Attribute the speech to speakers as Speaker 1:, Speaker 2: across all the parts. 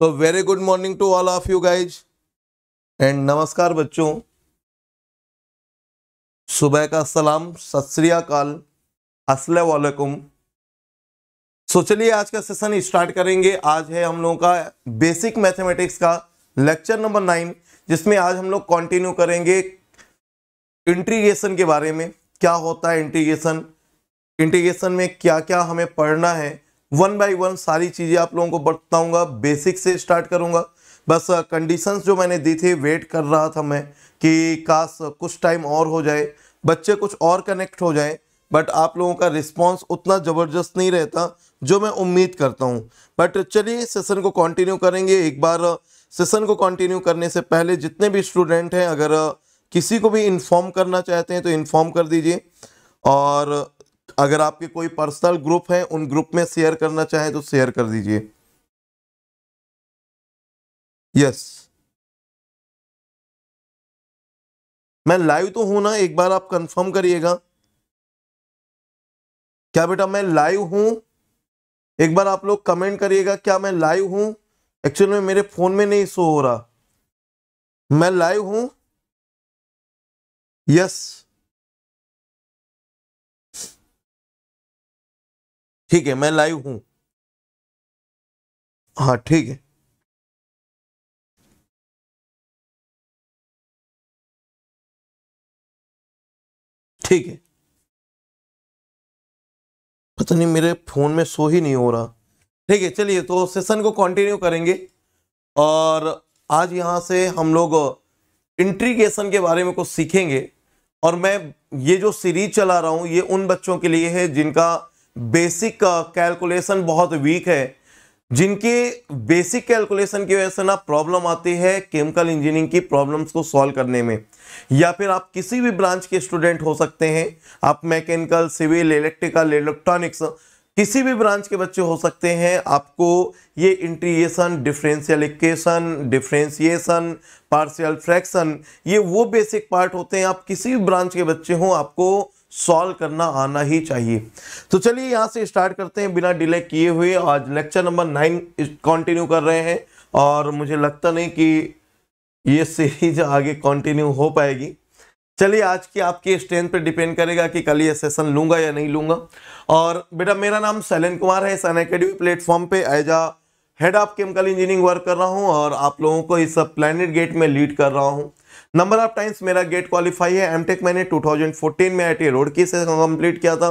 Speaker 1: तो very good morning to all of you guys and नमस्कार बच्चों
Speaker 2: सुबह का सलाम सत श्रीकाल असलकुम सो चलिए आज का सेशन स्टार्ट करेंगे आज है हम लोगों का बेसिक मैथमेटिक्स का लेक्चर नंबर नाइन जिसमें आज हम लोग कंटिन्यू करेंगे इंटीग्रेशन के बारे में क्या होता है इंटीग्रेशन इंटीग्रेशन में क्या क्या हमें पढ़ना है वन बाय वन सारी चीज़ें आप लोगों को बताऊंगा बेसिक से स्टार्ट करूंगा बस कंडीशंस uh, जो मैंने दी थी वेट कर रहा था मैं कि काश uh, कुछ टाइम और हो जाए बच्चे कुछ और कनेक्ट हो जाए बट आप लोगों का रिस्पांस उतना ज़बरदस्त नहीं रहता जो मैं उम्मीद करता हूँ बट चलिए सेशन को कंटिन्यू करेंगे एक बार सेशन uh, को कॉन्टिन्यू करने से पहले जितने भी स्टूडेंट हैं अगर किसी को भी इन्फॉर्म करना चाहते हैं तो इन्फॉर्म कर दीजिए और अगर आपके कोई पर्सनल ग्रुप है उन ग्रुप में शेयर करना चाहें तो शेयर कर दीजिए
Speaker 3: यस मैं लाइव तो हूं ना
Speaker 2: एक बार आप कंफर्म करिएगा क्या बेटा मैं लाइव हूं एक बार आप लोग कमेंट करिएगा क्या मैं लाइव हूं एक्चुअल में मेरे फोन में नहीं शो हो रहा मैं लाइव हूं
Speaker 3: यस ठीक है मैं लाइव हूं हाँ ठीक है
Speaker 1: ठीक है पता नहीं मेरे
Speaker 2: फोन में शो ही नहीं हो रहा ठीक है चलिए तो सेशन को कंटिन्यू करेंगे और आज यहाँ से हम लोग इंट्रीगेशन के बारे में कुछ सीखेंगे और मैं ये जो सीरीज चला रहा हूँ ये उन बच्चों के लिए है जिनका बेसिक कैलकुलेशन uh, बहुत वीक है जिनके बेसिक कैलकुलेशन की वजह से ना प्रॉब्लम आती है केमिकल इंजीनियरिंग की प्रॉब्लम्स को सॉल्व करने में या फिर आप किसी भी ब्रांच के स्टूडेंट हो सकते हैं आप मैकेनिकल सिविल इलेक्ट्रिकल इलेक्ट्रॉनिक्स किसी भी ब्रांच के बच्चे हो सकते हैं आपको ये integration differential equation differentiation partial fraction ये वो बेसिक पार्ट होते हैं आप किसी भी ब्रांच के बच्चे हों आपको सॉल्व करना आना ही चाहिए तो चलिए यहाँ से स्टार्ट करते हैं बिना डिले किए हुए आज लेक्चर नंबर नाइन कंटिन्यू कर रहे हैं और मुझे लगता नहीं कि ये सीरीज आगे कंटिन्यू हो पाएगी चलिए आज की आपकी स्ट्रेंथ पे डिपेंड करेगा कि कल ये सेशन लूँगा या नहीं लूँगा और बेटा मेरा नाम सैलन कुमार है सन अकेडमी प्लेटफॉर्म पर as a head of chemical engineering work कर रहा हूँ और आप लोगों को इस प्लानिट गेट में लीड कर रहा हूँ नंबर ऑफ टाइम्स मेरा गेट क्वालिफाई है एमटेक मैंने 2014 में आई रोड की से कंप्लीट किया था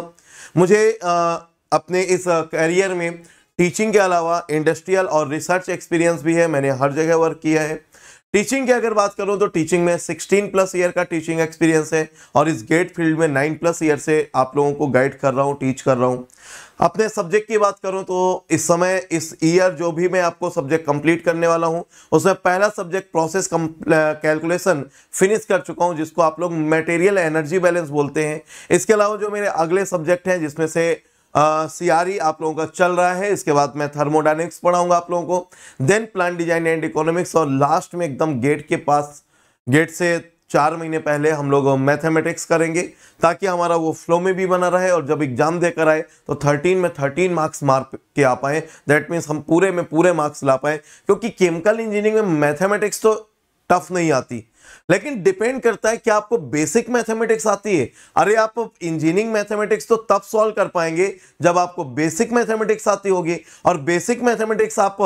Speaker 2: मुझे अपने इस करियर में टीचिंग के अलावा इंडस्ट्रियल और रिसर्च एक्सपीरियंस भी है मैंने हर जगह वर्क किया है टीचिंग की अगर बात करूं तो टीचिंग में 16 प्लस ईयर का टीचिंग एक्सपीरियंस है और इस गेट फील्ड में 9 प्लस ईयर से आप लोगों को गाइड कर रहा हूं टीच कर रहा हूं अपने सब्जेक्ट की बात करूं तो इस समय इस ईयर जो भी मैं आपको सब्जेक्ट कंप्लीट करने वाला हूं उसमें पहला सब्जेक्ट प्रोसेस कैलकुलेशन फिनिश कर चुका हूं जिसको आप लोग मटेरियल एनर्जी बैलेंस बोलते हैं इसके अलावा जो मेरे अगले सब्जेक्ट हैं जिसमें से सी आप लोगों का चल रहा है इसके बाद मैं थर्मोडाइनिक्स पढ़ाऊंगा आप लोगों को then plant design and economics और लास्ट में एकदम गेट के पास गेट से चार महीने पहले हम लोग मैथमेटिक्स करेंगे ताकि हमारा वो फ्लो में भी बना रहे और जब एग्जाम देकर आए तो थर्टीन में थर्टीन मार्क्स मार के आ पाएँ दैट मीन्स हम पूरे में पूरे मार्क्स ला पाएँ क्योंकि केमिकल इंजीनियरिंग में मैथमेटिक्स तो टफ नहीं आती लेकिन डिपेंड करता है कि आपको बेसिक मैथमेटिक्स आती है अरे आप इंजीनियरिंग मैथमेटिक्स तो तब सॉल्व कर पाएंगे जब आपको बेसिक मैथमेटिक्स आती होगी और बेसिक मैथमेटिक्स आप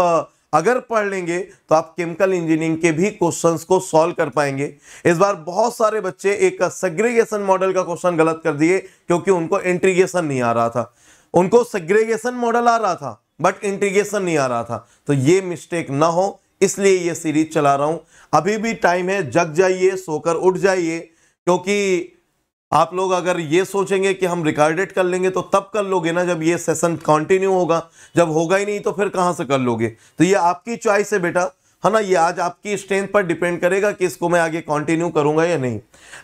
Speaker 2: अगर पढ़ लेंगे तो आप केमिकल इंजीनियरिंग के भी क्वेश्चंस को सॉल्व कर पाएंगे इस बार बहुत सारे बच्चे एक सेग्रीगेशन मॉडल का क्वेश्चन गलत कर दिए क्योंकि उनको इंट्रीगेशन नहीं आ रहा था उनको सेग्रीगेशन मॉडल आ रहा था बट इंट्रीगेशन नहीं आ रहा था तो ये मिस्टेक ना हो इसलिए ये सीरीज चला रहा हूं अभी भी टाइम है जग जाइए सोकर उठ जाइए क्योंकि आप लोग अगर ये सोचेंगे कि हम रिकॉर्डेड कर लेंगे तो तब कर लोगे ना जब ये सेशन कंटिन्यू होगा जब होगा ही नहीं तो फिर कहाँ से कर लोगे तो ये आपकी चॉइस है बेटा है ना ये आज आपकी स्ट्रेंथ पर डिपेंड करेगा कि इसको मैं आगे कंटिन्यू करूंगा या नहीं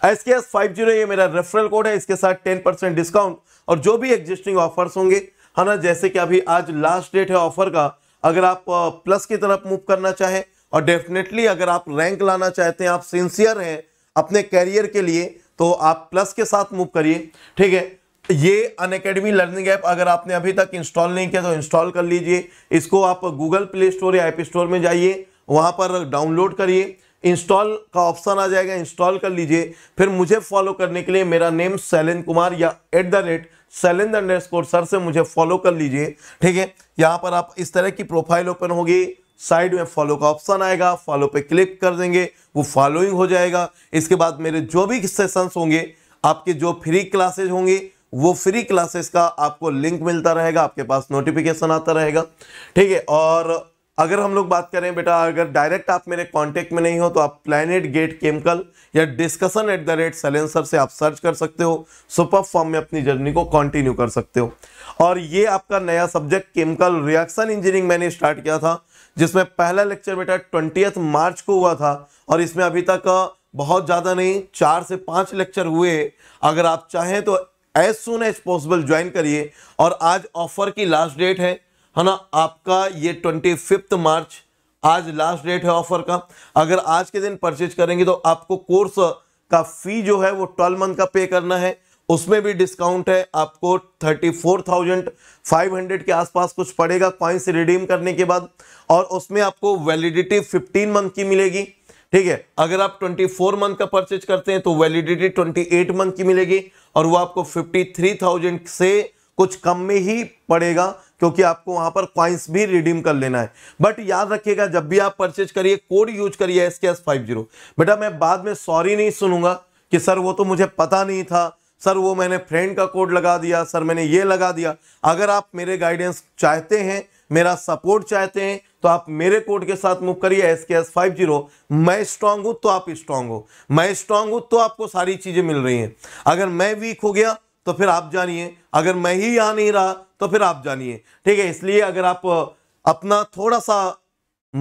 Speaker 2: एस के फाइव जीरो ये मेरा रेफरल कोड है इसके साथ टेन परसेंट डिस्काउंट और जो भी एग्जिस्टिंग ऑफर्स होंगे है ना जैसे कि अभी आज लास्ट डेट है ऑफर का अगर आप प्लस की तरफ मूव करना चाहें और डेफिनेटली अगर आप रैंक लाना चाहते हैं आप सिंसियर हैं अपने कैरियर के लिए तो आप प्लस के साथ मूव करिए ठीक है ये अन अकेडमी लर्निंग ऐप अगर आपने अभी तक इंस्टॉल नहीं किया तो इंस्टॉल कर लीजिए इसको आप गूगल प्ले स्टोर या ऐप स्टोर में जाइए वहाँ पर डाउनलोड करिए इंस्टॉल का ऑप्शन आ जाएगा इंस्टॉल कर लीजिए फिर मुझे फॉलो करने के लिए मेरा नेम शैलेन कुमार या at the rate Shailendra underscore sir से मुझे फॉलो कर लीजिए ठीक है यहाँ पर आप इस तरह की प्रोफाइल ओपन होगी साइड में फॉलो का ऑप्शन आएगा फॉलो पे क्लिक कर देंगे वो फॉलोइंग हो जाएगा इसके बाद मेरे जो भी सेशंस होंगे आपके जो फ्री क्लासेज होंगे वो फ्री क्लासेस का आपको लिंक मिलता रहेगा आपके पास नोटिफिकेशन आता रहेगा ठीक है और अगर हम लोग बात करें बेटा अगर डायरेक्ट आप मेरे कांटेक्ट में नहीं हो तो आप प्लानट गेट केमिकल या डिस्कशन एट द रेट सलेंसर से आप सर्च कर सकते हो सुपर फॉर्म में अपनी जर्नी को कंटिन्यू कर सकते हो और ये आपका नया सब्जेक्ट केमिकल रिएक्शन इंजीनियरिंग मैंने स्टार्ट किया था जिसमें पहला लेक्चर बेटा ट्वेंटी मार्च को हुआ था और इसमें अभी तक बहुत ज़्यादा नहीं चार से पाँच लेक्चर हुए अगर आप चाहें तो as soon as possible join करिए और आज ऑफर की लास्ट डेट है है ना आपका ये ट्वेंटी फिफ्थ मार्च आज लास्ट डेट है ऑफर का अगर आज के दिन परचेज करेंगे तो आपको कोर्स का फी जो है वो ट्वेल्व मंथ का पे करना है उसमें भी डिस्काउंट है आपको thirty four thousand five hundred के आसपास कुछ पड़ेगा क्वाइंस रिडीम करने के बाद और उसमें आपको वैलिडिटी फिफ्टीन मंथ की मिलेगी ठीक है अगर आप 24 मंथ का परचेज करते हैं तो वैलिडिटी 28 मंथ की मिलेगी और वो आपको 53,000 से कुछ कम में ही पड़ेगा क्योंकि आपको वहां पर क्वाइंस भी रिडीम कर लेना है बट याद रखिएगा जब भी आप परचेज करिए कोड यूज करिए S K S five zero बेटा मैं बाद में सॉरी नहीं सुनूंगा कि सर वो तो मुझे पता नहीं था सर वो मैंने फ्रेंड का कोड लगा दिया सर मैंने ये लगा दिया अगर आप मेरे गाइडेंस चाहते हैं मेरा सपोर्ट चाहते हैं तो आप मेरे कोड के साथ मुक करिए S K S five zero मैं स्ट्रांग हूं तो आप स्ट्रांग हो मैं स्ट्रांग हूं तो आपको सारी चीज़ें मिल रही हैं अगर मैं वीक हो गया तो फिर आप जानिए अगर मैं ही यहाँ नहीं रहा तो फिर आप जानिए ठीक है इसलिए अगर आप अपना थोड़ा सा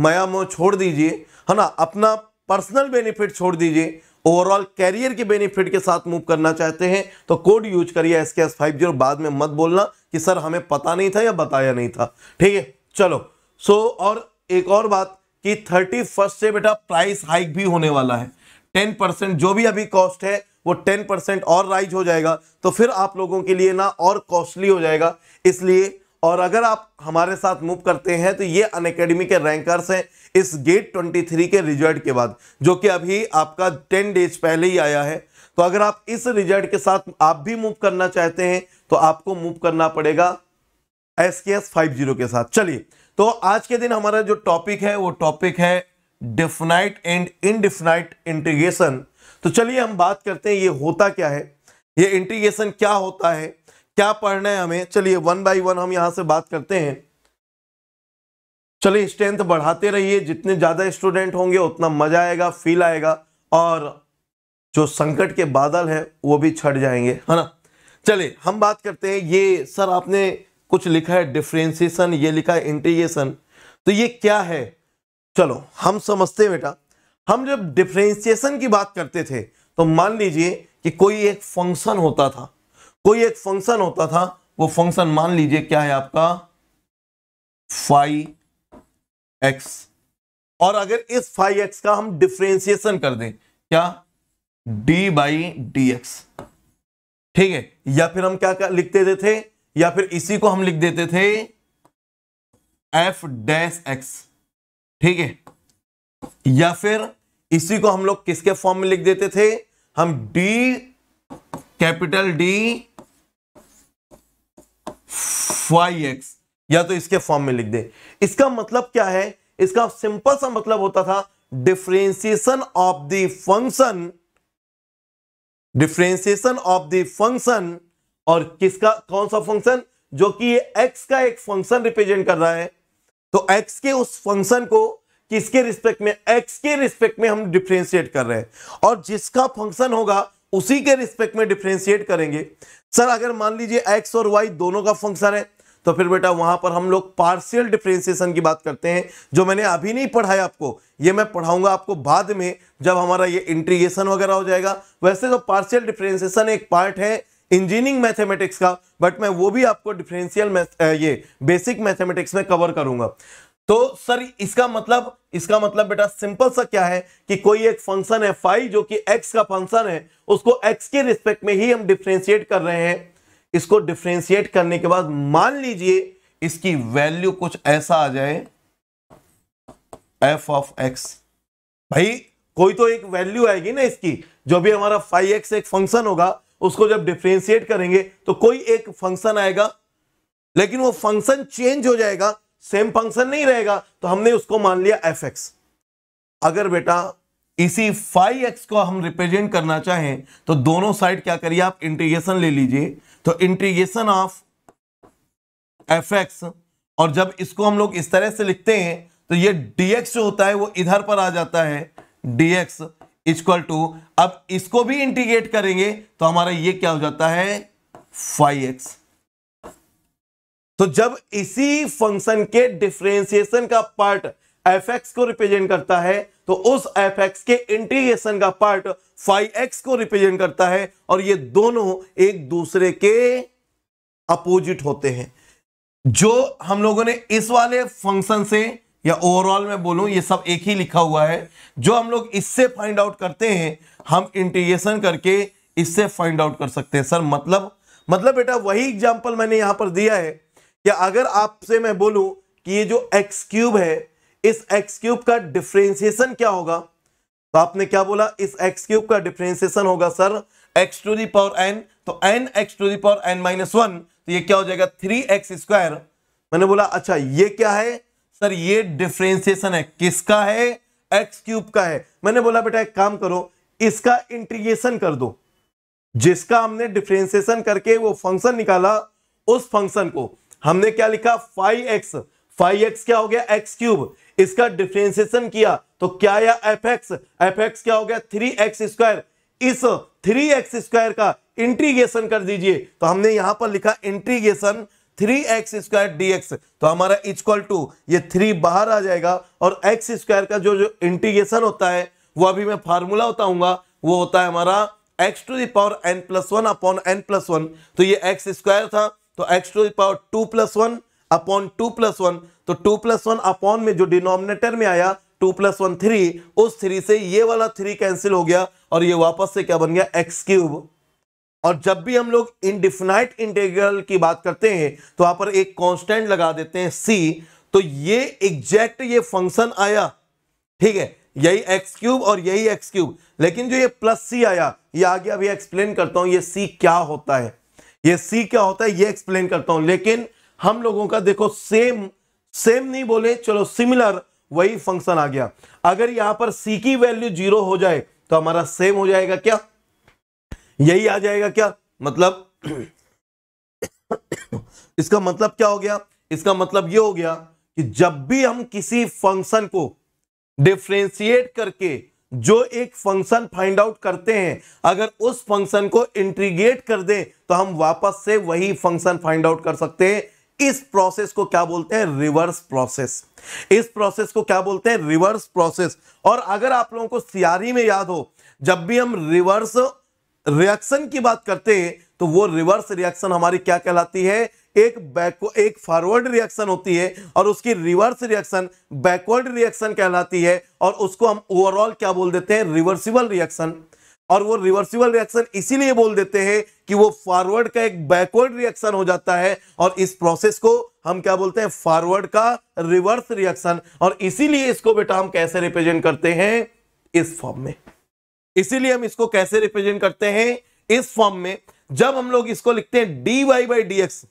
Speaker 2: मया छोड़ दीजिए है ना अपना पर्सनल बेनिफिट छोड़ दीजिए ओवरऑल कैरियर के बेनिफिट के साथ मूव करना चाहते हैं तो कोड यूज करिए S K S five zero बाद में मत बोलना कि सर हमें पता नहीं था या बताया नहीं था ठीक है चलो सो so, और एक और बात कि थर्टी फर्स्ट से बेटा प्राइस हाइक भी होने वाला है टेन परसेंट जो भी अभी कॉस्ट है वो टेन परसेंट और राइज हो जाएगा तो फिर आप लोगों के लिए ना और कॉस्टली हो जाएगा इसलिए और अगर आप हमारे साथ मूव करते हैं तो ये अन के रैंकर्स हैं इस गेट ट्वेंटी थ्री के रिजल्ट के बाद जो कि अभी आपका टेन डेज पहले ही आया है तो अगर आप इस रिजल्ट के साथ आप भी मूव करना चाहते हैं तो आपको मूव करना पड़ेगा S K S five zero के साथ चलिए तो आज के दिन हमारा जो टॉपिक है वो टॉपिक है डिफिनाइट एंड इनडिफिनाइट इंटीग्रेशन तो चलिए हम बात करते हैं ये होता क्या है ये इंटीग्रेशन क्या होता है क्या पढ़ना है हमें चलिए वन बाई वन हम यहां से बात करते हैं चलिए स्ट्रेंथ बढ़ाते रहिए जितने ज़्यादा स्टूडेंट होंगे उतना मज़ा आएगा फील आएगा और जो संकट के बादल है वो भी छट जाएंगे है ना चलिए हम बात करते हैं ये सर आपने कुछ लिखा है डिफ्रेंसिएशन ये लिखा है इंटीग्रेशन तो ये क्या है चलो हम समझते हैं बेटा हम जब डिफ्रेंसिएशन की बात करते थे तो मान लीजिए कि कोई एक फंक्शन होता था कोई एक फंक्शन होता था वो फंक्शन मान लीजिए क्या है आपका फाइव एक्स और अगर इस फाइव एक्स का हम डिफ्रेंसिएशन कर दें क्या डी बाई डी एक्स ठीक है या फिर हम क्या कर, लिख देते थे या फिर इसी को हम लिख देते थे एफ डैश एक्स ठीक है या फिर इसी को हम लोग किसके फॉर्म में लिख देते थे हम D capital D five X या तो इसके फॉर्म में लिख दे इसका मतलब क्या है इसका सिंपल सा मतलब होता था differentiation of the function differentiation of the function और किसका कौन सा फंक्शन जो कि ये x का एक फंक्शन रिप्रेजेंट कर रहा है तो x के उस फंक्शन को किसके रिस्पेक्ट में x के रिस्पेक्ट में हम डिफ्रेंशिएट कर रहे हैं और जिसका फंक्शन होगा उसी के रिस्पेक्ट में डिफ्रेंशिएट करेंगे सर अगर मान लीजिए एक्स और वाई दोनों का फंक्शन है तो फिर बेटा वहां पर हम लोग पार्शियल डिफ्रेंसिएशन की बात करते हैं जो मैंने अभी नहीं पढ़ाया आपको ये मैं पढ़ाऊंगा आपको बाद में जब हमारा ये इंट्रीगेशन वगैरह हो जाएगा वैसे तो पार्शियल डिफ्रेंसिएशन एक पार्ट है इंजीनियरिंग मैथमेटिक्स का बट मैं वो भी आपको डिफरेंशियल ये बेसिक मैथमेटिक्स में कवर करूंगा तो सर इसका मतलब इसका मतलब बेटा सिंपल सा क्या है कि कोई एक फंक्शन है फाइव जो कि एक्स का फंक्शन है उसको एक्स के रिस्पेक्ट में ही हम डिफ्रेंशिएट कर रहे हैं इसको डिफ्रेंशिएट करने के बाद मान लीजिए इसकी वैल्यू कुछ ऐसा आ जाए एफ ऑफ एक्स भाई कोई तो एक वैल्यू आएगी ना इसकी जो भी हमारा फाइव एक्स एक फंक्शन होगा उसको जब डिफ्रेंशिएट करेंगे तो कोई एक फंक्शन आएगा लेकिन वो फंक्शन चेंज हो जाएगा सेम फंक्शन नहीं रहेगा तो हमने उसको मान लिया एफ एक्स अगर बेटा इसी फाइव एक्स को हम रिप्रेजेंट करना चाहें तो दोनों साइड क्या करिए आप इंटीग्रेशन ले लीजिए तो इंटीग्रेशन ऑफ एफ एक्स और जब इसको हम लोग इस तरह से लिखते हैं तो ये डीएक्स जो होता है वो इधर पर आ जाता है डीएक्स इक्वल टू अब इसको भी इंटीग्रेट करेंगे तो हमारा ये क्या हो जाता है फाइव एक्स तो जब इसी फंक्शन के डिफ्रेंसिएशन का पार्ट एफ एक्स को रिप्रेजेंट करता है तो उस एफ एक्स के इंटीग्रेशन का पार्ट फाइव एक्स को रिप्रेजेंट करता है और ये दोनों एक दूसरे के अपोजिट होते हैं जो हम लोगों ने इस वाले फंक्शन से या ओवरऑल में बोलूं ये सब एक ही लिखा हुआ है जो हम लोग इससे फाइंड आउट करते हैं हम इंटीग्रेशन करके इससे फाइंड आउट कर सकते हैं सर मतलब मतलब बेटा वही एग्जांपल मैंने यहां पर दिया है या अगर आपसे मैं बोलूं कि ये जो एक्स क्यूब है इस एक्स क्यूब का डिफ्रेंसिएशन क्या होगा तो आपने क्या बोला इस एक्स क्यूब का डिफ्रेंसिएशन होगा sir x to the power N तो N X to the power N minus one तो ये क्या हो जाएगा थ्री एक्स स्क्वायर मैंने बोला अच्छा ये क्या है सर ये डिफ्रेंसिएशन है किसका है एक्स क्यूब का है मैंने बोला बेटा एक काम करो इसका इंटीग्रेशन कर दो जिसका हमने डिफ्रेंसिएशन करके वो फंक्शन निकाला उस फंक्शन को हमने क्या लिखा फाइव एक्स फाइव एक्स क्या हो गया एक्स क्यूब इसका डिफ्रेंसिएशन किया तो क्या या एफ एक्स एफ एक्स क्या हो गया थ्री एक्स स्क्वायर इस थ्री एक्स स्क्वायर का इंट्रीगेशन कर दीजिए तो हमने यहां पर लिखा integration three x square D x तो हमारा इक्वल टू ये थ्री बाहर आ जाएगा और एक्स स्क्वायर का जो जो इंटीग्रेशन होता है वो अभी मैं फार्मूला बताऊंगा वो होता है हमारा X to the power N plus one upon N plus one तो ये एक्स स्क्वायर था तो X to power two plus one upon two plus one तो टू प्लस वन अपॉन में जो डिनोमिनेटर में आया टू प्लस वन थ्री उस थ्री से ये वाला थ्री कैंसिल हो गया और ये वापस से क्या बन गया एक्स क्यूब और जब भी हम लोग इनडिफिनाइट इंटीग्रल की बात करते हैं तो वहां पर एक कांस्टेंट लगा देते हैं सी तो ये एग्जैक्ट ये फंक्शन आया ठीक है यही एक्स क्यूब और यही एक्स क्यूब लेकिन जो ये प्लस सी आया ये आगे अभी एक्सप्लेन करता हूं ये सी क्या होता है ये सी क्या होता है ये एक्सप्लेन करता हूं लेकिन हम लोगों का देखो सेम सेम नहीं बोले चलो सिमिलर वही फंक्शन आ गया अगर यहां पर सी की वैल्यू जीरो हो जाए तो हमारा सेम हो जाएगा क्या यही आ जाएगा क्या मतलब इसका मतलब क्या हो गया इसका मतलब ये हो गया कि जब भी हम किसी फंक्शन को डिफ्रेंशिएट करके जो एक फंक्शन फाइंड आउट करते हैं अगर उस फंक्शन को इंट्रीगेट कर दें तो हम वापस से वही फंक्शन फाइंड आउट कर सकते हैं इस प्रोसेस को क्या बोलते हैं रिवर्स प्रोसेस इस प्रोसेस को क्या बोलते हैं रिवर्स प्रोसेस और अगर आप लोगों को सियारी में याद हो जब भी हम रिवर्स रिएक्शन की बात करते हैं तो वो रिवर्स रिएक्शन हमारी क्या कहलाती है एक बैक एक फॉरवर्ड रिएक्शन होती है और उसकी रिवर्स रिएक्शन बैकवर्ड रिएक्शन कहलाती है और उसको हम ओवरऑल क्या बोल देते हैं रिवर्सिबल रिएक्शन और वो रिवर्सिबल रिएक्शन इसीलिए बोल देते हैं कि वो फॉरवर्ड का एक बैकवर्ड रिएक्शन हो जाता है और इस प्रोसेस को हम क्या बोलते हैं फॉरवर्ड का रिवर्स रिएक्शन और इसीलिए इसको बेटा हम कैसे रिप्रेजेंट करते हैं इस फॉर्म में इसीलिए हम इसको कैसे रिप्रेजेंट करते हैं इस फॉर्म में जब हम लोग इसको लिखते हैं D Y by D x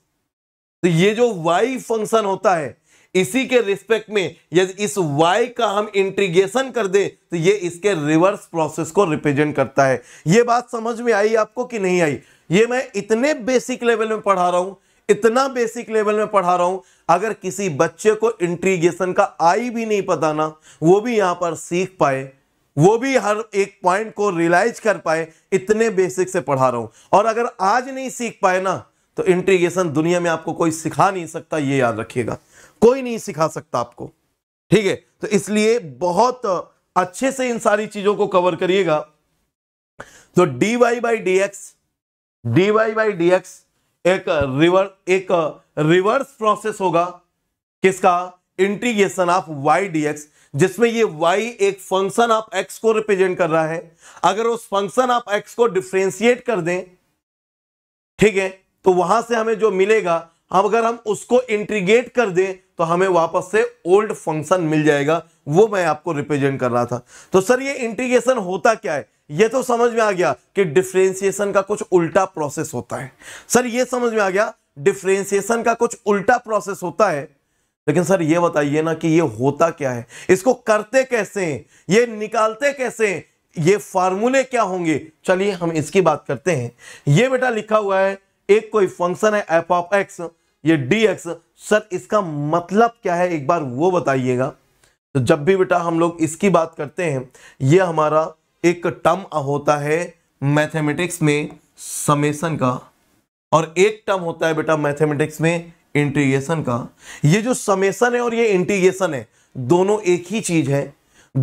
Speaker 2: तो ये जो वाई फंक्शन होता है इसी के रिस्पेक्ट में यदि इस वाई का हम इंट्रीगेशन कर दे तो ये इसके रिवर्स प्रोसेस को रिप्रेजेंट करता है ये बात समझ में आई आपको कि नहीं आई ये मैं इतने बेसिक लेवल में पढ़ा रहा हूं इतना बेसिक लेवल में पढ़ा रहा हूं अगर किसी बच्चे को इंट्रीगेशन का आई भी नहीं पता ना वो भी यहां पर सीख पाए वो भी हर एक पॉइंट को रियलाइज कर पाए इतने बेसिक से पढ़ा रहा हूं और अगर आज नहीं सीख पाए ना तो इंट्रीगेशन दुनिया में आपको कोई सिखा नहीं सकता ये याद रखिएगा कोई नहीं सिखा सकता आपको ठीक है तो इसलिए बहुत अच्छे से इन सारी चीजों को कवर करिएगा तो D Y by D X D Y by D X एक रिवर्स एक रिवर्स प्रोसेस होगा किसका integration of Y D X जिसमें ये वाई एक फंक्शन ऑफ एक्स को रिप्रेजेंट कर रहा है अगर उस फंक्शन ऑफ एक्स को डिफ्रेंशिएट कर दें ठीक है तो वहां से हमें जो मिलेगा हम अगर हम उसको इंट्रीगेट कर दें तो हमें वापस से ओल्ड फंक्शन मिल जाएगा वो मैं आपको रिप्रेजेंट कर रहा था तो सर ये इंटीग्रेशन होता क्या है ये तो समझ में आ गया कि डिफ्रेंसिएशन का कुछ उल्टा प्रोसेस होता है सर ये समझ में आ गया डिफ्रेंसिएशन का कुछ उल्टा प्रोसेस होता है लेकिन सर ये बताइए ना कि ये होता क्या है इसको करते कैसे हैं ये निकालते कैसे हैं ये फार्मूले क्या होंगे चलिए हम इसकी बात करते हैं ये बेटा लिखा हुआ है एक कोई फंक्शन है एफ ऑफ एक्स ये डी एक्स सर इसका मतलब क्या है एक बार वो बताइएगा तो जब भी बेटा हम लोग इसकी बात करते हैं ये हमारा एक टर्म होता है मैथमेटिक्स में समेसन का और एक टर्म होता है बेटा मैथमेटिक्स में इंटीग्रेशन का ये जो समेसन है और ये इंटीग्रेशन है दोनों एक ही चीज है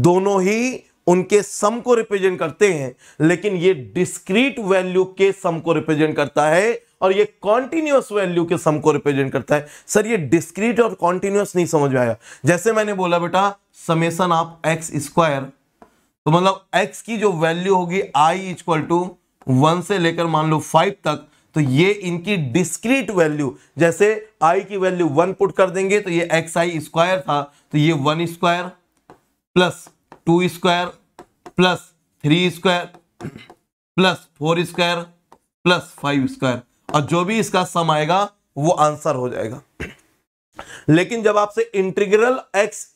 Speaker 2: दोनों ही उनके सम को रिप्रेजेंट करते हैं लेकिन ये डिस्क्रीट वैल्यू के सम को रिप्रेजेंट करता है और ये कॉन्टिन्यूस वैल्यू के सम को रिप्रेजेंट करता है सर ये डिस्क्रीट और कॉन्टिन्यूस नहीं समझ में आया जैसे मैंने बोला बेटा समेसन ऑफ एक्स स्क्वायर तो मतलब एक्स की जो वैल्यू होगी आई इक्वल टू वन से लेकर मान लो फाइव तक तो ये इनकी डिस्क्रीट वैल्यू जैसे आई की वैल्यू वन पुट कर देंगे तो ये एक्स आई स्क्वायर था तो ये one square plus two square plus three square plus four square plus five square और जो भी इसका सम आएगा वो आंसर हो जाएगा लेकिन जब आपसे integral X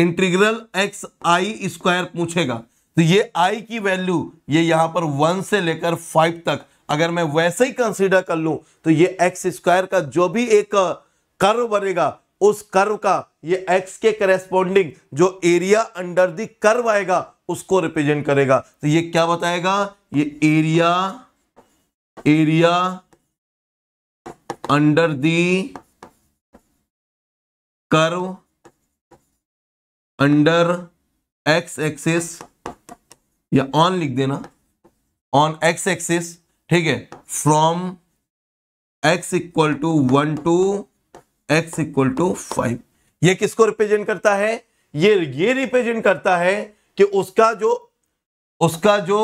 Speaker 2: integral X I square पूछेगा तो ये आई की वैल्यू ये यहां पर वन से लेकर फाइव तक अगर मैं वैसे ही कंसीडर कर लूं तो ये एक्स स्क्वायर का जो भी एक कर्व uh, बनेगा उस कर्व का ये एक्स के करेस्पॉन्डिंग जो एरिया अंडर दी कर्व आएगा उसको रिप्रेजेंट करेगा तो ये क्या बताएगा ये area area under the
Speaker 1: curve under X
Speaker 2: axis या ऑन लिख देना ऑन एक्स एक्सिस ठीक है from X equal to one to X equal to five यह किसको रिप्रेजेंट करता है ये ये रिप्रेजेंट करता है कि उसका जो उसका जो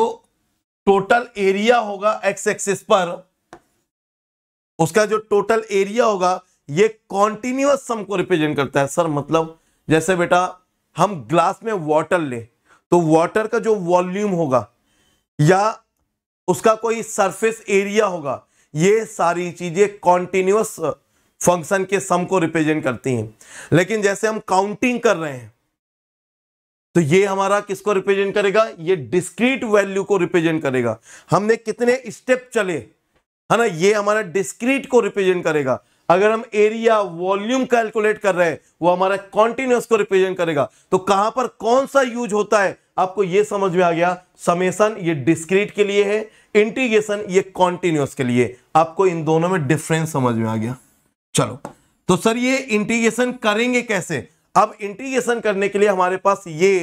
Speaker 2: टोटल एरिया होगा एक्स एक्सिस पर उसका जो टोटल एरिया होगा ये कॉन्टिन्यूस सम को रिप्रेजेंट करता है सर मतलब जैसे बेटा हम ग्लास में वाटर ले तो वाटर का जो वॉल्यूम होगा या उसका कोई सरफेस एरिया होगा ये सारी चीजें कॉन्टिन्यूस फंक्शन के सम को रिप्रेजेंट करती हैं लेकिन जैसे हम काउंटिंग कर रहे हैं तो ये हमारा किसको रिप्रेजेंट करेगा ये डिस्क्रीट वैल्यू को रिप्रेजेंट करेगा हमने कितने स्टेप चले है ना ये हमारा डिस्क्रीट को रिप्रेजेंट करेगा अगर हम एरिया वॉल्यूम कैलकुलेट कर रहे हैं वो हमारा कॉन्टिन्यूस को रिप्रेजेंट करेगा तो कहां पर कौन सा यूज होता है आपको ये समझ में आ गया समेसन ये डिस्क्रीट के लिए है इंटीग्रेशन ये कॉन्टिन्यूस के लिए आपको इन दोनों में डिफरेंस समझ में आ गया चलो तो सर ये इंटीग्रेशन करेंगे कैसे अब इंटीग्रेशन करने के लिए हमारे पास ये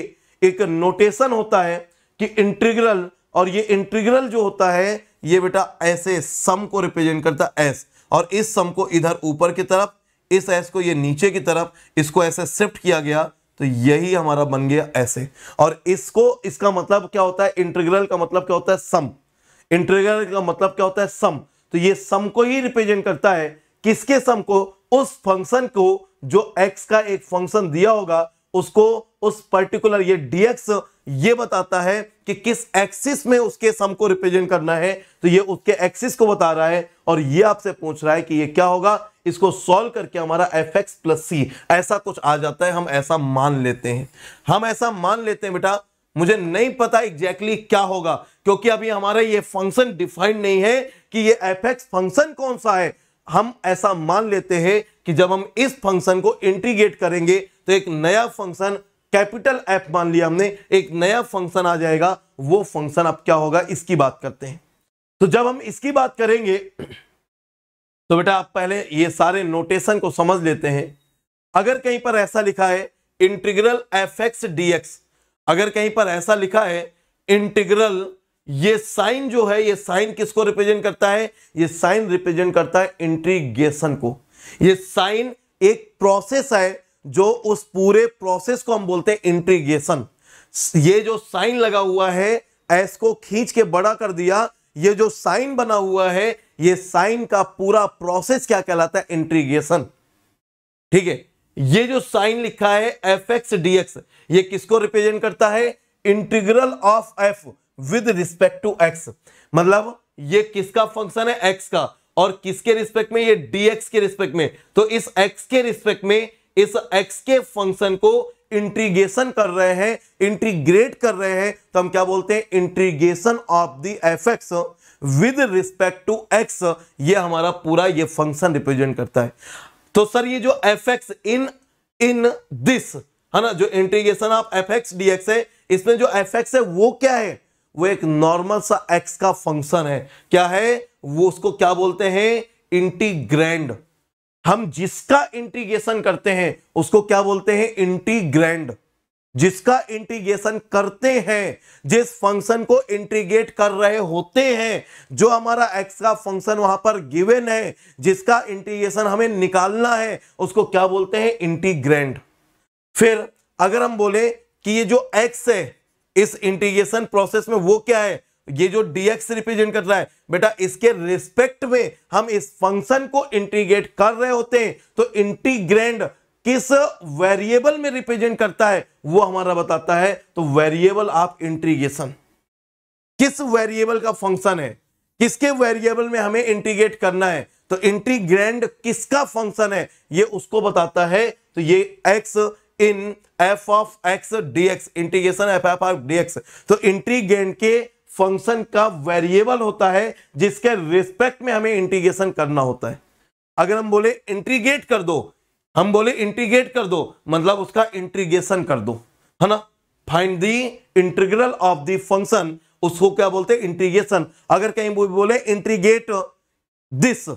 Speaker 2: एक नोटेशन होता है कि इंटीग्रल और ये इंटीग्रल जो होता है ये बेटा ऐसे सम को रिप्रेजेंट करता है एस और इस सम को इधर ऊपर की तरफ इस एस को ये नीचे की तरफ इसको ऐसे शिफ्ट किया गया तो यही हमारा बन गया ऐसे और इसको इसका मतलब क्या होता है इंटीग्रल का मतलब क्या होता है सम इंटीग्रल का मतलब क्या होता है सम तो ये सम को ही रिप्रेजेंट करता है किसके सम को उस फंक्शन को जो एक्स का एक फंक्शन दिया होगा उसको उस पर्टिकुलर ये dx ये बताता है कि किस एक्सिस में उसके सम को रिप्रेजेंट करना है तो ये उसके एक्सिस को बता रहा है और ये आपसे पूछ रहा है कि ये क्या होगा इसको सॉल्व करके हमारा एफ एक्स प्लस सी ऐसा कुछ आ जाता है हम ऐसा मान लेते हैं हम ऐसा मान लेते हैं बेटा मुझे नहीं पता एग्जैक्टली exactly क्या होगा क्योंकि अभी हमारा ये फंक्शन डिफाइंड नहीं है कि ये एफ एक्स फंक्शन कौन सा है हम ऐसा मान लेते हैं कि जब हम इस फंक्शन को इंटीग्रेट करेंगे तो एक नया फंक्शन कैपिटल एफ मान लिया हमने एक नया फंक्शन आ जाएगा वो फंक्शन अब क्या होगा इसकी बात करते हैं तो जब हम इसकी बात करेंगे तो बेटा आप पहले ये सारे नोटेशन को समझ लेते हैं अगर कहीं पर ऐसा लिखा है इंटीग्रल एफ एक्स डीएक्स अगर कहीं पर ऐसा लिखा है इंटीग्रल ये साइन जो है ये साइन किसको रिप्रेजेंट करता है ये साइन रिप्रेजेंट करता है इंट्रीगेशन को ये साइन एक प्रोसेस है जो उस पूरे प्रोसेस को हम बोलते हैं इंट्रीगेशन ये जो साइन लगा हुआ है एस को खींच के बड़ा कर दिया ये जो साइन बना हुआ है ये साइन का पूरा प्रोसेस क्या कहलाता है इंट्रीगेशन ठीक है ये जो साइन लिखा है एफ एक्स डी एक्स ये किसको रिप्रेजेंट करता है integral of F with respect to X मतलब ये किसका फंक्शन है एक्स का और किसके रिस्पेक्ट में ये dx के रिस्पेक्ट में तो इस x के रिस्पेक्ट में इस x के फंक्शन को इंट्रीगेशन कर रहे हैं इंटीग्रेट कर रहे हैं तो हम क्या बोलते हैं integration of the F X with respect to X ये हमारा पूरा ये फंक्शन रिप्रेजेंट करता है तो सर ये जो F X in in this है ना जो integration of F X D X है इसमें जो एफ एक्स है वो क्या है वो एक नॉर्मल सा एक्स का फंक्शन है क्या है वो उसको क्या बोलते हैं इंटीग्रैंड हम जिसका इंटीग्रेशन करते हैं उसको क्या बोलते हैं इंटीग्रैंड जिसका इंटीग्रेशन करते हैं जिस फंक्शन को इंटीग्रेट कर रहे होते हैं जो हमारा एक्स का फंक्शन वहां पर गिवेन है जिसका इंटीग्रेशन हमें निकालना है उसको क्या बोलते हैं इंटीग्रैंड फिर अगर हम बोले कि ये जो एक्स है इस इंटीग्रेशन प्रोसेस में वो क्या है ये जो dx रिप्रेजेंट कर रहा है बेटा इसके रिस्पेक्ट में हम इस फंक्शन को इंटीग्रेट कर रहे होते हैं तो इंटीग्रेंड किस वेरिएबल में रिप्रेजेंट करता है वो हमारा बताता है तो वेरिएबल ऑफ इंटीग्रेशन किस वेरिएबल का फंक्शन है किसके वेरिएबल में हमें इंटीग्रेट करना है तो इंटीग्रेंड किसका फंक्शन है ये उसको बताता है तो ये X in F of X dx integration F F of D X तो इंटीग्रेंट के फंक्शन का वेरिएबल होता है जिसके रिस्पेक्ट में हमें इंटीग्रेशन करना होता है अगर हम बोले इंटीग्रेट कर दो हम बोले इंटीग्रेट कर दो मतलब उसका इंटीग्रेशन कर दो है ना find the integral of the function उसको क्या बोलते हैं इंटीग्रेशन अगर कहीं बोले इंटीग्रेट दिस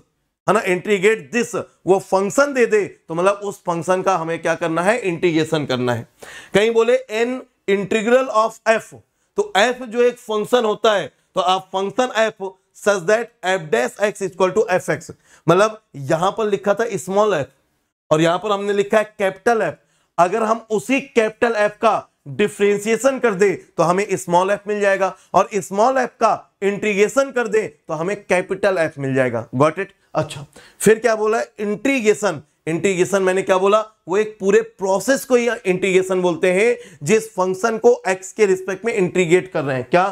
Speaker 2: है ना इंटीग्रेट दिस वो फंक्शन दे दे तो मतलब उस फंक्शन का हमें क्या करना है इंटीग्रेशन करना है कहीं बोले एन इंटीग्रल ऑफ एफ तो एफ जो एक फंक्शन होता है तो आप function F such that F dash X equal to F X मतलब यहां पर लिखा था स्मॉल एफ और यहां पर हमने लिखा है कैपिटल एफ अगर हम उसी कैपिटल एफ का डिफ्रेंसिएशन कर दे तो हमें स्मॉल एफ मिल जाएगा और स्मॉल एफ का इंटीग्रेशन कर दे तो हमें कैपिटल एफ मिल जाएगा गॉट इट अच्छा फिर क्या बोला है इंट्रीगेशन इंटीग्रेशन मैंने क्या बोला वो एक पूरे प्रोसेस को ही इंटीग्रेशन बोलते हैं जिस फंक्शन को एक्स के रिस्पेक्ट में इंटीग्रेट कर रहे हैं क्या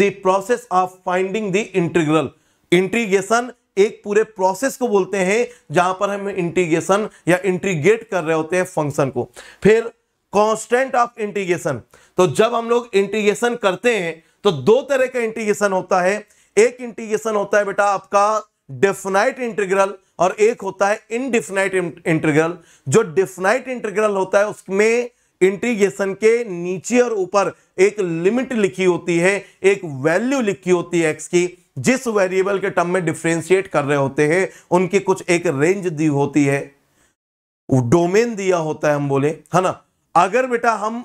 Speaker 2: the process of finding the integral integration एक पूरे प्रोसेस को बोलते हैं जहां पर हम इंटीग्रेशन या इंटीग्रेट कर रहे होते हैं फंक्शन को फिर कॉन्स्टेंट ऑफ इंटीग्रेशन तो जब हम लोग इंटीग्रेशन करते हैं तो दो तरह का इंटीग्रेशन होता है एक इंटीग्रेशन होता है बेटा आपका डेफिनाइट इंटीग्रल और एक होता है इनडिफिनाइट इंटीग्रल जो डिफिनाइट इंटीग्रल होता है उसमें इंटीग्रेशन के नीचे और ऊपर एक लिमिट लिखी होती है एक वैल्यू लिखी होती है एक्स की जिस वेरिएबल के टर्म में डिफ्रेंशिएट कर रहे होते हैं उनकी कुछ एक रेंज दी होती है डोमेन दिया होता है हम बोले है ना अगर बेटा हम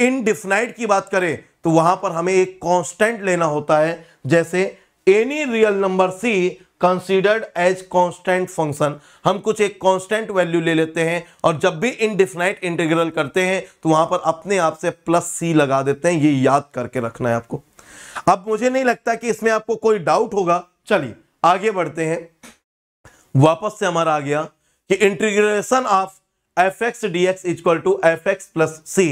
Speaker 2: इनडिफिनाइट की बात करें तो वहां पर हमें एक कांस्टेंट लेना होता है जैसे any real number C considered as constant function हम कुछ एक कॉन्स्टेंट वैल्यू ले लेते हैं और जब भी इनडिफिनाइट इंटीग्रल करते हैं तो वहां पर अपने आप से प्लस सी लगा देते हैं ये याद करके रखना है आपको अब मुझे नहीं लगता कि इसमें आपको कोई डाउट होगा चलिए आगे बढ़ते हैं वापस से हमारा आ गया कि integration of F x D x equal to F x plus C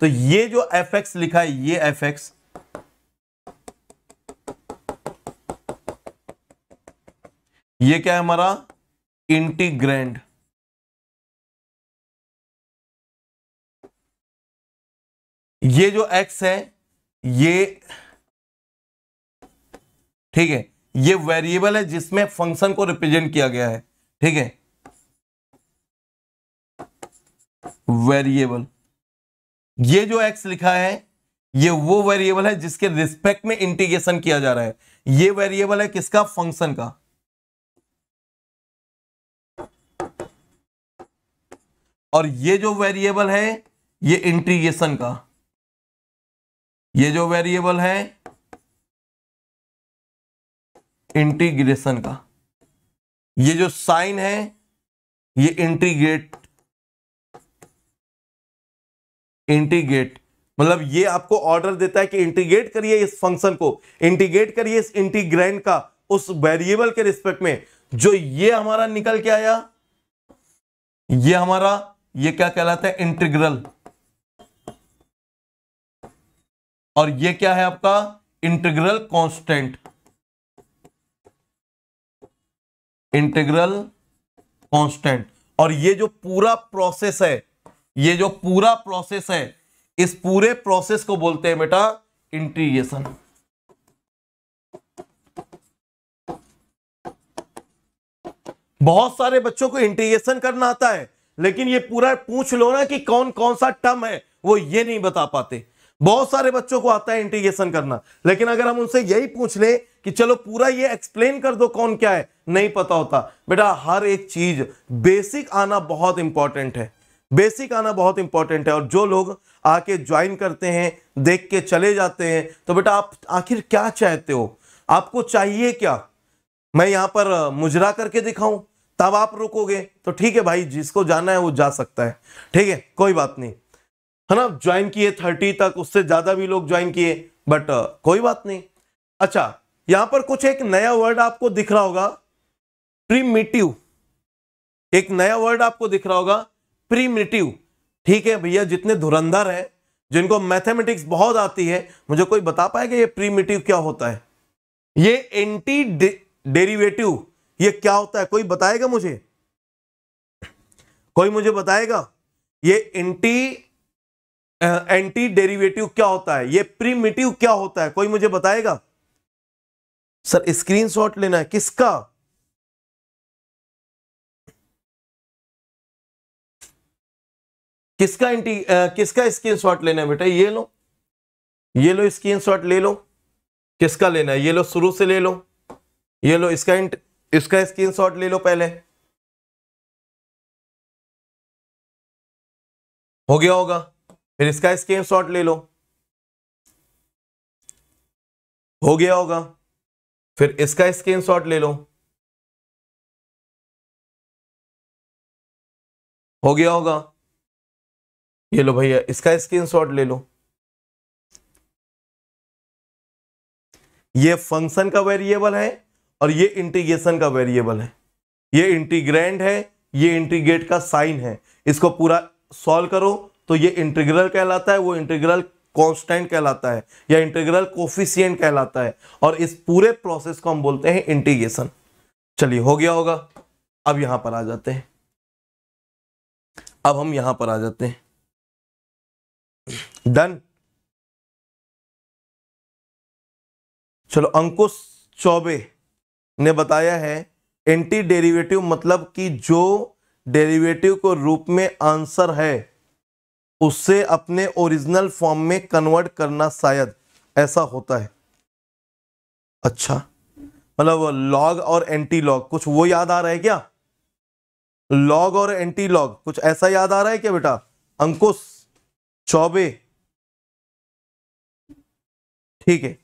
Speaker 2: तो ये जो एफ एक्स लिखा है ये एफ एक्स ये क्या है हमारा इंटीग्रेंड
Speaker 3: ये जो x
Speaker 2: है ये ठीक है ये वेरिएबल है जिसमें फंक्शन को रिप्रेजेंट किया गया है ठीक है वेरिएबल ये जो x लिखा है ये वो वेरिएबल है जिसके रिस्पेक्ट में इंटीग्रेशन किया जा रहा है ये वेरिएबल है किसका फंक्शन का
Speaker 1: और ये जो वेरिएबल है ये इंटीग्रेशन का ये जो वेरिएबल है इंटीग्रेशन का ये जो साइन है ये इंटीग्रेट
Speaker 2: इंटीग्रेट मतलब ये आपको ऑर्डर देता है कि इंटीग्रेट करिए इस फंक्शन को इंटीग्रेट करिए इस इंटीग्रेंट का उस वेरिएबल के रिस्पेक्ट में जो ये हमारा निकल के आया ये हमारा ये क्या कहलाता है इंटीग्रल
Speaker 1: और ये क्या है आपका इंटीग्रल कांस्टेंट
Speaker 2: इंटीग्रल कांस्टेंट और ये जो पूरा प्रोसेस है ये जो पूरा प्रोसेस है इस पूरे प्रोसेस को बोलते हैं बेटा इंटीग्रेशन बहुत सारे बच्चों को इंटीग्रेशन करना आता है लेकिन ये पूरा पूछ लो ना कि कौन कौन सा टर्म है वो ये नहीं बता पाते बहुत सारे बच्चों को आता है इंटीग्रेशन करना लेकिन अगर हम उनसे यही पूछ ले कि चलो पूरा ये एक्सप्लेन कर दो कौन क्या है नहीं पता होता बेटा हर एक चीज बेसिक आना बहुत इंपॉर्टेंट है बेसिक आना बहुत इंपॉर्टेंट है और जो लोग आके ज्वाइन करते हैं देख के चले जाते हैं तो बेटा आप आखिर क्या चाहते हो आपको चाहिए क्या मैं यहां पर मुजरा करके दिखाऊं तब आप रुकोगे तो ठीक है भाई जिसको जाना है वो जा सकता है ठीक है कोई बात नहीं है ना ज्वाइन किए थर्टी तक उससे ज्यादा भी लोग ज्वाइन किए बट uh, कोई बात नहीं अच्छा यहां पर कुछ एक नया वर्ड आपको दिख रहा होगा प्रीमिटिव एक नया वर्ड आपको दिख रहा होगा प्रीमिटिव ठीक है भैया जितने धुरंधर हैं जिनको मैथमेटिक्स बहुत आती है मुझे कोई बता पाएगा ये प्रीमिटिव क्या होता है ये एंटी डेरिवेटिव ये क्या होता है कोई बताएगा मुझे कोई मुझे बताएगा ये एंटी एंटी डेरिवेटिव क्या होता है ये प्रीमिटिव क्या होता है कोई मुझे बताएगा सर स्क्रीनशॉट लेना है किसका किसका एंटी आ, किसका स्क्रीनशॉट लेना है बेटा ये लो ये लो स्क्रीनशॉट ले लो किसका लेना है ये लो शुरू से ले लो ये
Speaker 1: लो इसका इसका स्क्रीनशॉट ले लो पहले हो गया होगा फिर इसका स्क्रीनशॉट ले लो हो गया होगा फिर इसका स्क्रीनशॉट ले लो हो गया होगा ये लो भैया इसका स्क्रीनशॉट ले लो
Speaker 2: ये फंक्शन का वेरिएबल है और ये इंटीग्रेशन का वेरिएबल है ये इंटीग्रेंड है ये इंटीग्रेट का साइन है इसको पूरा सॉल्व करो तो ये इंटीग्रल कहलाता है वो इंटीग्रल कांस्टेंट कहलाता है या इंटीग्रल कोफिशियंट कहलाता है और इस पूरे प्रोसेस को हम बोलते हैं इंटीग्रेशन चलिए हो गया होगा अब यहां पर आ जाते हैं
Speaker 1: अब हम यहां पर आ जाते हैं डन चलो अंकुश चौबे ने
Speaker 2: बताया है एंटी डेरिवेटिव मतलब कि जो डेरिवेटिव को रूप में आंसर है उससे अपने ओरिजिनल फॉर्म में कन्वर्ट करना शायद ऐसा होता है अच्छा मतलब लॉग और एंटी लॉग कुछ वो याद आ रहा है क्या लॉग और एंटी लॉग कुछ ऐसा याद आ रहा है क्या बेटा अंकुश चौबे ठीक है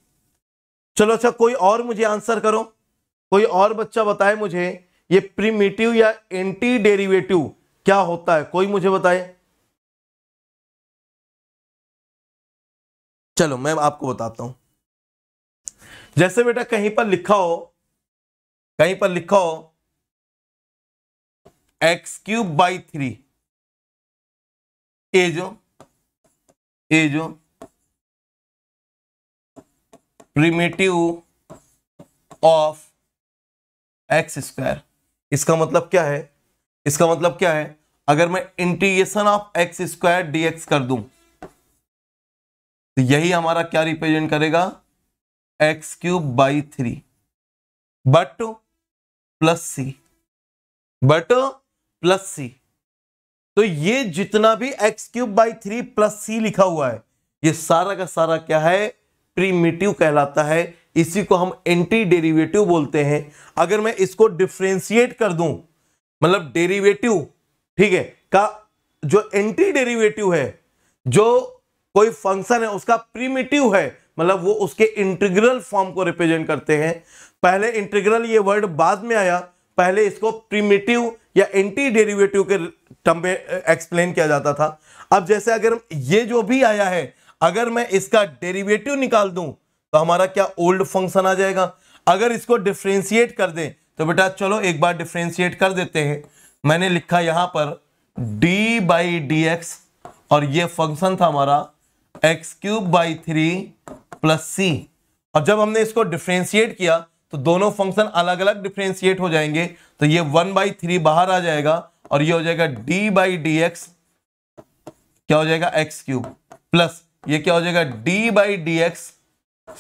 Speaker 2: चलो अच्छा कोई और मुझे आंसर करो कोई और बच्चा बताए मुझे ये प्रीमेटिव या एंटी डेरिवेटिव क्या होता
Speaker 1: है कोई मुझे बताए चलो मैं आपको बताता हूं जैसे बेटा कहीं पर लिखा हो कहीं पर लिखा हो X cube by three
Speaker 3: A जो ए जो
Speaker 1: प्रीमेटिव ऑफ
Speaker 2: एक्स स्क्वायर इसका मतलब क्या है इसका मतलब क्या है अगर मैं integration of x square D X कर दूं तो यही हमारा क्या रिप्रेजेंट करेगा X cube by three but plus C but plus C तो ये जितना भी X cube by three plus C लिखा हुआ है ये सारा का सारा क्या है प्रीमिटिव कहलाता है इसी को हम एंटी डेरिवेटिव बोलते हैं अगर मैं इसको डिफ्रेंशिएट कर दूं मतलब डेरिवेटिव ठीक है का जो एंटी डेरिवेटिव है जो कोई फंक्शन है उसका प्रीमिटिव है मतलब वो उसके इंटीग्रल फॉर्म को रिप्रेजेंट करते हैं पहले इंटीग्रल ये वर्ड बाद में आया पहले इसको प्रीमिटिव या एंटी डेरिवेटिव के टर्म में एक्सप्लेन किया जाता था अब जैसे अगर ये जो भी आया है अगर मैं इसका डेरिवेटिव निकाल दूं तो हमारा क्या ओल्ड फंक्शन आ जाएगा अगर इसको डिफ्रेंशिएट कर दें तो बेटा चलो एक बार डिफ्रेंशिएट कर देते हैं मैंने लिखा यहां पर डी बाई डी एक्स और ये फंक्शन था हमारा X cube by three plus सी और जब हमने इसको डिफ्रेंशिएट किया तो दोनों फंक्शन अलग अलग डिफ्रेंशिएट हो जाएंगे तो ये वन बाई थ्री बाहर आ जाएगा और ये हो जाएगा डी बाई डी एक्स क्या हो जाएगा एक्स क्यूब प्लस ये क्या हो जाएगा D by D X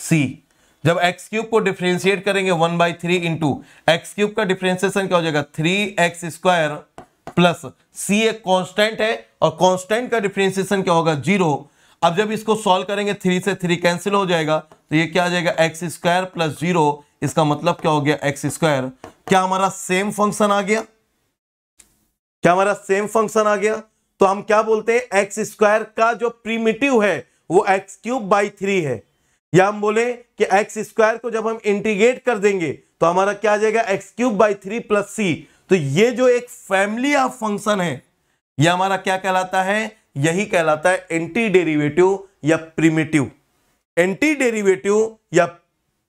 Speaker 2: C जब एक्स क्यूब को डिफ्रेंशिएट करेंगे one by three into X cube का डिफ्रेंसिएशन क्या हो जाएगा three x square plus C एक कांस्टेंट है और कांस्टेंट का डिफ्रेंसिएशन क्या होगा जीरो अब जब इसको सॉल्व करेंगे थ्री से थ्री कैंसिल हो जाएगा तो ये क्या आ जाएगा एक्स स्क्वायर प्लस जीरो इसका मतलब क्या हो गया एक्स स्क्वायर क्या हमारा सेम फंक्शन आ गया क्या हमारा सेम फंक्शन आ गया तो हम क्या बोलते हैं एक्स स्क्वायर का जो प्रीमिटिव है वो एक्स क्यूब बाई थ्री है या हम बोले कि एक्स स्क्वायर को जब हम इंटीग्रेट कर देंगे तो हमारा क्या आ जाएगा x cube by three plus C तो ये जो एक फैमिली ऑफ फंक्शन है ये हमारा क्या कहलाता है यही कहलाता है एंटी डेरिवेटिव या प्रीमेटिव एंटी डेरिवेटिव या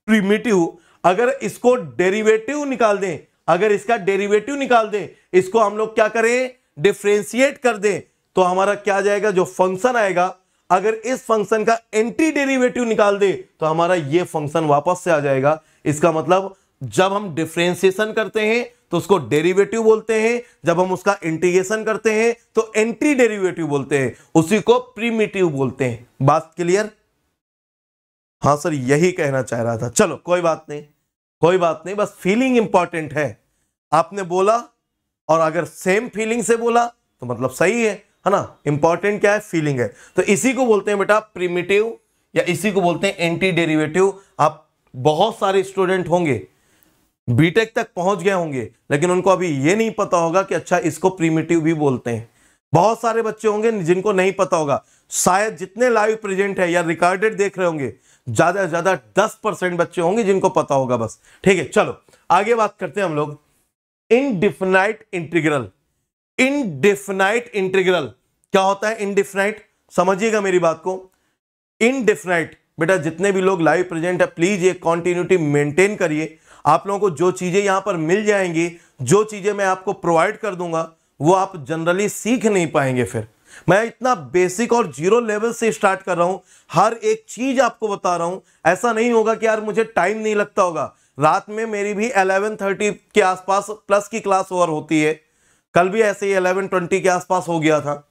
Speaker 2: प्रीमेटिव अगर इसको डेरिवेटिव निकाल दें अगर इसका डेरिवेटिव निकाल दें इसको हम लोग क्या करें डिफ्रेंशिएट कर दें तो हमारा क्या जाएगा जो फंक्शन आएगा अगर इस फंक्शन का एंटी डेरिवेटिव निकाल दे तो हमारा ये फंक्शन वापस से आ जाएगा इसका मतलब जब हम डिफ्रेंसिएशन करते हैं तो उसको डेरिवेटिव बोलते हैं जब हम उसका इंटीग्रेशन करते हैं तो एंटी डेरिवेटिव बोलते हैं उसी को प्रीमेटिव बोलते हैं बात क्लियर हां सर यही कहना चाह रहा था चलो कोई बात नहीं कोई बात नहीं बस फीलिंग इंपॉर्टेंट है आपने बोला और अगर सेम फीलिंग से बोला तो मतलब सही है है ना इंपॉर्टेंट क्या है फीलिंग है तो इसी को बोलते हैं बेटा प्रिमिटिव या इसी को बोलते हैं एंटी डेरिवेटिव आप बहुत सारे स्टूडेंट होंगे बीटेक तक पहुंच गए होंगे लेकिन उनको अभी ये नहीं पता होगा कि अच्छा इसको प्रीमेटिव भी बोलते हैं बहुत सारे बच्चे होंगे जिनको नहीं पता होगा शायद जितने लाइव प्रेजेंट है या रिकॉर्डेड देख रहे होंगे ज़्यादा से ज़्यादा दस परसेंट बच्चे होंगे जिनको पता होगा बस ठीक है चलो आगे बात करते हैं हम लोग इनडिफिनाइट इंटीग्रल इनडिफिनाइट इंटीग्रल क्या होता है इनडिफिनाइट समझिएगा मेरी बात को इनडिफिनाइट बेटा जितने भी लोग लाइव प्रेजेंट है प्लीज ये कॉन्टिन्यूटी मेंटेन करिए आप लोगों को जो चीजें यहां पर मिल जाएंगी जो चीजें मैं आपको प्रोवाइड कर दूंगा वो आप जनरली सीख नहीं पाएंगे फिर मैं इतना बेसिक और जीरो लेवल से स्टार्ट कर रहा हूं हर एक चीज आपको बता रहा हूं ऐसा नहीं होगा कि यार मुझे टाइम नहीं लगता होगा रात में मेरी भी 11:30 के आसपास प्लस की क्लास ओवर होती है कल भी ऐसे ही 11:20 के आसपास हो गया था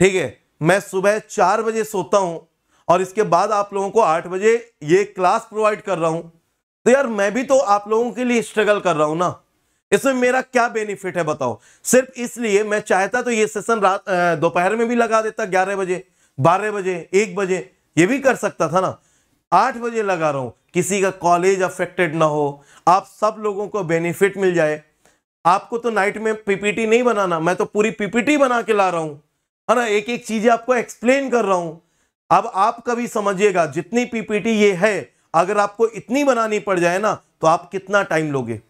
Speaker 2: ठीक है मैं सुबह चार बजे सोता हूँ और इसके बाद आप लोगों को आठ बजे ये क्लास प्रोवाइड कर रहा हूं तो यार मैं भी तो आप लोगों के लिए स्ट्रगल कर रहा हूँ ना इसमें मेरा क्या बेनिफिट है बताओ सिर्फ इसलिए मैं चाहता तो ये सेशन रात दोपहर में भी लगा देता ग्यारह बजे बारह बजे एक बजे ये भी कर सकता था ना आठ बजे लगा रहा हूँ किसी का कॉलेज अफेक्टेड ना हो आप सब लोगों को बेनिफिट मिल जाए आपको तो नाइट में पीपीटी नहीं बनाना मैं तो पूरी पीपीटी बना के ला रहा हूँ है ना एक एक चीजें आपको एक्सप्लेन कर रहा हूं अब आप कभी समझिएगा जितनी पीपीटी ये है अगर आपको इतनी बनानी पड़ जाए ना तो आप कितना टाइम लोगे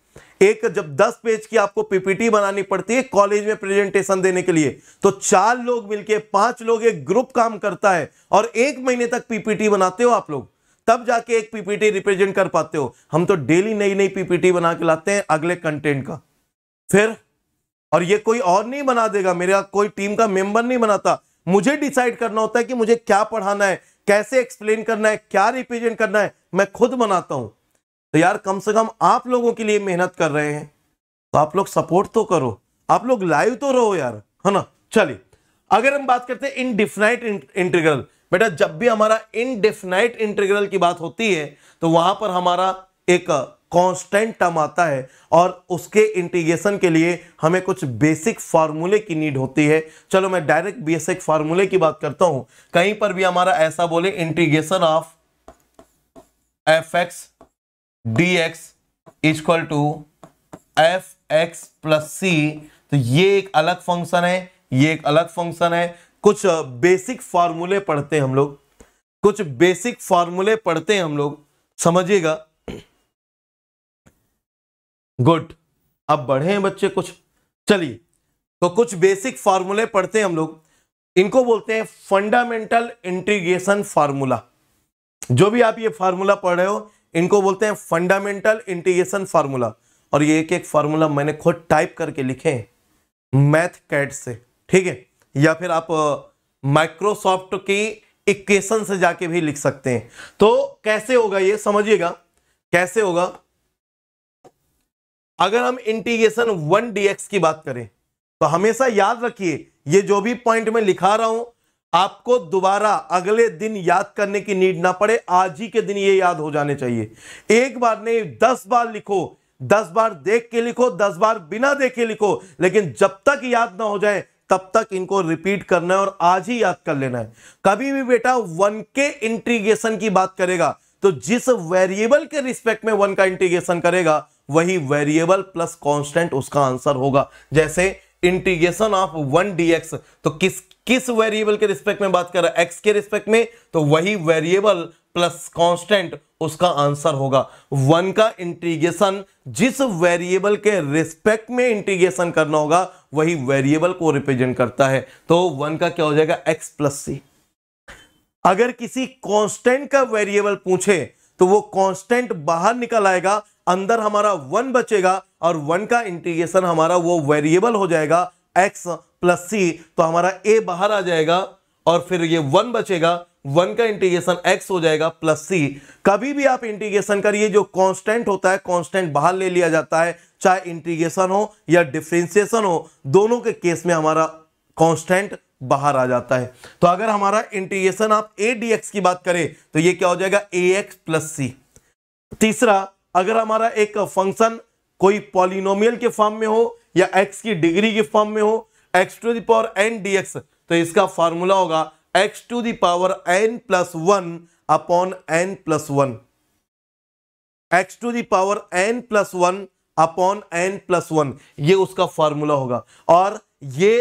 Speaker 2: एक जब 10 पेज की आपको पीपीटी बनानी पड़ती है कॉलेज में प्रेजेंटेशन देने के लिए तो चार लोग मिलके पांच लोग एक ग्रुप काम करता है और एक महीने तक पीपीटी बनाते हो आप लोग तब जाके एक पीपीटी रिप्रेजेंट कर पाते हो हम तो डेली नई नई पीपीटी बना के लाते हैं अगले कंटेंट का फिर और ये कोई और नहीं बना देगा मेरा कोई टीम का मेंबर नहीं बनाता मुझे डिसाइड करना होता है कि मुझे क्या पढ़ाना है कैसे एक्सप्लेन करना है क्या रिप्रेजेंट करना है मैं खुद बनाता हूं तो यार कम से कम आप लोगों के लिए मेहनत कर रहे हैं तो आप लोग सपोर्ट तो करो आप लोग लाइव तो रहो यार है ना चलिए अगर हम बात करते हैं इनडिफिनाइट इंटीग्रल बेटा जब भी हमारा इनडिफिनाइट इंटीग्रल की बात होती है तो वहां पर हमारा एक कांस्टेंट टर्म आता है और उसके इंटीग्रेशन के लिए हमें कुछ बेसिक फार्मूले की नीड होती है चलो मैं डायरेक्ट बेसिक फार्मूले की बात करता हूं कहीं पर भी हमारा ऐसा बोले integration of F x D x equal to F x plus C तो ये एक अलग फंक्शन है ये एक अलग फंक्शन है कुछ बेसिक फार्मूले पढ़ते हैं हम लोग कुछ बेसिक फार्मूले पढ़ते हैं हम लोग समझिएगा गुड अब बढ़े हैं बच्चे कुछ चलिए तो कुछ बेसिक फार्मूले पढ़ते हैं हम लोग इनको बोलते हैं फंडामेंटल इंटीग्रेशन फार्मूला जो भी आप ये फार्मूला पढ़ रहे हो इनको बोलते हैं फंडामेंटल इंटीग्रेशन फार्मूला और ये एक एक फार्मूला मैंने खुद टाइप करके लिखे हैं मैथ कैट से ठीक है या फिर आप माइक्रोसॉफ्ट की इक्वेशन से जाके भी लिख सकते हैं तो कैसे होगा ये समझिएगा कैसे होगा अगर हम इंटीग्रेशन वन डीएक्स की बात करें तो हमेशा याद रखिए ये जो भी पॉइंट में लिखा रहा हूं आपको दोबारा अगले दिन याद करने की नीड ना पड़े आज ही के दिन ये याद हो जाने चाहिए एक बार नहीं दस बार लिखो दस बार देख के लिखो दस बार बिना देखे लिखो लेकिन जब तक याद ना हो जाए तब तक इनको रिपीट करना है और आज ही याद कर लेना है कभी भी बेटा वन के इंटीग्रेशन की बात करेगा तो जिस वेरिएबल के रिस्पेक्ट में वन का इंटीग्रेशन करेगा वही वेरिएबल प्लस कांस्टेंट उसका आंसर होगा जैसे इंटीग्रेशन ऑफ वन डी तो किस किस वेरिएबल के रिस्पेक्ट में बात कर रहा है एक्स के रिस्पेक्ट में तो वही वेरिएबल प्लस कांस्टेंट उसका आंसर होगा वन का इंटीग्रेशन जिस वेरिएबल के रिस्पेक्ट में इंटीग्रेशन करना होगा वही वेरिएबल को रिप्रेजेंट करता है तो वन का क्या हो जाएगा एक्स प्लस सी अगर किसी कांस्टेंट का वेरिएबल पूछे तो वो कांस्टेंट बाहर निकल आएगा अंदर हमारा वन बचेगा और वन का इंटीग्रेशन हमारा वो वेरिएबल हो जाएगा एक्स प्लस सी तो हमारा ए बाहर आ जाएगा और फिर ये वन बचेगा वन का इंटीग्रेशन एक्स हो जाएगा प्लस सी कभी भी आप इंटीग्रेशन करिए जो कांस्टेंट होता है कांस्टेंट बाहर ले लिया जाता है चाहे इंटीग्रेशन हो या डिफ्रेंसिएशन हो दोनों के केस में हमारा कांस्टेंट बाहर आ जाता है तो अगर हमारा इंटीग्रेशन आप ए डी एक्स की बात करें तो ये क्या हो जाएगा ए एक्स प्लस सी तीसरा अगर हमारा एक फंक्शन कोई पॉलिनोमियल के फॉर्म में हो या एक्स की डिग्री के फॉर्म में हो X to the power N D x तो इसका फॉर्मूला होगा x to the power N plus one upon N plus one X to the power N plus one upon N plus one ये उसका फॉर्मूला होगा और ये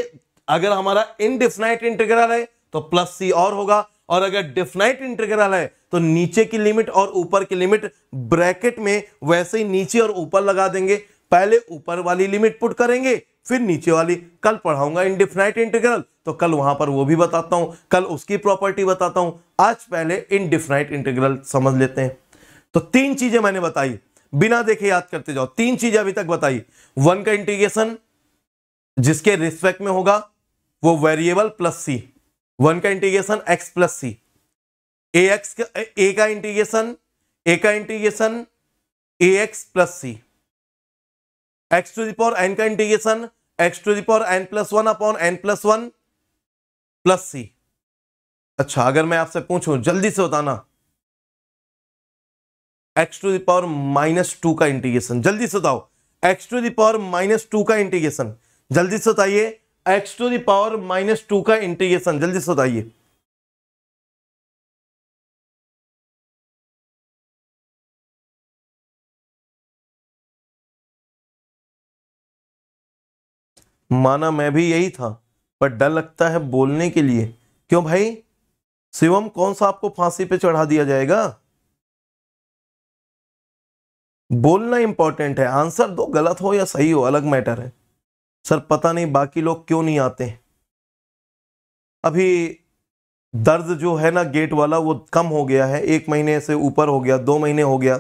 Speaker 2: अगर हमारा इनडिफिनाइट इंटीग्रल है तो प्लस सी और होगा और अगर डिफनाइट इंटीग्रल है तो नीचे की लिमिट और ऊपर की लिमिट ब्रैकेट में वैसे ही नीचे और ऊपर लगा देंगे पहले ऊपर वाली लिमिट पुट करेंगे फिर नीचे वाली कल पढ़ाऊंगा इनडिफिनाइट इंटीग्रल तो कल वहां पर वो भी बताता हूं कल उसकी प्रॉपर्टी बताता हूं आज पहले इनडिफिनाइट इंटीग्रल समझ लेते हैं तो तीन चीजें मैंने बताई बिना देखे याद करते जाओ तीन चीजें अभी तक बताई वन का इंटीग्रेशन जिसके रिस्पेक्ट में होगा वो वेरिएबल प्लस सी वन का integration x plus C A X का ए का इंटीग्रेशन ए का integration A x plus C X to the power N का integration x to the power N plus one upon N plus one plus सी अच्छा अगर मैं आपसे पूछूं जल्दी से बताना X to the power minus two का इंटीग्रेशन जल्दी से बताओ X to the power minus two का इंटीग्रेशन जल्दी से बताइए x to the power minus two का इंटीग्रेशन जल्दी से बताइए माना मैं भी यही था पर डर लगता है बोलने के लिए क्यों भाई शिवम कौन सा आपको फांसी पे चढ़ा दिया जाएगा बोलना इंपॉर्टेंट है आंसर दो गलत हो या सही हो अलग मैटर है सर पता नहीं बाकी लोग क्यों नहीं आते अभी दर्द जो है ना गेट वाला वो कम हो गया है एक महीने से ऊपर हो गया दो महीने हो गया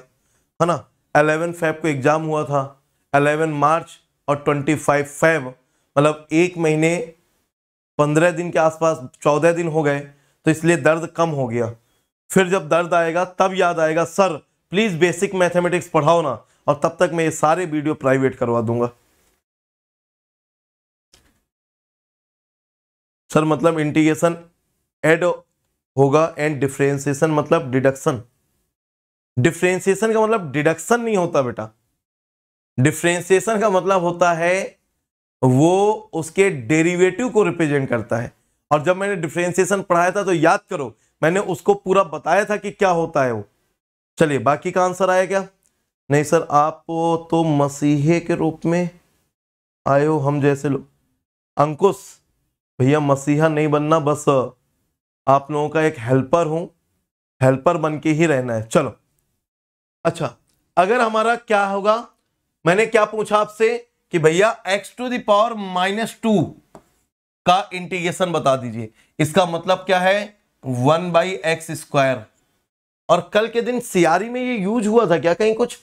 Speaker 2: है ना अलेवन फेब को एग्ज़ाम हुआ था अलेवन मार्च और ट्वेंटी फाइव फेब मतलब एक महीने पंद्रह दिन के आसपास चौदह दिन हो गए तो इसलिए दर्द कम हो गया फिर जब दर्द आएगा तब याद आएगा सर प्लीज़ बेसिक मैथमेटिक्स पढ़ाओ ना और तब तक मैं ये सारे वीडियो प्राइवेट करवा दूंगा सर मतलब इंटीग्रेशन एड होगा एंड डिफ्रेंसिएशन मतलब डिडक्शन डिफ्रेंसिएशन का मतलब डिडक्शन नहीं होता बेटा डिफ्रेंसिएशन का मतलब होता है वो उसके डेरिवेटिव को रिप्रेजेंट करता है और जब मैंने डिफ्रेंसिएशन पढ़ाया था तो याद करो मैंने उसको पूरा बताया था कि क्या होता है वो चलिए बाकी का आंसर आया क्या नहीं सर आप तो मसीहे के रूप में आयो हम जैसे लोग अंकुश भैया मसीहा नहीं बनना बस आप लोगों का एक हेल्पर हूं हेल्पर बन के ही रहना है चलो अच्छा अगर हमारा क्या होगा मैंने क्या पूछा आपसे कि भैया x to the power minus two का इंटीग्रेशन बता दीजिए इसका मतलब क्या है वन बाई एक्स स्क्वायर और कल के दिन सियारी में ये यूज हुआ था क्या कहीं कुछ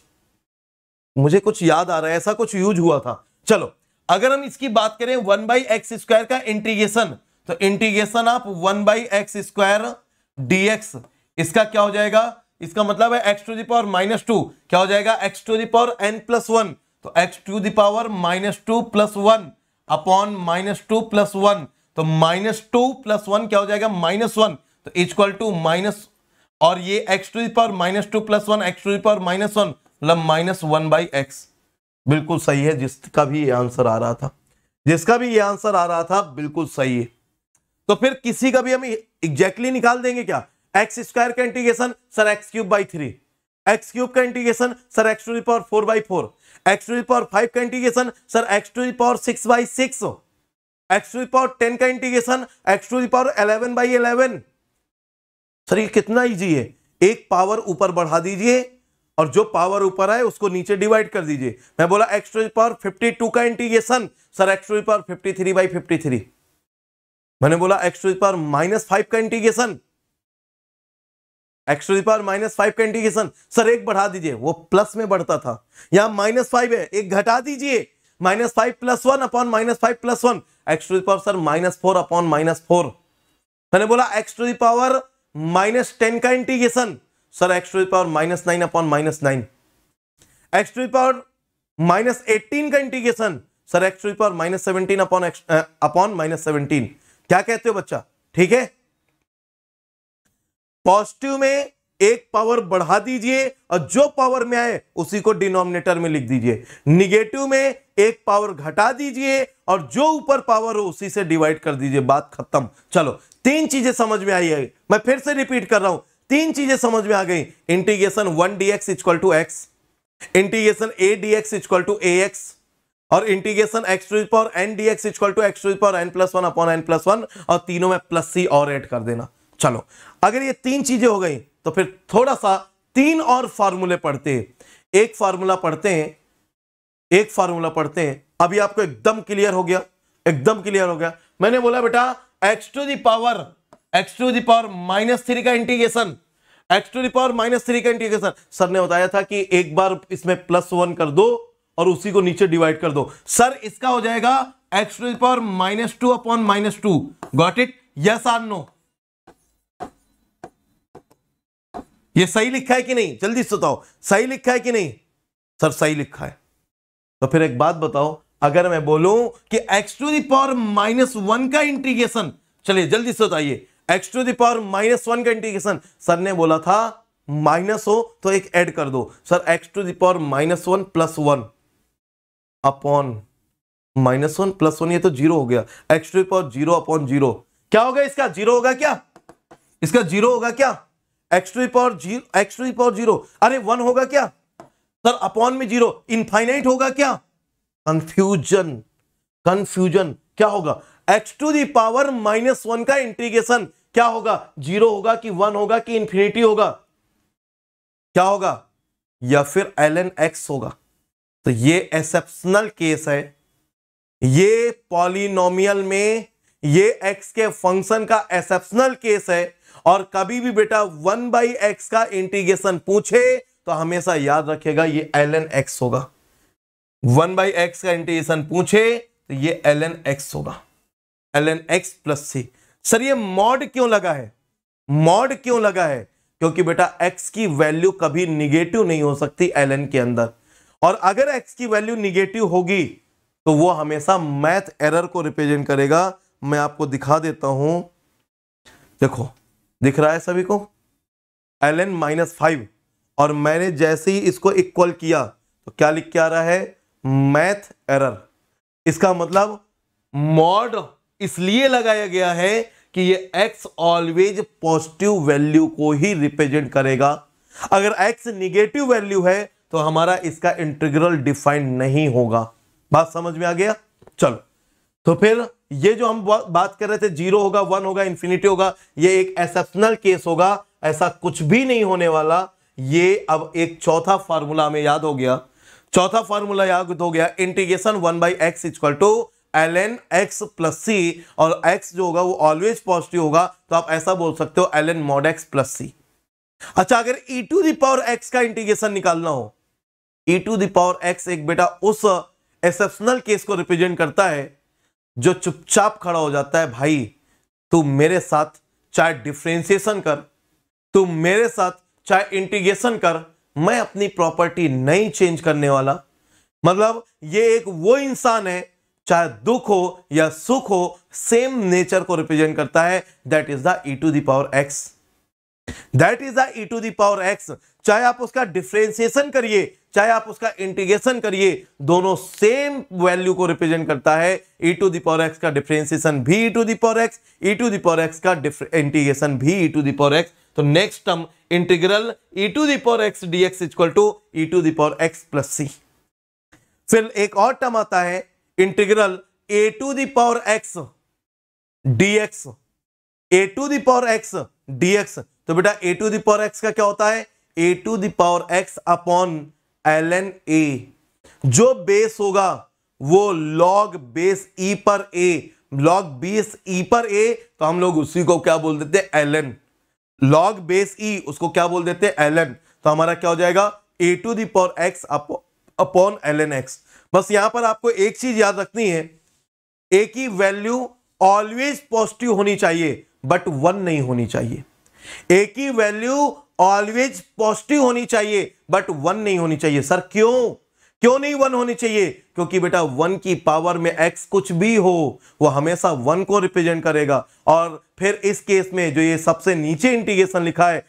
Speaker 2: मुझे कुछ याद आ रहा है ऐसा कुछ यूज हुआ था चलो अगर हम इसकी बात करें वन बाई एक्स स्क्वायर का इंटीग्रेशन तो इंटीग्रेशन आप one by X square D X इसका क्या हो जाएगा इसका मतलब है X to the power minus two क्या हो जाएगा x to the power N plus one तो X to the power minus two plus one upon minus two plus one तो माइनस टू प्लस वन क्या हो जाएगा माइनस वन तो इक्वल टू माइनस और ये X to the power minus two plus one X to the power minus one मतलब minus one by X बिल्कुल सही है जिसका भी ये आंसर आ रहा था जिसका भी ये आंसर आ रहा था बिल्कुल सही है तो फिर किसी का भी हम एग्जैक्टली निकाल देंगे क्या एक्स स्क्वायर का integration sir X cube by three X cube का integration sir x to the power four by four X to the power five का integration sir x to the power six by six X to the power ten का integration x to the power eleven by eleven sir ये कितना easy है एक power ऊपर बढ़ा दीजिए और जो पावर ऊपर आए उसको नीचे डिवाइड कर दीजिए मैं बोला X to power fifty two का integration sir x to power fifty three by fifty मैंने बोला X to power minus five का integration x to power minus five का इंटीग्रेशन सर एक बढ़ा दीजिए वो प्लस में बढ़ता था यहां माइनस फाइव है एक घटा दीजिए minus five plus one upon minus five plus one X to power sir minus four upon minus four मैंने बोला X to power minus ten का integration sir x to the power minus nine upon minus nine X to the power minus eighteen का integration sir x to power minus seventeen upon X upon minus seventeen क्या कहते हो बच्चा ठीक है positive में एक पावर बढ़ा दीजिए और जो पावर में आए उसी को डिनोमिनेटर में लिख दीजिए निगेटिव में एक पावर घटा दीजिए और जो ऊपर पावर हो उसी से डिवाइड कर दीजिए बात खत्म चलो तीन चीजें समझ में आई है मैं फिर से रिपीट कर रहा हूं तीन चीजें समझ में आ गई integration one d x equal to x integration a d x equal to a x और integration x to power n D x equal to x to power n plus one upon N plus one और तीनों में plus सी और add कर देना चलो अगर ये तीन चीजें हो गई तो फिर थोड़ा सा तीन और फार्मूले पढ़ते हैं एक फार्मूला पढ़ते हैं एक फार्मूला पढ़ते हैं अभी आपको एकदम क्लियर हो गया एकदम क्लियर हो गया मैंने बोला बेटा x to the power x to the power minus three का integration x to the power minus three का इंटीग्रेशन सर ने बताया था कि एक बार इसमें प्लस वन कर दो और उसी को नीचे डिवाइड कर दो सर इसका हो जाएगा x to the power minus two upon minus two got it yes or no ये सही लिखा है कि नहीं जल्दी से बताओ सही लिखा है कि नहीं सर सही लिखा है तो फिर एक बात बताओ अगर मैं बोलूं कि x to the power minus one का इंटीग्रेशन चलिए जल्दी से बताइए x to the power minus one का इंटीग्रेशन सर ने बोला था माइनस हो तो एक ऐड कर दो sir x to the power minus one plus one upon minus one plus one ये तो जीरो हो गया x to the power zero upon zero क्या होगा इसका जीरो होगा क्या इसका जीरो होगा क्या x to the power zero x to the power zero अरे वन होगा क्या सर अपॉन में जीरो इनफाइनाइट होगा क्या कंफ्यूजन कंफ्यूजन क्या होगा x to the power minus one का इंटीग्रेशन क्या होगा जीरो होगा कि वन होगा कि इंफिनिटी होगा क्या होगा या फिर एल एन एक्स होगा तो ये एक्सेप्शनल केस है ये पॉलिनोमियल में ये एक्स के फंक्शन का एक्सेप्शनल केस है और कभी भी बेटा वन बाई एक्स का इंटीग्रेशन पूछे तो हमेशा याद रखेगा ये एल एन एक्स होगा वन बाई एक्स का इंटीग्रेशन पूछे तो ये एल एन एक्स होगा l n x plus c sir ये मॉड क्यों लगा है मॉड क्यों लगा है क्योंकि बेटा एक्स की वैल्यू कभी निगेटिव नहीं हो सकती एल एन के अंदर और अगर एक्स की वैल्यू निगेटिव होगी तो वो हमेशा मैथ एरर को रिप्रेजेंट करेगा मैं आपको दिखा देता हूं देखो दिख रहा है सभी को एल एन माइनस फाइव और मैंने जैसे ही इसको इक्वल किया तो क्या लिख के आ रहा है मैथ एरर इसका मतलब मॉड इसलिए लगाया गया है कि ये x ऑलवेज पॉजिटिव वैल्यू को ही रिप्रेजेंट करेगा अगर x निगेटिव वैल्यू है तो हमारा इसका इंटीग्रल डिफाइंड नहीं होगा बात समझ में आ गया चलो तो फिर ये जो हम बात कर रहे थे जीरो होगा वन होगा इंफिनिटी होगा ये एक एक्सेप्शनल केस होगा ऐसा कुछ भी नहीं होने वाला ये अब एक चौथा फार्मूला हमें याद हो गया चौथा फार्मूला याद हो गया integration one by x equal to l n x plus सी और एक्स जो होगा वो ऑलवेज पॉजिटिव होगा तो आप ऐसा बोल सकते हो l n mod x plus सी अच्छा अगर ई टू दावर एक्स का इंटीग्रेशन निकालना हो ई टू दावर एक्स एक बेटा उस एक्सेप्शनल केस को रिप्रेजेंट करता है जो चुपचाप खड़ा हो जाता है भाई तू मेरे साथ चाहे डिफ्रेंसिएशन कर तू मेरे साथ चाहे इंटीग्रेशन कर मैं अपनी प्रॉपर्टी नहीं चेंज करने वाला मतलब ये एक वो इंसान है चाहे दुख हो या सुख हो सेम नेचर को रिप्रेजेंट करता है that is the e to the power x that is the e to the power x चाहे आप उसका डिफ्रेंसिएशन करिए चाहे आप उसका इंटीग्रेशन करिए दोनों सेम वैल्यू को रिप्रेजेंट करता है ई टू दावर एक्स का डिफ्रेंसिएशन भी e to the power x e to the power x का इंटीग्रेशन भी ई टू दावर एक्स तो next term integral e to the power x D x equal to e to the power x plus सी फिर एक और term आता है integral a to the power x D x a to the power x D x तो बेटा ए to the power x का क्या होता है a to the power x upon l n a जो बेस होगा वो लॉग बेस ई पर ए लॉग बेस ई पर ए तो हम लोग उसी को क्या बोल देते हैं l n log base e उसको क्या बोल देते हैं एल एन तो हमारा क्या हो जाएगा a to the power x upon l n x बस यहां पर आपको एक चीज याद रखनी है ए की वैल्यू ऑलवेज पॉजिटिव होनी चाहिए बट वन नहीं होनी चाहिए ए की वैल्यू ऑलवेज पॉजिटिव होनी चाहिए बट वन नहीं होनी चाहिए सर क्यों क्यों नहीं वन होनी चाहिए क्योंकि बेटा वन की पावर में एक्स कुछ भी हो वो हमेशा वन को रिप्रेजेंट करेगा और फिर इस केस में जो ये सबसे नीचे इंटीग्रेशन लिखा है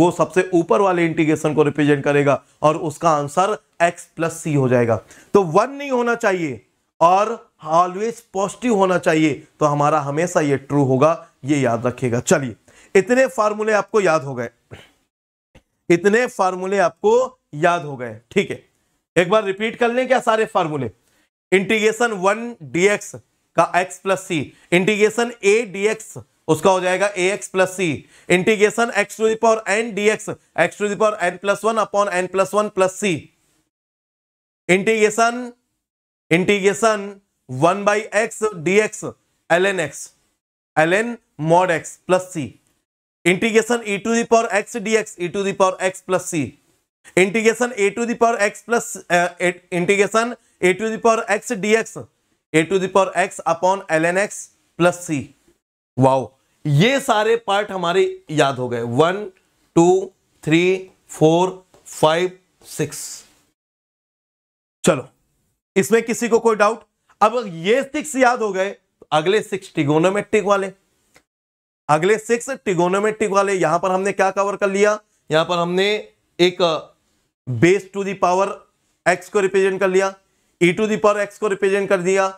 Speaker 2: वो सबसे ऊपर वाले इंटीग्रेशन को रिप्रेजेंट करेगा और उसका आंसर एक्स प्लस सी हो जाएगा तो वन नहीं होना चाहिए और ऑलवेज पॉजिटिव होना चाहिए तो हमारा हमेशा ये ट्रू होगा ये याद रखिएगा चलिए इतने फार्मूले आपको याद हो गए इतने फार्मूले आपको याद हो गए ठीक है एक बार रिपीट कर लें क्या सारे फार्मूले इंटीग्रेशन वन डीएक्स का x plus C integration a d x उसका हो जाएगा a x plus C integration x to the power n D x x to power n plus one upon N plus one plus C integration integration one by x D x l n x l n mod x plus C integration e to power x D x e to power x plus C integration a to power x plus integration a to power x D x a to power x upon l n x plus c wow ये सारे part हमारे याद हो गए one two three four five six चलो इसमें किसी को कोई डाउट अब ये सिक्स याद हो गए तो अगले सिक्स टिगोनोमेट्रिक वाले अगले सिक्स टिगोनोमेट्रिक वाले यहां पर हमने क्या कवर कर लिया यहां पर हमने एक बेस टू दावर एक्स को रिप्रेजेंट कर लिया ई टू दावर एक्स को रिप्रेजेंट कर दिया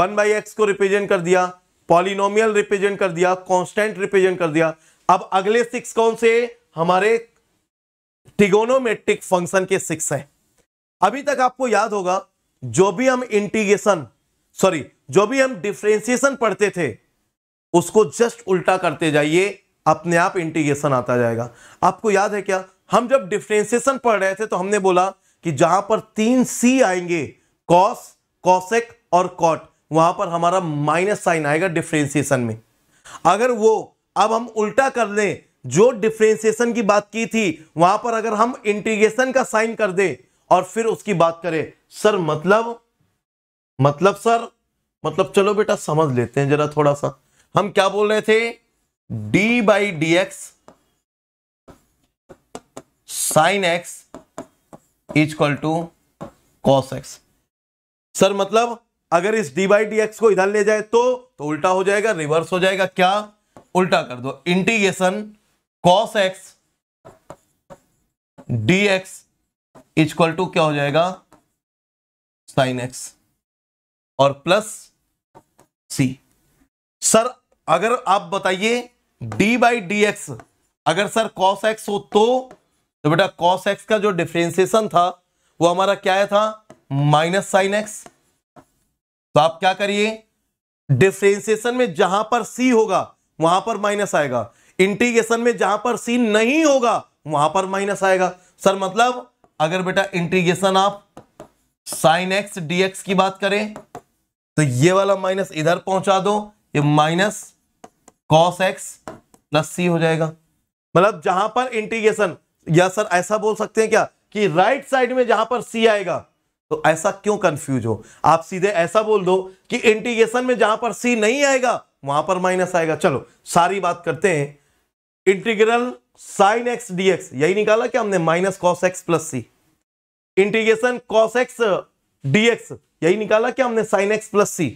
Speaker 2: वन बाई एक्स को रिप्रेजेंट कर दिया पॉलिनोमियल रिप्रेजेंट कर दिया कॉन्स्टेंट रिप्रेजेंट कर दिया अब अगले सिक्स कौन से हमारे टिगोनोमेट्रिक फंक्शन के सिक्स हैं अभी तक आपको याद होगा जो भी हम इंटीग्रेशन सॉरी जो भी हम डिफ्रेंसिएशन पढ़ते थे उसको जस्ट उल्टा करते जाइए अपने आप इंटीग्रेशन आता जाएगा आपको याद है क्या हम जब डिफ्रेंसिएशन पढ़ रहे थे तो हमने बोला कि जहां पर तीन सी आएंगे कॉस कॉसेक और कॉट वहां पर हमारा माइनस साइन आएगा डिफ्रेंसिएशन में अगर वो अब हम उल्टा कर लें जो डिफ्रेंसिएशन की बात की थी वहां पर अगर हम इंटीग्रेशन का साइन कर दें और फिर उसकी बात करें सर मतलब मतलब सर मतलब चलो बेटा समझ लेते हैं जरा थोड़ा सा हम क्या बोल रहे थे d by D x sine x equal to cos x sir मतलब अगर इस डी बाई डी एक्स को इधर ले जाए तो तो उल्टा हो जाएगा रिवर्स हो जाएगा क्या उल्टा कर दो integration cos x D x equal to क्या हो जाएगा साइन एक्स और प्लस सी सर अगर आप बताइए डी बाई डी एक्स अगर सर कॉस एक्स हो तो, तो बेटा कॉस एक्स का जो डिफ्रेंसिएशन था वो हमारा क्या है था माइनस साइन एक्स तो आप क्या करिए डिफ्रेंसिएशन में जहां पर सी होगा वहां पर माइनस आएगा इंटीग्रेशन में जहां पर सी नहीं होगा वहां पर माइनस आएगा सर मतलब अगर बेटा इंटीग्रेशन आप साइन एक्स डीएक्स की बात करें तो ये वाला माइनस इधर पहुंचा दो ये minus cos x plus c हो जाएगा मतलब जहां पर इंटीग्रेशन या सर ऐसा बोल सकते हैं क्या कि राइट साइड में जहां पर सी आएगा तो ऐसा क्यों कंफ्यूज हो आप सीधे ऐसा बोल दो कि इंटीग्रेशन में जहां पर सी नहीं आएगा वहां पर माइनस आएगा चलो सारी बात करते हैं इंटीग्रल साइन एक्स डीएक्स यही निकाला कि हमने माइनस कॉस एक्स प्लस सी इंटीग्रेशन कॉस एक्स डीएक्स यही निकाला क्या हमने साइन एक्स प्लस सी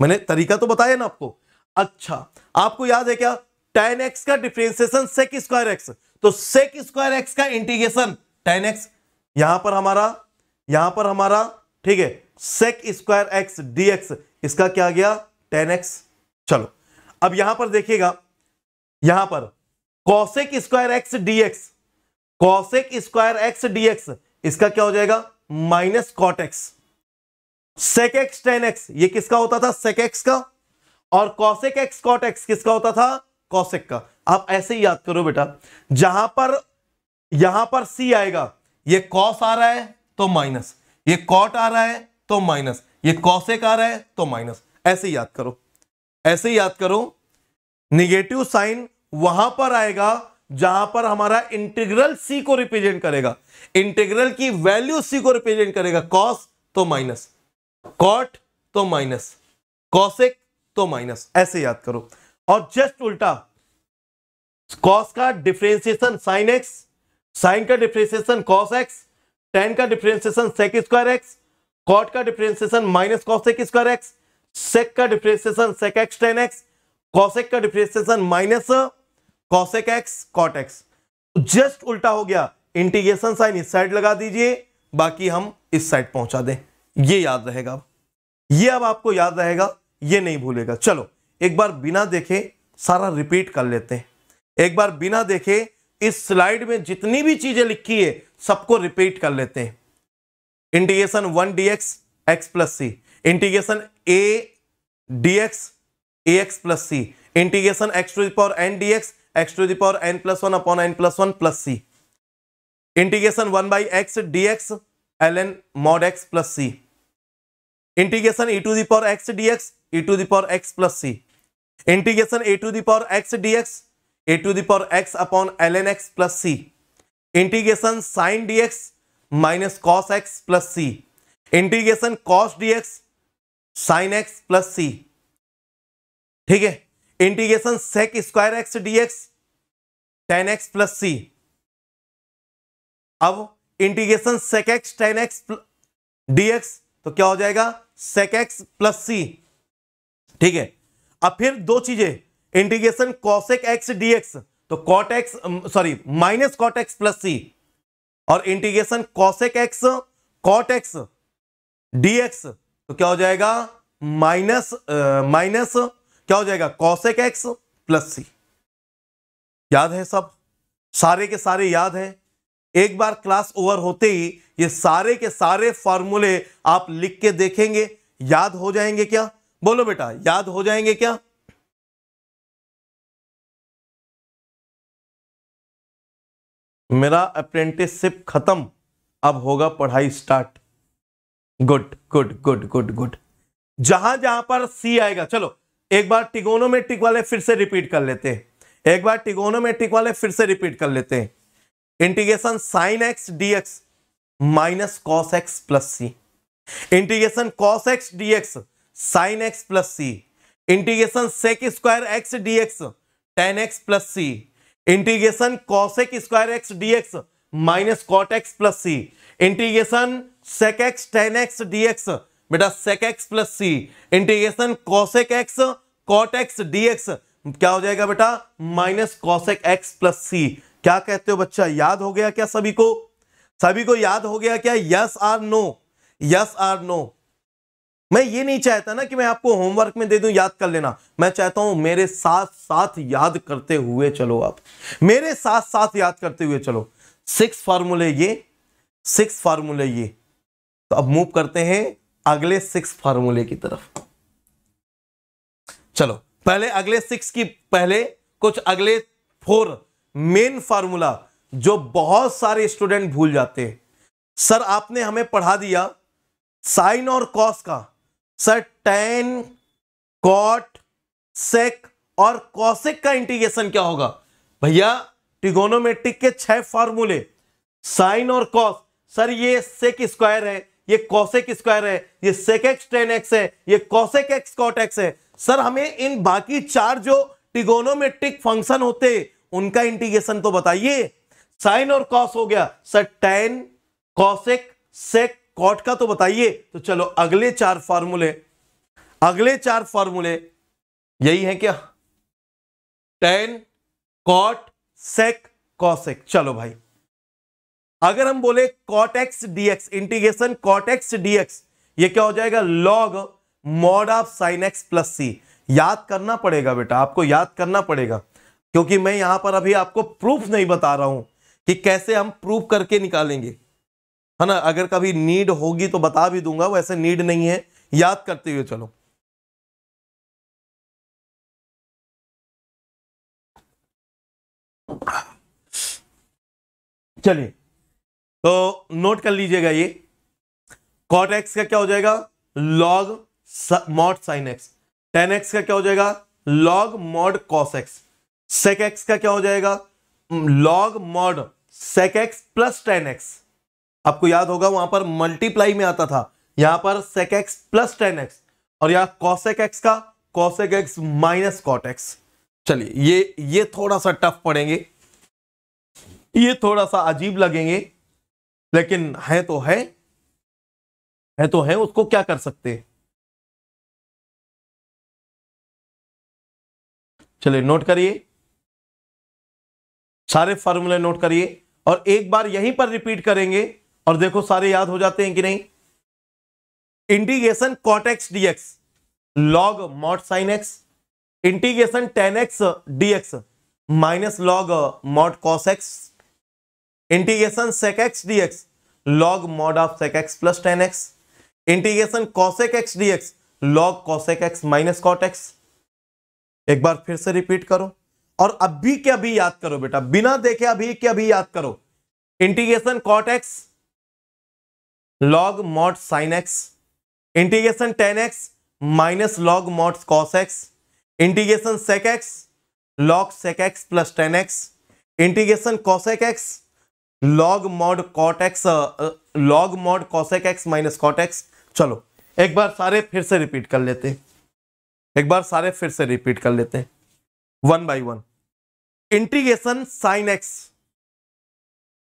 Speaker 2: मैंने तरीका तो बताया ना आपको अच्छा आपको याद है क्या टेन एक्स का डिफ्रेंसिएशन सेक स्क्वायर एक्स तो सेक स्क्वायर एक्स का इंटीग्रेशन टेन एक्स यहां पर हमारा यहां पर हमारा ठीक है सेक स्क्वायर एक्स डीएक्स इसका क्या गया टेन एक्स चलो अब यहां पर देखिएगा यहां पर cosec square x d x cosec square x d x इसका क्या हो जाएगा minus cot x sec x tan x ये किसका होता था सेक एक्स का और कॉसेक एक्स कॉट एक्स किसका होता था कॉसेक का आप ऐसे ही याद करो बेटा जहां पर यहां पर सी आएगा ये कॉस आ रहा है तो माइनस ये कॉट आ रहा है तो माइनस ये कॉसेक आ रहा है तो माइनस ऐसे याद करो ऐसे याद करो निगेटिव साइन वहां पर आएगा जहां पर हमारा इंटीग्रल सी को रिप्रेजेंट करेगा इंटीग्रल की वैल्यू सी को रिप्रेजेंट करेगा कॉस तो माइनस कॉट तो माइनस कॉसेक तो माइनस ऐसे याद करो और जस्ट उल्टा कॉस का डिफ्रेंसिएशन साइन एक्स साइन का डिफ्रेंसिएशन कॉस एक्स टेन का differentiation sec square x cot का differentiation minus cosec square x sec का differentiation sec x tan x cosec का differentiation minus cosec x cot x just उल्टा हो गया integration sign इस side लगा दीजिए बाकी हम इस साइड पहुंचा दें ये याद रहेगा ये अब आपको याद रहेगा ये नहीं भूलेगा चलो एक बार बिना देखे सारा रिपीट कर लेते हैं एक बार बिना देखे इस स्लाइड में जितनी भी चीजें लिखी है सबको रिपीट कर लेते हैं integration one d x x plus C integration a d x a x plus C integration x to power n D x x to the power n plus one upon N plus one plus C integration one by x D x l n mod x plus C integration e to the power x D x e to the power x plus C integration a to the power x D x a to the power x upon l n x plus C integration sine d x minus cos x plus C integration cos d x sine x plus c ठीक है integration sec square x d x tan x plus c अब integration sec x tan x dx तो क्या हो जाएगा सेक x plus c ठीक है अब फिर दो चीजें इंटीग्रेशन कॉसेक एक्स डीएक्स तो cot x sorry minus cot x plus सी और integration cosec x cot x dx तो क्या हो जाएगा माइनस माइनस क्या हो जाएगा कौशिक एक्स प्लस सी याद है सब सारे के सारे याद है एक बार क्लास ओवर होते ही ये सारे के सारे फॉर्मूले आप लिख के देखेंगे याद हो जाएंगे क्या बोलो बेटा याद हो जाएंगे क्या
Speaker 1: मेरा अप्रेंटिसशिप
Speaker 2: खत्म अब होगा पढ़ाई start good good good good good जहां जहां पर सी आएगा चलो एक बार टिगोनोमेट्रिक वाले फिर से रिपीट कर लेते हैं एक बार टिगोनोमेट्रिक वाले फिर से रिपीट कर लेते हैं integration sine x D x minus cos x plus सी integration cos x D x sine x plus सी integration sec square x D x tan x plus सी integration cosec square x D x minus cot x plus सी integration sec x tan x D x बेटा sec x plus सी integration cosec x cot x dx क्या हो जाएगा बेटा minus cosec x plus सी क्या कहते हो बच्चा याद हो गया क्या सभी को सभी को याद हो गया क्या yes or no yes or no मैं ये नहीं चाहता ना कि मैं आपको होमवर्क में दे दूं याद कर लेना मैं चाहता हूं मेरे साथ साथ याद करते हुए चलो आप मेरे साथ साथ याद करते हुए चलो सिक्स फार्मूले ये सिक्स फार्मूले ये तो अब मूव करते हैं अगले सिक्स फार्मूले की तरफ चलो पहले अगले सिक्स की पहले कुछ अगले फोर मेन फार्मूला जो बहुत सारे स्टूडेंट भूल जाते हैं सर आपने हमें पढ़ा दिया साइन और कॉस का सर टेन कॉट सेक और कॉसेक का इंटीग्रेशन क्या होगा भैया टिगोनोमेट्रिक के छह फार्मूले साइन और कॉस सर ये सेक स्क्वायर है ये कॉसेक स्क्वायर है ये एक्स टेन एक्स है ये कॉसेक एक्स कॉट एक्स है सर हमें इन बाकी चार जो टिगोनोमेट्रिक फंक्शन होते उनका इंटीग्रेशन तो बताइए साइन और कॉस हो गया sir tan cosec sec cot का तो बताइए तो चलो अगले चार फॉर्मूले अगले चार फॉर्मूले यही है क्या टेन कॉट सेक कॉसेक चलो भाई अगर हम बोले cot x d x integration cot x d x ये क्या हो जाएगा log mod of sine x plus c याद करना पड़ेगा बेटा आपको याद करना पड़ेगा क्योंकि मैं यहां पर अभी आपको प्रूफ नहीं बता रहा हूं कि कैसे हम प्रूफ करके निकालेंगे है ना अगर कभी नीड होगी तो बता भी दूंगा वैसे नीड नहीं है
Speaker 1: याद करते हुए चलो
Speaker 3: चलिए
Speaker 2: तो नोट कर लीजिएगा ये कॉट एक्स का क्या हो जाएगा log mod sine x tan x का क्या हो जाएगा log mod cos x sec x का क्या हो जाएगा log mod sec x plus tan x आपको याद होगा वहां पर मल्टीप्लाई में आता था यहां पर sec x plus tan x और यहां कॉसेक एक्स का cosec x minus cot x चलिए ये ये थोड़ा सा टफ पड़ेंगे ये थोड़ा सा अजीब लगेंगे लेकिन है तो है है तो है उसको क्या कर सकते हैं चलिए नोट करिए सारे फॉर्मूले नोट करिए और एक बार यहीं पर रिपीट करेंगे और देखो सारे याद हो जाते हैं कि नहीं integration cot x d x log mod sine x integration tan x d x minus log mod cos x integration sec x D x log mod of sec x plus tan x integration cosec x D x log cosec x minus cot x एक बार फिर से repeat करो और अभी के अभी याद करो बेटा बिना देखे अभी के अभी याद करो integration cot x log mod sine x integration tan x minus log mod cos x integration sec x log sec x plus tan x integration cosec x log mod cot x log mod cosec x minus cot x चलो एक बार सारे फिर से repeat कर लेते हैं एक बार सारे फिर से रिपीट कर लेते हैं one by one integration sine x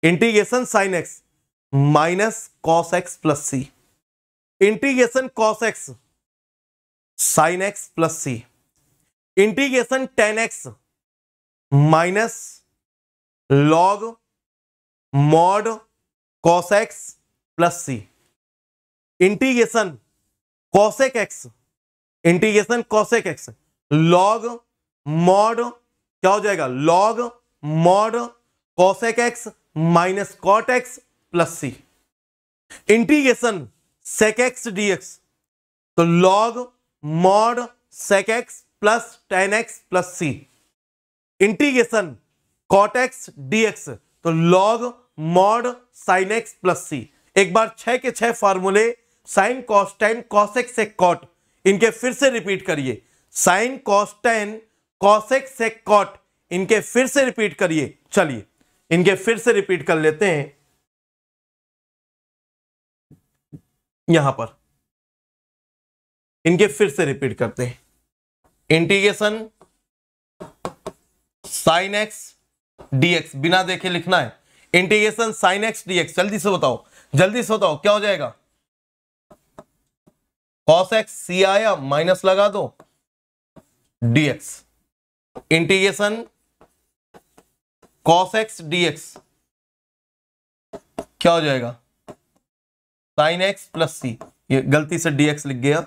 Speaker 2: integration sine x minus cos x plus C integration cos x sine x plus C integration tan x
Speaker 1: minus log mod
Speaker 2: cos x plus C integration cosec x integration cosec x log mod क्या हो जाएगा log mod cosec x minus cot x plus सी integration sec x dx तो log mod sec x plus tan x plus सी integration cot x dx तो log mod sine x plus C एक बार छह के छह फॉर्मूले साइन कॉस्टेन एक्स एक cot इनके फिर से रिपीट करिए साइन कॉस एक्स एक कॉट इनके फिर से रिपीट करिए चलिए इनके फिर से रिपीट कर लेते हैं यहां पर इनके फिर से रिपीट करते हैं इंटीग्रेशन साइन एक्स डीएक्स बिना देखे लिखना है इंटीग्रेशन साइन एक्स डीएक्स जल्दी से बताओ जल्दी से बताओ क्या हो जाएगा कॉस एक्स सी आया माइनस लगा दो dx
Speaker 1: integration cos x dx क्या हो जाएगा साइन एक्स प्लस सी ये गलती से डीएक्स लिख गया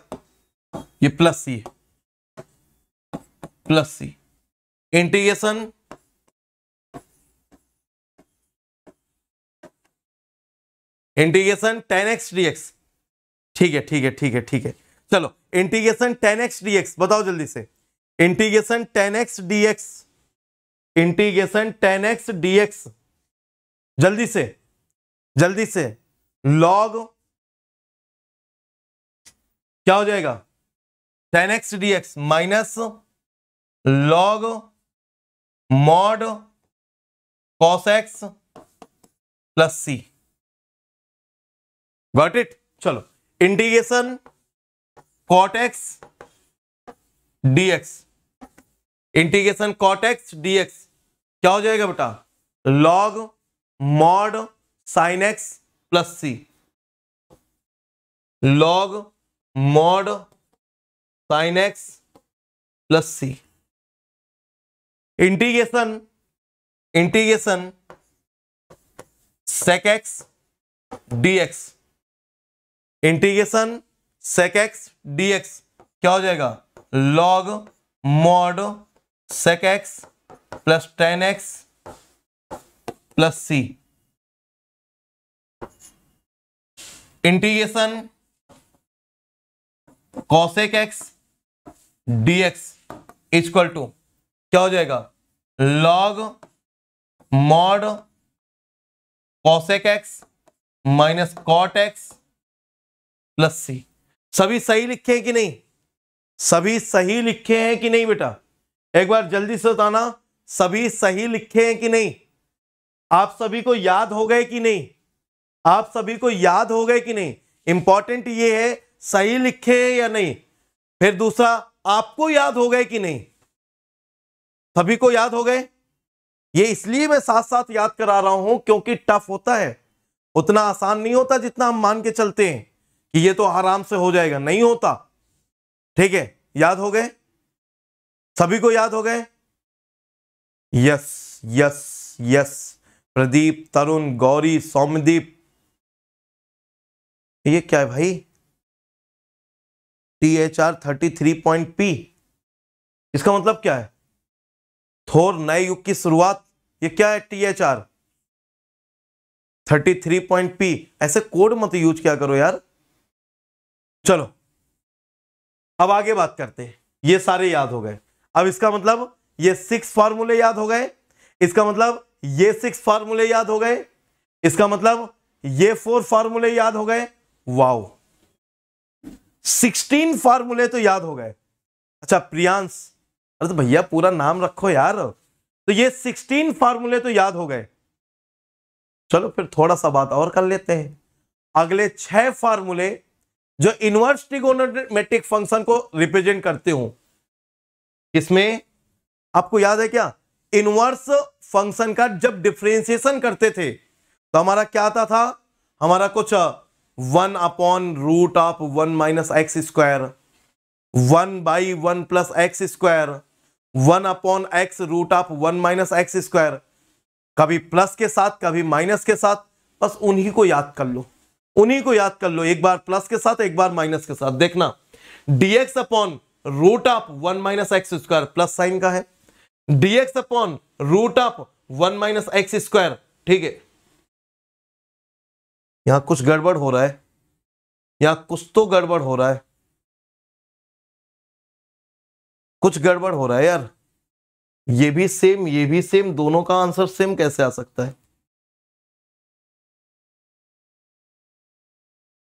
Speaker 1: ये प्लस सी है प्लस सी integration
Speaker 2: integration tan x dx ठीक है ठीक है ठीक है ठीक है चलो इंटीग्रेशन टेन एक्स डीएक्स बताओ जल्दी से integration tan x dx integration tan x dx जल्दी से
Speaker 1: जल्दी से लॉग क्या हो जाएगा tan x D x minus log mod cos x plus C what it चलो integration
Speaker 2: cot x dx integration cot x dx क्या हो जाएगा बेटा log mod sine x plus C log
Speaker 1: mod sine x plus सी integration integration sec
Speaker 2: x dx integration sec x D x क्या हो जाएगा log mod sec x plus tan x plus C
Speaker 1: integration cosec x D x equal to क्या हो जाएगा log mod cosec
Speaker 2: x minus cot x plus C सभी सही लिखे हैं कि नहीं सभी सही लिखे हैं कि नहीं बेटा एक बार जल्दी से बताना सभी सही लिखे हैं कि नहीं आप सभी को याद हो गए कि नहीं आप सभी को याद हो गए कि नहीं इंपॉर्टेंट ये है सही लिखे हैं या नहीं फिर दूसरा आपको याद हो गए कि नहीं सभी को याद हो गए ये इसलिए मैं साथ साथ याद करा रहा हूं क्योंकि टफ होता है उतना आसान नहीं होता जितना हम मान के चलते हैं कि ये तो आराम से हो जाएगा नहीं होता ठीक है याद हो गए सभी को याद हो गए yes yes yes Pradeep Tarun Gauri
Speaker 1: Saumdeep ये क्या है भाई T H R thirty three point P इसका मतलब क्या है
Speaker 2: थोर नए युग की शुरुआत ये क्या है T H R thirty three point P ऐसे कोड मत यूज क्या करो यार चलो अब आगे बात करते हैं ये सारे याद हो गए अब इसका मतलब ये सिक्स फॉर्मूले याद हो गए इसका मतलब ये सिक्स फार्मूले याद हो गए इसका मतलब ये फोर फार्मूले याद हो गए वाओ सिक्सटीन फार्मूले तो याद हो गए अच्छा प्रियांश अरे तो भैया पूरा नाम रखो यार तो ये सिक्सटीन फार्मूले तो याद हो गए चलो फिर थोड़ा सा बात और कर लेते हैं अगले छह फार्मूले जो इनवर्स ट्रिगोनोमेट्रिक फंक्शन को रिप्रेजेंट करते हो इसमें आपको याद है क्या इनवर्स फंक्शन का जब डिफ्रेंसिएशन करते थे तो हमारा क्या आता था हमारा कुछ one upon root of one minus x square one by one plus x square one upon x root of one minus x square कभी प्लस के साथ कभी माइनस के साथ बस उन्हीं को याद कर लो उन्हीं को याद कर लो एक बार प्लस के साथ एक बार माइनस के साथ देखना dx upon root of one minus x square plus sine का है dx upon root of one minus x square ठीक है
Speaker 1: यहां कुछ गड़बड़ हो रहा है यहां कुछ तो गड़बड़ हो रहा है कुछ गड़बड़ हो रहा है यार ये भी सेम ये भी सेम दोनों का आंसर सेम कैसे आ सकता है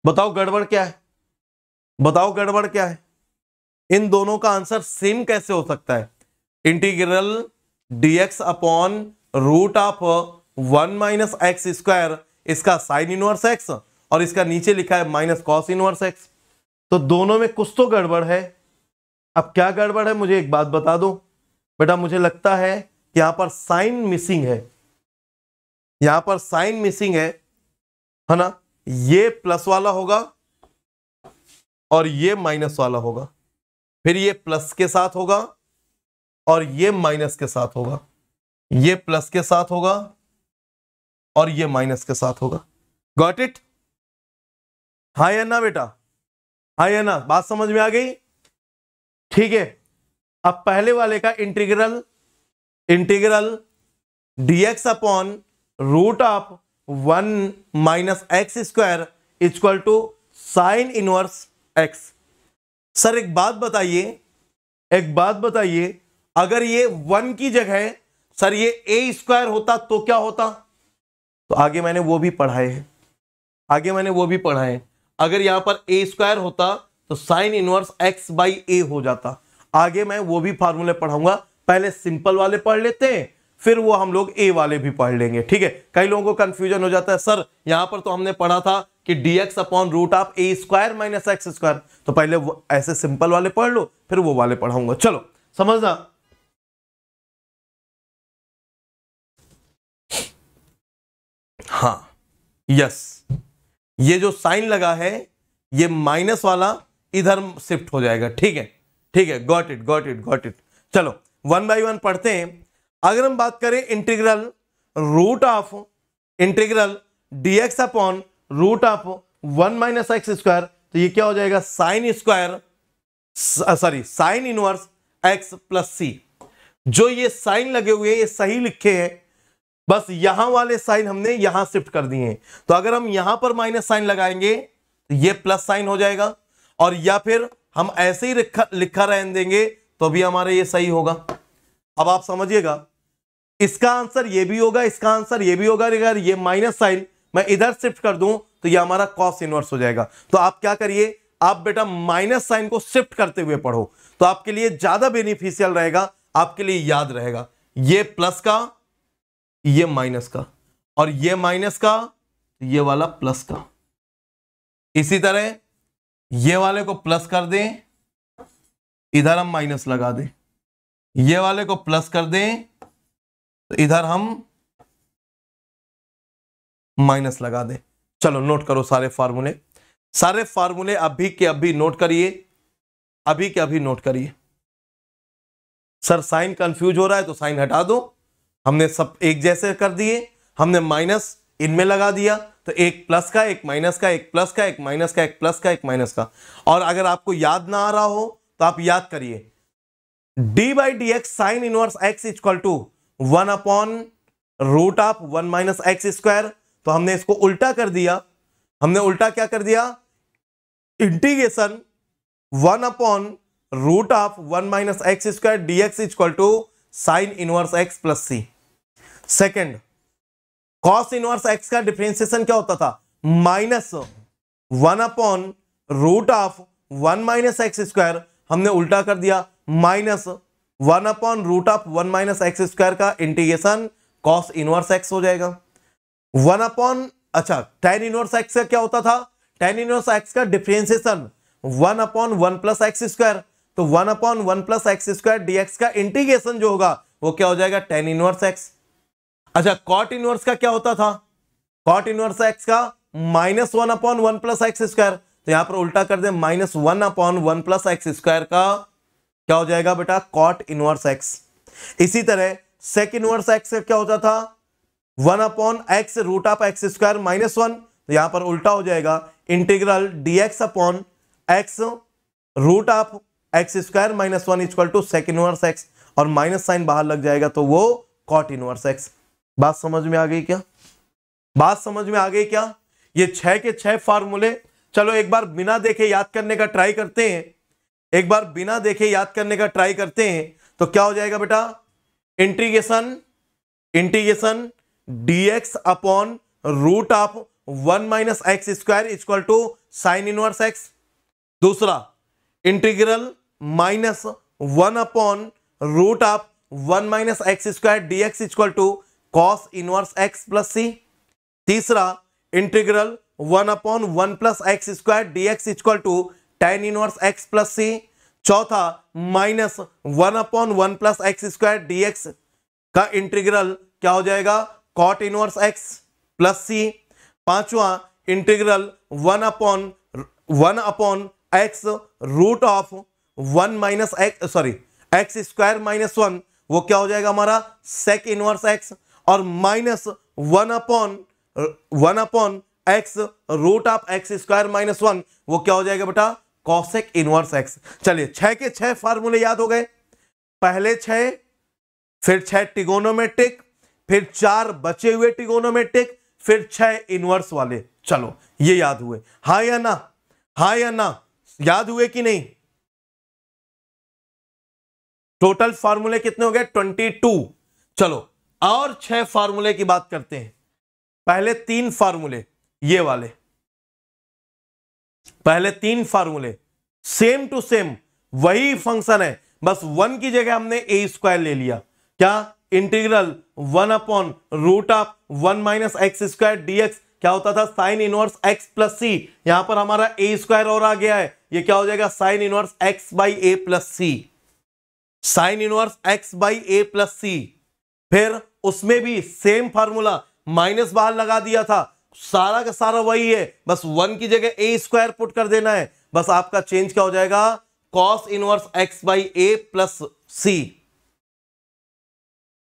Speaker 1: बताओ गड़बड़ क्या है बताओ गड़बड़
Speaker 2: क्या है इन दोनों का आंसर सेम कैसे हो सकता है integral dx upon root of one minus x square इसका साइन इनवर्स एक्स और इसका नीचे लिखा है माइनस कॉस इनवर्स एक्स तो दोनों में कुछ तो गड़बड़ है अब क्या गड़बड़ है मुझे एक बात बता दो बेटा मुझे लगता है यहां पर साइन मिसिंग है यहां पर साइन मिसिंग है है ना ये प्लस वाला होगा और ये माइनस वाला होगा फिर ये प्लस के साथ होगा और ये माइनस के साथ होगा ये प्लस के साथ होगा और ये माइनस के साथ होगा गॉट इट हाँ या ना बेटा हाँ या ना बात समझ में आ गई ठीक है अब पहले वाले का integral integral dx upon root of one minus x square equal to sine inverse x sir एक बात बताइए एक बात बताइए अगर ये वन की जगह सर ये ए स्क्वायर होता तो क्या होता तो आगे मैंने वो भी पढ़ाए हैं आगे मैंने वो भी पढ़ाए हैं अगर यहां पर ए स्क्वायर होता तो sine inverse x by a हो जाता आगे मैं वो भी फार्मूले पढ़ाऊंगा पहले सिंपल वाले पढ़ लेते हैं फिर वो हम लोग ए वाले भी पढ़ लेंगे ठीक है कई लोगों को कंफ्यूजन हो जाता है सर यहां पर तो हमने पढ़ा था कि d x upon root of a square minus x square तो पहले ऐसे सिंपल वाले पढ़ लो फिर वो वाले पढ़ाऊंगा चलो समझना हाँ यस ये जो साइन लगा है ये माइनस वाला इधर शिफ्ट हो जाएगा ठीक है ठीक है got it got it got it चलो वन बाई वन पढ़ते हैं अगर हम बात करें integral root of integral dx upon root of one minus x square तो ये क्या हो जाएगा sine square sorry sine inverse x plus C जो ये साइन लगे हुए हैं ये सही लिखे हैं बस यहां वाले साइन हमने यहां शिफ्ट कर दिए हैं तो अगर हम यहां पर माइनस साइन लगाएंगे तो ये प्लस साइन हो जाएगा और या फिर हम ऐसे ही लिखा रहने देंगे तो भी हमारे ये सही होगा अब आप समझिएगा इसका आंसर ये भी होगा इसका आंसर ये भी होगा अगर ये माइनस साइन मैं इधर शिफ्ट कर दूं तो ये हमारा कॉस इनवर्स हो जाएगा तो आप क्या करिए आप बेटा माइनस साइन को शिफ्ट करते हुए पढ़ो तो आपके लिए ज्यादा बेनिफिशियल रहेगा आपके लिए याद रहेगा ये प्लस का ये माइनस का और ये माइनस का ये वाला प्लस का इसी तरह ये वाले को प्लस कर दें इधर हम माइनस लगा दें ये वाले को प्लस कर दें तो इधर हम माइनस लगा दें चलो नोट करो सारे फार्मूले सारे फार्मूले अभी के अभी नोट करिए अभी के अभी नोट करिए सर साइन कंफ्यूज हो रहा है तो साइन हटा दो हमने सब एक जैसे कर दिए हमने माइनस इनमें लगा दिया तो एक प्लस का एक माइनस का एक प्लस का एक माइनस का एक प्लस का एक माइनस का और अगर आपको याद ना आ रहा हो तो आप याद करिए d by D x sine inverse x equal to one upon root of one minus x square तो हमने इसको उल्टा कर दिया हमने उल्टा क्या कर दिया integration one upon root of one minus x square D x equal to sine inverse x plus C second cos inverse x का डिफ्रेंसिएशन क्या होता था minus one upon root of one minus x square हमने उल्टा कर दिया minus one upon root of one minus x square का integration cos inverse x हो जाएगा वन अपॉन अच्छा टेन इनवर्स एक्स का क्या होता था टेन इनवर्स एक्स का differentiation one upon one plus x square तो one upon one plus x square dx का इंटीग्रेशन जो होगा वो क्या हो जाएगा टेन इनवर्स एक्स अच्छा कॉट इनवर्स का क्या होता था कॉट इनवर्स एक्स का minus one upon one plus x square तो यहां पर उल्टा कर दे minus one upon one plus x square का क्या हो जाएगा बेटा कॉट इनवर्स एक्स इसी तरह सेक इनवर्स एक्स क्या होता था one upon x root of x square minus one यहां पर उल्टा हो जाएगा integral d x upon x root of x square minus one equal to sec inverse x और माइनस साइन बाहर लग जाएगा तो वो कॉट इनवर्स एक्स बात समझ में आ गई क्या बात समझ में आ गई क्या ये छह के छह फार्मूले चलो एक बार बिना देखे याद करने का ट्राई करते हैं एक बार बिना देखे याद करने का ट्राई करते हैं तो क्या हो जाएगा बेटा integration integration dx upon root of one minus x square equal to sine inverse x दूसरा integral minus one upon root of one minus x square dx equal to cos inverse x plus C तीसरा integral one upon one plus x square dx equal to tan inverse x plus C चौथा minus one upon one plus x square dx का integral क्या हो जाएगा cot inverse x plus C पांचवा integral one upon one upon x root of one minus x sorry x square minus one वो क्या हो जाएगा हमारा सेक इनवर्स एक्स और minus one upon one upon x root of x square minus one वो क्या हो जाएगा बेटा कॉसेक इनवर्स एक्स चलिए छह के छह फार्मूले याद हो गए पहले छह फिर छह टिगोनोमेट्रिक फिर चार बचे हुए टिगोनोमेट्रिक फिर छह इनवर्स वाले चलो ये याद हुए हा या ना हा या ना याद हुए कि नहीं टोटल फार्मूले कितने हो गए ट्वेंटी टू चलो और छह फार्मूले की बात करते हैं पहले तीन फार्मूले ये वाले पहले तीन फार्मूले सेम टू सेम वही फंक्शन है बस वन की जगह हमने ए स्क्वायर ले लिया क्या integral one upon root of one minus x square dx क्या होता था sine inverse x plus C यहां पर हमारा ए स्क्वायर और आ गया है ये क्या हो जाएगा sine inverse x by a plus C sine inverse x by a plus सी फिर उसमें भी सेम फार्मूला माइनस बाहर लगा दिया था सारा का सारा वही है बस वन की जगह ए स्क्वायर पुट कर देना है बस आपका चेंज क्या हो जाएगा cos inverse x by a plus C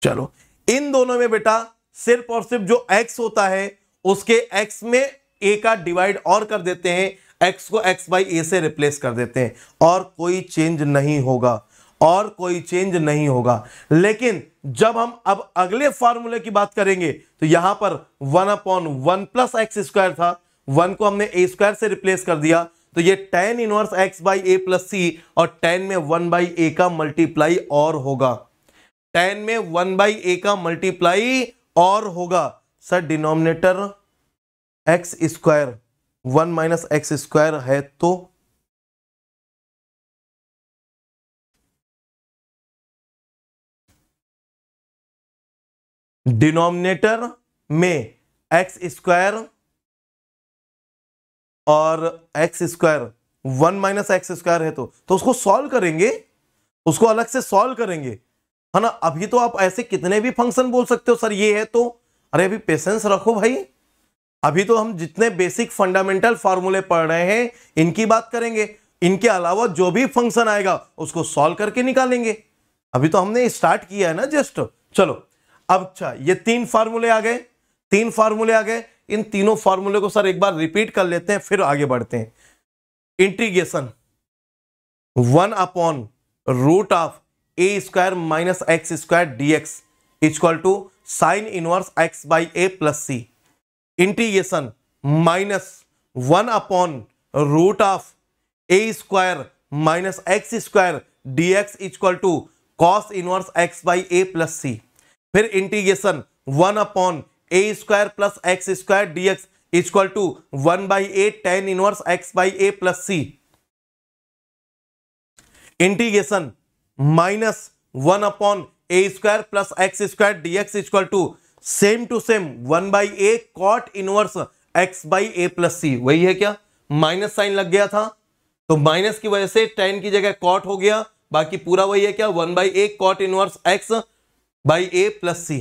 Speaker 2: चलो इन दोनों में बेटा सिर्फ और सिर्फ जो एक्स होता है उसके एक्स में ए का डिवाइड और कर देते हैं एक्स को एक्स बाई ए से रिप्लेस कर देते हैं और कोई चेंज नहीं होगा और कोई चेंज नहीं होगा लेकिन जब हम अब अगले फॉर्मूले की बात करेंगे तो यहां पर one upon one plus x square था वन को हमने ए स्क्वायर से रिप्लेस कर दिया तो ये tan inverse x by a plus सी और टेन में वन बाई ए का मल्टीप्लाई और होगा टेन में वन बाई ए का मल्टीप्लाई और होगा sir denominator x square one minus x square है तो
Speaker 1: डिनोमिनेटर में एक्स स्क्वायर
Speaker 2: और x square one minus x square है तो तो उसको सॉल्व करेंगे उसको अलग से सॉल्व करेंगे है ना अभी तो आप ऐसे कितने भी फंक्शन बोल सकते हो सर ये है तो अरे अभी पेशेंस रखो भाई अभी तो हम जितने बेसिक फंडामेंटल फार्मूले पढ़ रहे हैं इनकी बात करेंगे इनके अलावा जो भी फंक्शन आएगा उसको सॉल्व करके निकालेंगे अभी तो हमने स्टार्ट किया है ना जस्ट चलो अब अच्छा ये तीन फार्मूले आ गए तीन फार्मूले आ गए इन तीनों फार्मूले को सर एक बार रिपीट कर लेते हैं फिर आगे बढ़ते हैं integration one upon root of a square minus x square D x equal to sine inverse x by a plus C integration minus one upon root of a square minus x square D x equal to cos inverse x by a plus सी फिर integration one upon a square plus x square D x equal to one by a tan inverse x by a plus C integration minus one upon a square plus x square D x equal to same to same one by a cot inverse x by a plus C वही है क्या minus sign लग गया था तो minus की वजह से टेन की जगह कॉट हो गया बाकी पूरा वही है क्या one by a cot inverse x by a plus C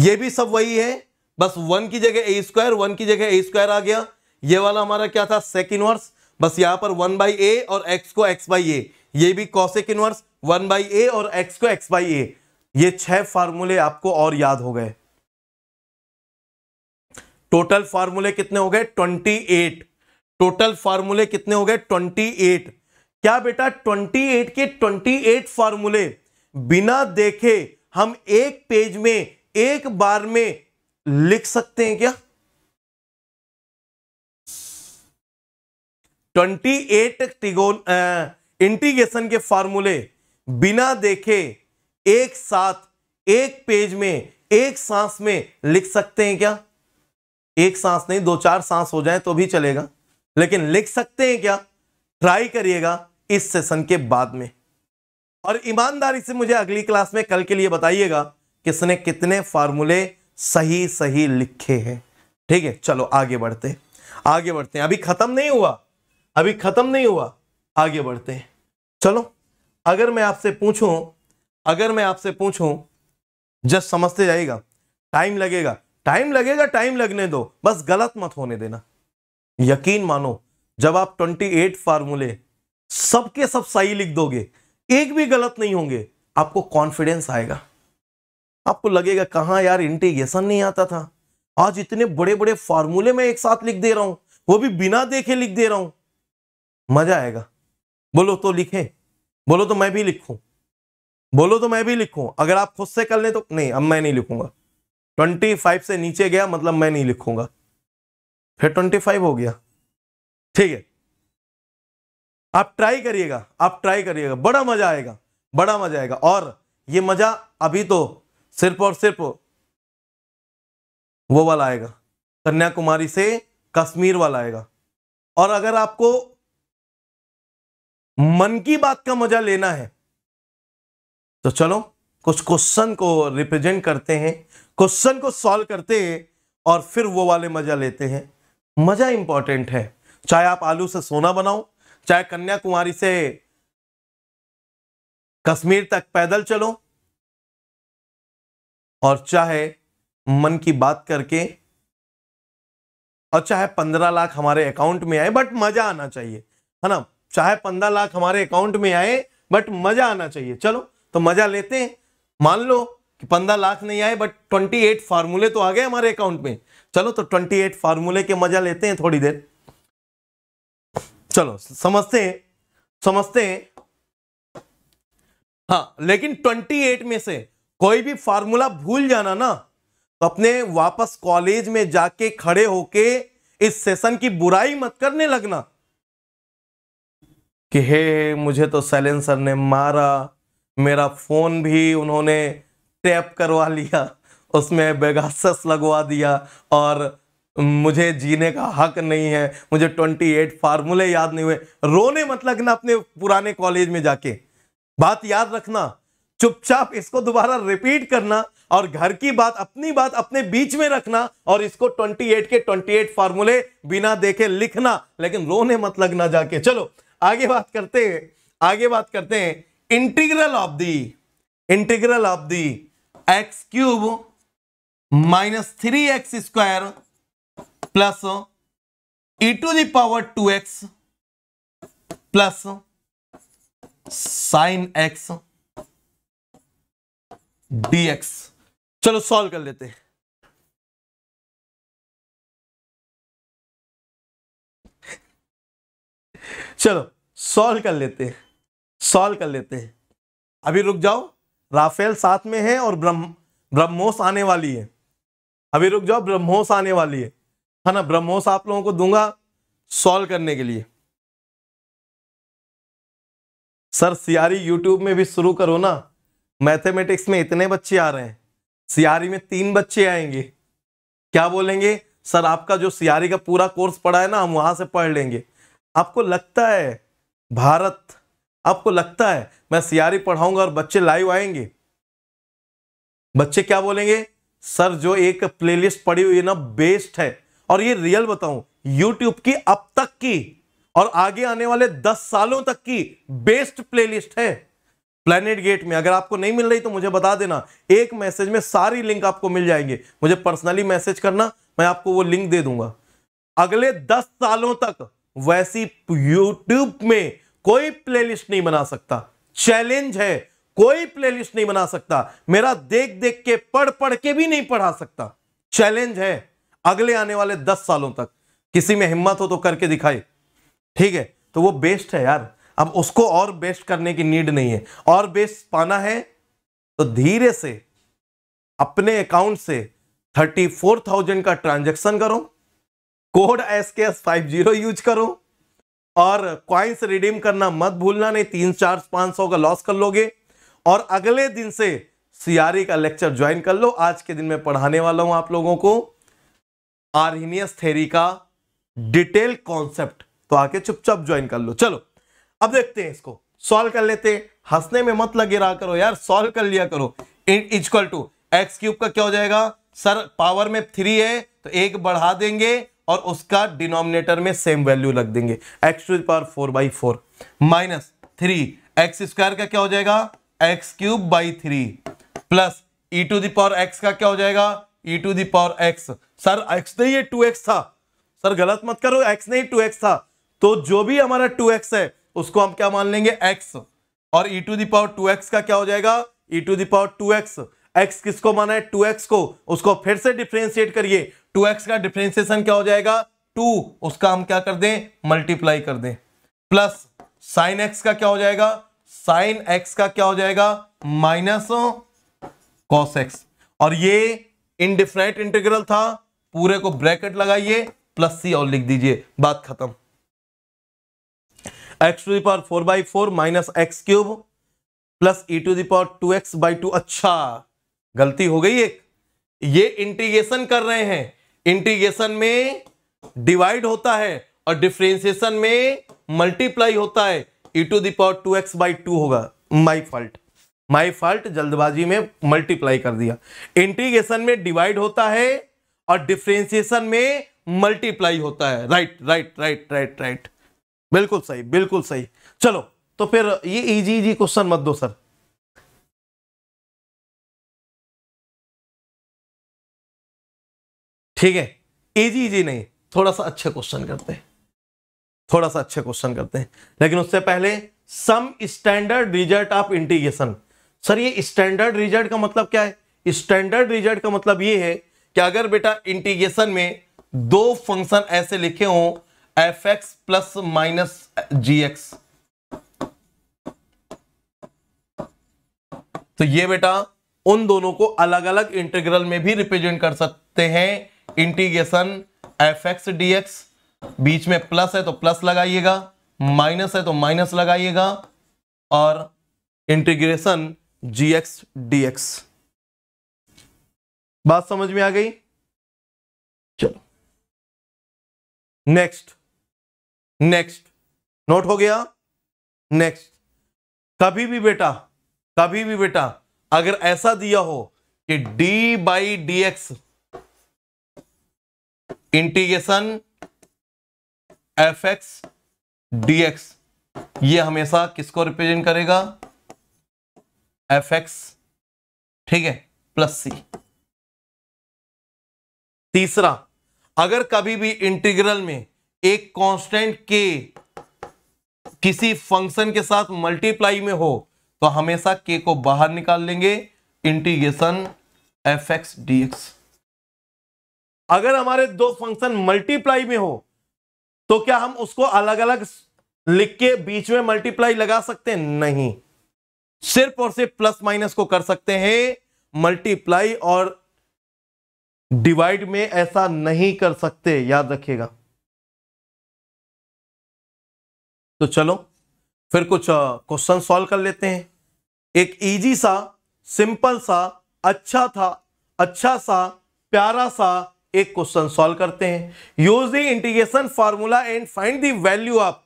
Speaker 2: ये भी सब वही है बस वन की जगह ए स्क्वायर वन की जगह ए स्क्वायर आ गया ये वाला हमारा क्या था सेक इनवर्स बस यहां पर वन बाई ए और एक्स को एक्स बाई ए ये भी cosec inverse one by a और एक्स को एक्स बाई ए ये छह फार्मूले आपको और याद हो गए टोटल फार्मूले कितने हो गए ट्वेंटी एट टोटल फार्मूले कितने हो गए ट्वेंटी एट क्या बेटा ट्वेंटी एट के ट्वेंटी एट फार्मूले बिना देखे हम एक पेज में एक बार में लिख सकते हैं क्या 28 टिगोन इंटीग्रेशन के फार्मूले बिना देखे एक साथ एक पेज में एक सांस में लिख सकते हैं क्या एक सांस नहीं दो चार सांस हो जाए तो भी चलेगा लेकिन लिख सकते हैं क्या ट्राई करिएगा इस सेशन के बाद में और ईमानदारी से मुझे अगली क्लास में कल के लिए बताइएगा किसने कितने फार्मूले सही सही लिखे हैं ठीक है चलो आगे बढ़ते आगे बढ़ते हैं अभी खत्म नहीं हुआ अभी खत्म नहीं हुआ आगे बढ़ते हैं चलो अगर मैं आपसे पूछूं अगर मैं आपसे पूछूं जस्ट समझते जाइएगा टाइम लगेगा टाइम लगेगा टाइम लगने दो बस गलत मत होने देना यकीन मानो जब आप 28 फार्मूले सबके सब सही लिख दोगे एक भी गलत नहीं होंगे आपको कॉन्फिडेंस आएगा आपको लगेगा कहाँ यार इंटीग्रेशन नहीं आता था आज इतने बड़े बड़े फॉर्मूले में एक साथ लिख दे रहा हूं वो भी बिना देखे लिख दे रहा हूं मजा आएगा बोलो तो लिखे बोलो तो मैं भी लिखूं बोलो तो मैं भी लिखूं अगर आप खुद से कर ले तो नहीं अब मैं नहीं लिखूंगा 25 से नीचे गया मतलब मैं नहीं लिखूंगा फिर 25 हो गया ठीक है आप ट्राई करिएगा आप ट्राई करिएगा बड़ा मज़ा आएगा बड़ा मज़ा आएगा और ये मज़ा अभी तो सिर्फ और सिर्फ वो वाला आएगा कन्याकुमारी से
Speaker 1: कश्मीर वाला आएगा और अगर आपको
Speaker 2: मन की बात का मज़ा लेना है तो चलो कुछ क्वेश्चन को रिप्रेजेंट करते हैं क्वेश्चन को सॉल्व करते हैं और फिर वो वाले मज़ा लेते हैं मज़ा इंपॉर्टेंट है चाहे आप आलू से सोना बनाओ चाहे कन्याकुमारी से
Speaker 1: कश्मीर तक पैदल चलो
Speaker 2: और चाहे मन की बात करके और चाहे पंद्रह लाख हमारे अकाउंट में आए बट मजा आना चाहिए है ना चाहे पंद्रह लाख हमारे अकाउंट में आए बट मजा आना चाहिए चलो तो मजा लेते हैं मान लो कि पंद्रह लाख नहीं आए बट ट्वेंटी एट फार्मूले तो आ गए हमारे अकाउंट में चलो तो ट्वेंटी एट फार्मूले के मजा लेते हैं थोड़ी देर चलो समझते हैं समझते हैं हाँ लेकिन 28 में से कोई भी फार्मूला भूल जाना ना तो अपने वापस कॉलेज में जाके खड़े होके इस सेशन की बुराई मत करने लगना कि हे मुझे तो सैलेंसर ने मारा मेरा फोन भी उन्होंने टैप करवा लिया उसमें बेगासस लगवा दिया और मुझे जीने का हक नहीं है मुझे ट्वेंटी एट फार्मूले याद नहीं हुए रोने मत लगना अपने पुराने कॉलेज में जाके बात याद रखना चुपचाप इसको दोबारा रिपीट करना और घर की बात अपनी बात अपने बीच में रखना और इसको 28 के 28 फार्मूले बिना देखे लिखना लेकिन रोने मत लगना जाके चलो आगे बात करते हैं आगे बात करते हैं integral of the integral of the x cube minus three x square plus
Speaker 1: e to the power two x plus sine x dx
Speaker 3: चलो सॉल्व कर लेते हैं
Speaker 1: चलो सॉल्व कर लेते हैं
Speaker 2: सॉल्व कर लेते हैं अभी रुक जाओ राफेल साथ में है और ब्रह्म ब्रह्मोस आने वाली है अभी रुक जाओ ब्रह्मोस आने वाली है है ना ब्रह्मोस आप लोगों को दूंगा सॉल्व करने के लिए सर सियारी यूट्यूब में भी शुरू करो ना मैथमेटिक्स में इतने बच्चे आ रहे हैं सियारी में तीन बच्चे आएंगे क्या बोलेंगे सर आपका जो सियारी का पूरा कोर्स पढ़ा है ना हम वहां से पढ़ लेंगे आपको लगता है भारत आपको लगता है मैं सियारी पढ़ाऊंगा और बच्चे लाइव आएंगे बच्चे क्या बोलेंगे सर जो एक प्लेलिस्ट पड़ी हुई है ना बेस्ट है और ये रियल बताऊं यूट्यूब की अब तक की और आगे आने वाले दस सालों तक की बेस्ट प्लेलिस्ट है प्लेनेट गेट में अगर आपको नहीं मिल रही तो मुझे बता देना एक मैसेज में सारी लिंक आपको मिल जाएंगे मुझे पर्सनली मैसेज करना मैं आपको वो लिंक दे दूंगा अगले दस सालों तक वैसी यूट्यूब में कोई प्लेलिस्ट नहीं बना सकता चैलेंज है कोई प्लेलिस्ट नहीं बना सकता मेरा देख देख के पढ़ पढ़ के भी नहीं पढ़ा सकता चैलेंज है अगले आने वाले दस सालों तक किसी में हिम्मत हो तो करके दिखाए ठीक है तो वो बेस्ट है यार अब उसको और बेस्ट करने की नीड नहीं है और बेस्ट पाना है तो धीरे से अपने अकाउंट से थर्टी फोर थाउजेंड का ट्रांजेक्शन करो code S K S five zero use करो और क्वाइंस रिडीम करना मत भूलना नहीं तीन चार पांच सौ का लॉस कर लोगे और अगले दिन से सीआरई e का लेक्चर ज्वाइन कर लो आज के दिन में पढ़ाने वाला हूं आप लोगों को आर्नियस थेरी का डिटेल कॉन्सेप्ट तो आके चुपचाप ज्वाइन कर लो चलो अब देखते हैं इसको सॉल्व कर लेते हैं हंसने में मत लगे रहा करो यार सॉल्व कर लिया करो इक्वल टू एक्स क्यूब का क्या हो जाएगा सर पावर में थ्री है तो एक बढ़ा देंगे और उसका डिनोमिनेटर में सेम वैल्यू लग देंगे x to power four by four minus three x square का क्या हो जाएगा x cube by three plus e to the power x का क्या हो जाएगा e to the power x sir x नहीं है टू एक्स था सर गलत मत करो एक्स नहीं टू एक्स था तो जो भी हमारा टू एक्स है उसको हम क्या मान लेंगे एक्स और ई टू दावर एक्स का क्या हो जाएगा e to the power x x किसको माना है टू एक्स को उसको फिर से डिफ्रेंशिएट करिए टू एक्स का डिफ्रेंसिएशन क्या हो जाएगा टू उसका हम क्या कर दें मल्टीप्लाई कर दें प्लस साइन एक्स का क्या हो जाएगा साइन एक्स का क्या हो जाएगा माइनस कॉस एक्स और ये इनडिफिनाइट इंटीग्रल था पूरे को ब्रैकेट लगाइए प्लस सी और लिख दीजिए बात खत्म x to the power four by four minus x cube plus e to the power two x by two अच्छा गलती हो गई एक ये इंटीग्रेशन कर रहे हैं इंटीग्रेशन में डिवाइड होता है और डिफ्रेंसिएशन में मल्टीप्लाई होता है e to the power two x by two होगा माई फॉल्ट माय फॉल्ट जल्दबाजी में मल्टीप्लाई कर दिया इंटीग्रेशन में डिवाइड होता है और डिफ्रेंसिएशन में मल्टीप्लाई होता है right right right right right बिल्कुल सही बिल्कुल सही चलो तो
Speaker 1: फिर ये इजी इजी क्वेश्चन मत दो सर ठीक है इजी इजी नहीं थोड़ा
Speaker 2: सा अच्छे क्वेश्चन करते हैं थोड़ा सा अच्छे क्वेश्चन करते हैं लेकिन उससे पहले some standard result of integration sir ये स्टैंडर्ड रिजल्ट का मतलब क्या है स्टैंडर्ड रिजल्ट का मतलब ये है कि अगर बेटा इंटीग्रेशन में दो फंक्शन ऐसे लिखे हों f x plus minus g x तो ये बेटा उन दोनों को अलग अलग इंटीग्रल में भी रिप्रेजेंट कर सकते हैं integration f x D x बीच में प्लस है तो प्लस लगाइएगा माइनस है तो माइनस लगाइएगा और integration g x D x
Speaker 1: बात समझ में आ गई चलो नेक्स्ट नेक्स्ट नोट हो गया नेक्स्ट
Speaker 2: कभी भी बेटा कभी भी बेटा अगर ऐसा दिया हो कि d by D x integration
Speaker 1: f x D x ये हमेशा किसको रिप्रेजेंट करेगा एफ एक्स ठीक है प्लस
Speaker 2: सी तीसरा अगर कभी भी इंटीग्रल में एक कांस्टेंट के किसी फंक्शन के साथ मल्टीप्लाई में हो तो हमेशा के को बाहर निकाल लेंगे integration f x D x अगर हमारे दो फंक्शन मल्टीप्लाई में हो तो क्या हम उसको अलग अलग लिख के बीच में मल्टीप्लाई लगा सकते हैं नहीं सिर्फ और सिर्फ प्लस माइनस को कर सकते हैं मल्टीप्लाई और डिवाइड में ऐसा नहीं कर सकते याद रखिएगा
Speaker 1: तो चलो फिर कुछ
Speaker 2: क्वेश्चन सॉल्व कर लेते हैं एक इजी सा सिंपल सा अच्छा था अच्छा सा प्यारा सा एक क्वेश्चन सॉल्व करते हैं use the integration formula and find the value of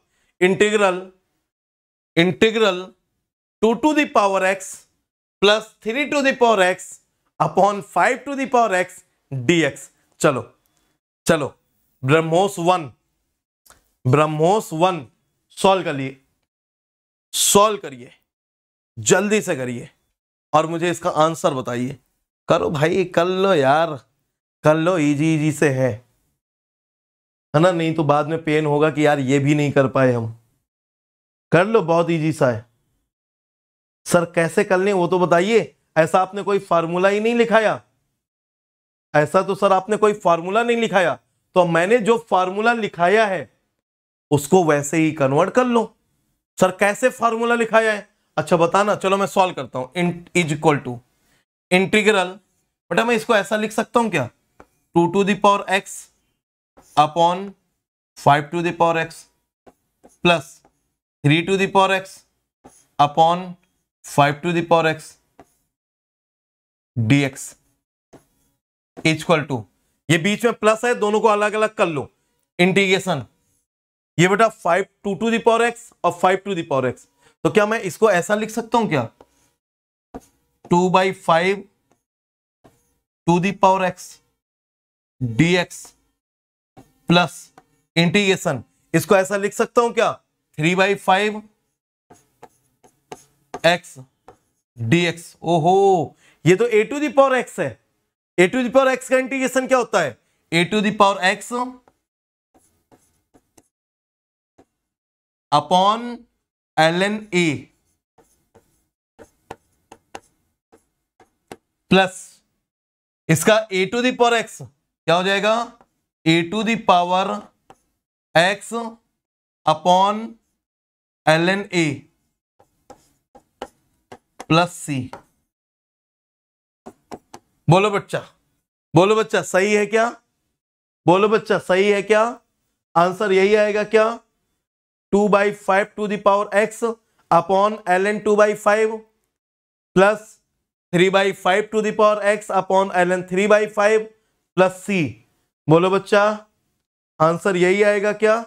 Speaker 2: integral integral two to the power x plus three to the power x upon five to the power x D x चलो चलो BrahMos one BrahMos one solve कर लिए solve करिए जल्दी से करिए और मुझे इसका आंसर बताइए करो भाई कर लो यार कर लो इजी इजी से है है ना नहीं तो बाद में पेन होगा कि यार ये भी नहीं कर पाए हम कर लो बहुत इजी सा है सर कैसे कर लें वो तो बताइए ऐसा आपने कोई फार्मूला ही नहीं लिखाया ऐसा तो सर आपने कोई फार्मूला नहीं लिखाया तो मैंने जो फार्मूला लिखाया है उसको वैसे ही कन्वर्ट कर लो सर कैसे फार्मूला लिखाया है अच्छा बताना चलो मैं सॉल्व करता हूं int is equal to integral बेटा मैं इसको ऐसा लिख सकता हूं क्या two to the power x upon five to the power x plus three to the power x upon five to the power x dx dx equal to ये बीच में प्लस है दोनों को अलग अलग कर लो इंटीग्रेशन ये बेटा five two to the power x और फाइव टू दावर एक्स तो क्या मैं इसको ऐसा लिख सकता हूं क्या two by five to the power x D x plus integration इसको ऐसा लिख सकता हूं क्या three by five x D x ओहो ये तो ए टू दावर एक्स है ए टू दावर एक्स का इंटीग्रेशन क्या होता है a to the power x
Speaker 1: upon l n a
Speaker 2: plus इसका ए टू दावर एक्स क्या हो जाएगा a to the power x upon l n a plus c बोलो बच्चा बोलो बच्चा सही है क्या बोलो बच्चा सही है क्या आंसर यही आएगा क्या two by five to the power x upon l n two by five plus three by five to the power x upon l n three by five plus c बोलो बच्चा आंसर यही आएगा क्या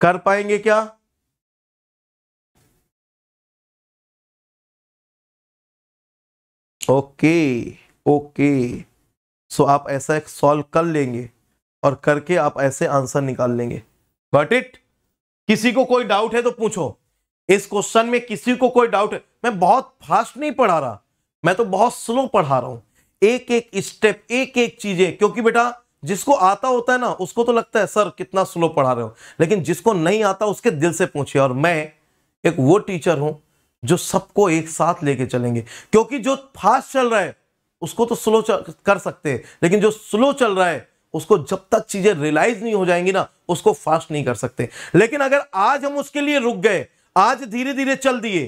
Speaker 2: कर पाएंगे क्या ओके ओके सो आप ऐसा एक सॉल्व कर लेंगे और करके आप ऐसे आंसर निकाल लेंगे बट इट किसी को कोई डाउट है तो पूछो इस क्वेश्चन में किसी को कोई डाउट है मैं बहुत फास्ट नहीं पढ़ा रहा मैं तो बहुत स्लो पढ़ा रहा हूं एक एक स्टेप एक एक चीजें क्योंकि बेटा जिसको आता होता है ना उसको तो लगता है सर कितना स्लो पढ़ा रहे हो लेकिन जिसको नहीं आता उसके दिल से पूछे और मैं एक वो टीचर हूं जो सबको एक साथ लेके चलेंगे क्योंकि जो फास्ट चल रहा है उसको तो स्लो कर सकते हैं लेकिन जो स्लो चल रहा है उसको जब तक चीजें रियलाइज नहीं हो जाएंगी ना उसको फास्ट नहीं कर सकते लेकिन अगर आज हम उसके लिए रुक गए आज धीरे धीरे चल दिए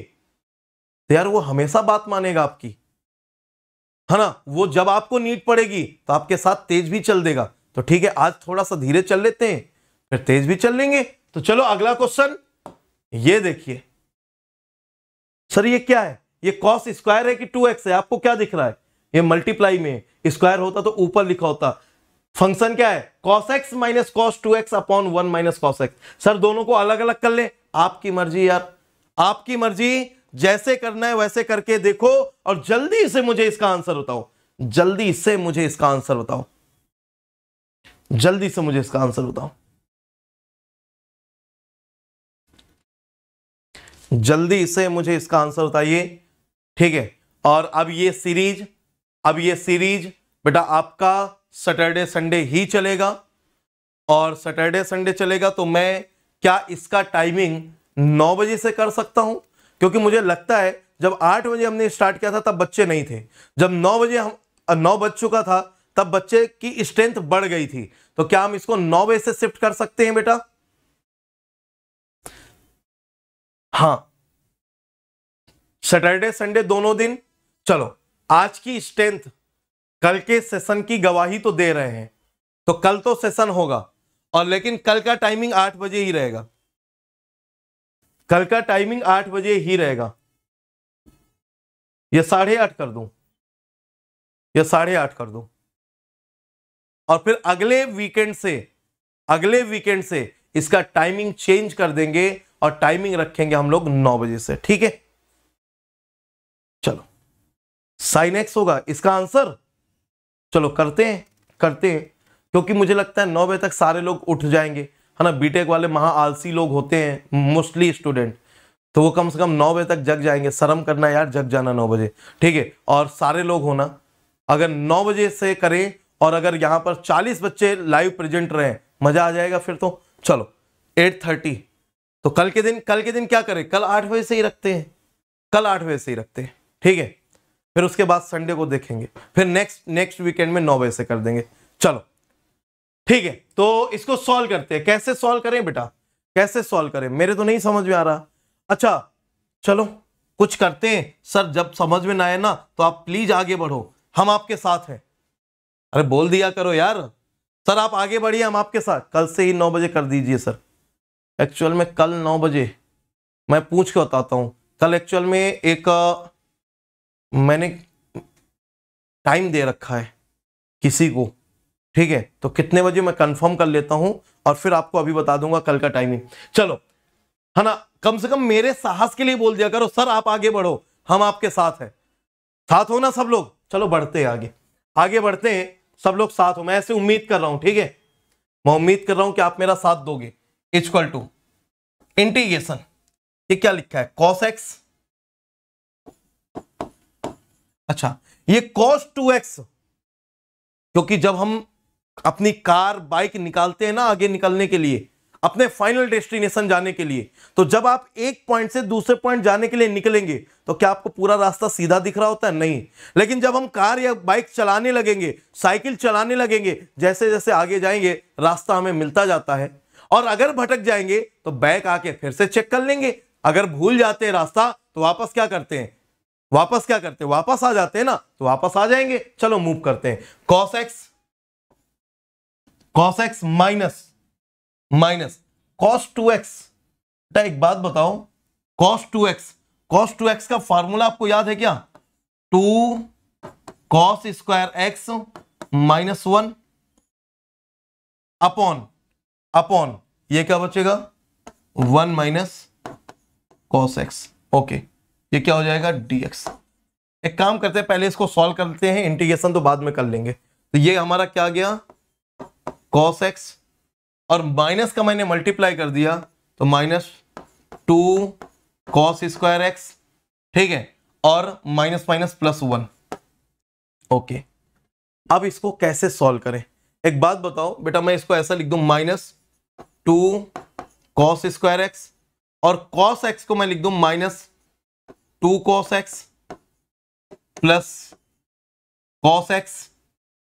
Speaker 2: तो यार वो हमेशा बात मानेगा आपकी है ना वो जब आपको नीट पड़ेगी तो आपके साथ तेज भी चल देगा तो ठीक है आज थोड़ा सा धीरे चल लेते हैं फिर तेज भी चल लेंगे तो चलो अगला क्वेश्चन ये देखिए सर ये क्या है ये कॉस स्क्वायर है कि टू एक्स है आपको क्या दिख रहा है ये मल्टीप्लाई में स्क्वायर होता तो ऊपर लिखा होता फंक्शन क्या है cos x minus cos two x upon one minus cos x sir दोनों को अलग अलग कर ले आपकी मर्जी यार आपकी मर्जी जैसे करना है वैसे करके देखो और जल्दी से मुझे इसका आंसर बताओ जल्दी से मुझे इसका आंसर बताओ
Speaker 1: जल्दी से मुझे इसका आंसर बताओ
Speaker 2: जल्दी से मुझे इसका आंसर बताइए ठीक है और अब ये सीरीज अब ये सीरीज बेटा आपका सैटरडे संडे ही चलेगा और सैटरडे संडे चलेगा तो मैं क्या इसका टाइमिंग नौ बजे से कर सकता हूं क्योंकि मुझे लगता है जब आठ बजे हमने स्टार्ट किया था तब बच्चे नहीं थे जब नौ बजे हम नौ बज चुका था तब बच्चे की स्ट्रेंथ बढ़ गई थी तो क्या हम इसको नौ बजे से शिफ्ट कर सकते हैं बेटा हां सैटरडे संडे दोनों दिन चलो आज की स्ट्रेंथ कल के सेशन की गवाही तो दे रहे हैं तो कल तो सेशन होगा और लेकिन कल का टाइमिंग आठ बजे ही रहेगा कल का टाइमिंग आठ बजे ही रहेगा यह साढ़े आठ कर दूं यह साढ़े आठ कर दूं और फिर अगले वीकेंड से अगले वीकेंड से इसका टाइमिंग चेंज कर देंगे और टाइमिंग रखेंगे हम लोग नौ बजे से ठीक है चलो साइन एक्स होगा इसका आंसर चलो करते हैं करते हैं क्योंकि मुझे लगता है नौ बजे तक सारे लोग उठ जाएंगे है ना बीटेक वाले महा आलसी लोग होते हैं मोस्टली स्टूडेंट तो वो कम से कम नौ बजे तक जग जाएंगे शर्म करना यार जग जाना नौ बजे ठीक है और सारे लोग होना अगर नौ बजे से करें और अगर यहां पर चालीस बच्चे लाइव प्रेजेंट रहे मज़ा आ जाएगा फिर तो चलो एट थर्टी तो कल के दिन कल के दिन क्या करें कल आठ बजे से ही रखते हैं कल आठ बजे से ही रखते हैं ठीक है फिर उसके बाद संडे को देखेंगे फिर नेक्स्ट नेक्स्ट वीकेंड में नौ बजे से कर देंगे चलो ठीक है तो इसको सॉल्व करते हैं कैसे सॉल्व करें बेटा कैसे सॉल्व करें मेरे तो नहीं समझ में आ रहा अच्छा चलो कुछ करते हैं सर जब समझ में ना आए ना तो आप प्लीज आगे बढ़ो हम आपके साथ हैं अरे बोल दिया करो यार सर आप आगे बढ़िए हम आपके साथ कल से ही नौ बजे कर दीजिए सर एक्चुअल में कल नौ बजे मैं पूछ के बताता हूँ कल एक्चुअल में एक मैंने टाइम दे रखा है किसी को ठीक है तो कितने बजे मैं कंफर्म कर लेता हूं और फिर आपको अभी बता दूंगा कल का टाइमिंग चलो है ना कम से कम मेरे साहस के लिए बोल दिया करो सर आप आगे बढ़ो हम आपके साथ हैं साथ हो ना सब लोग चलो बढ़ते हैं आगे आगे बढ़ते हैं सब लोग साथ हो मैं ऐसे उम्मीद कर रहा हूं ठीक है मैं उम्मीद कर रहा हूं कि आप मेरा साथ दोगे इक्वल टू इंटीग्रेशन ये क्या लिखा है कॉस एक्स अच्छा ये कॉस टू एक्स क्योंकि जब हम अपनी कार बाइक निकालते हैं ना आगे निकलने के लिए अपने फाइनल डेस्टिनेशन जाने के लिए तो जब आप एक पॉइंट से दूसरे पॉइंट जाने के लिए निकलेंगे तो क्या आपको पूरा रास्ता सीधा दिख रहा होता है नहीं लेकिन जब हम कार या बाइक चलाने लगेंगे साइकिल चलाने लगेंगे जैसे जैसे आगे जाएंगे रास्ता हमें मिलता जाता है और अगर भटक जाएंगे तो बैक आके फिर से चेक कर लेंगे अगर भूल जाते हैं रास्ता तो वापस क्या करते हैं वापस क्या करते हैं वापस आ जाते हैं ना तो वापस आ जाएंगे चलो मूव करते हैं cos x cos x minus minus cos two x बेटा एक बात बताओ cos two x cos two x का फॉर्मूला आपको याद है क्या two cos square x minus one upon upon ये क्या बचेगा one minus cos x okay ये क्या हो जाएगा डी एक्स एक काम करते हैं पहले इसको सॉल्व करते हैं इंटीग्रेशन तो बाद में कर लेंगे तो ये हमारा क्या गया कॉस एक्स और माइनस का मैंने मल्टीप्लाई कर दिया तो minus two cos square x ठीक है और minus minus plus one okay अब इसको कैसे सॉल्व करें एक बात बताओ बेटा मैं इसको ऐसा लिख दूं minus two cos square x और कॉस एक्स को मैं लिख दू minus two cos x plus cos x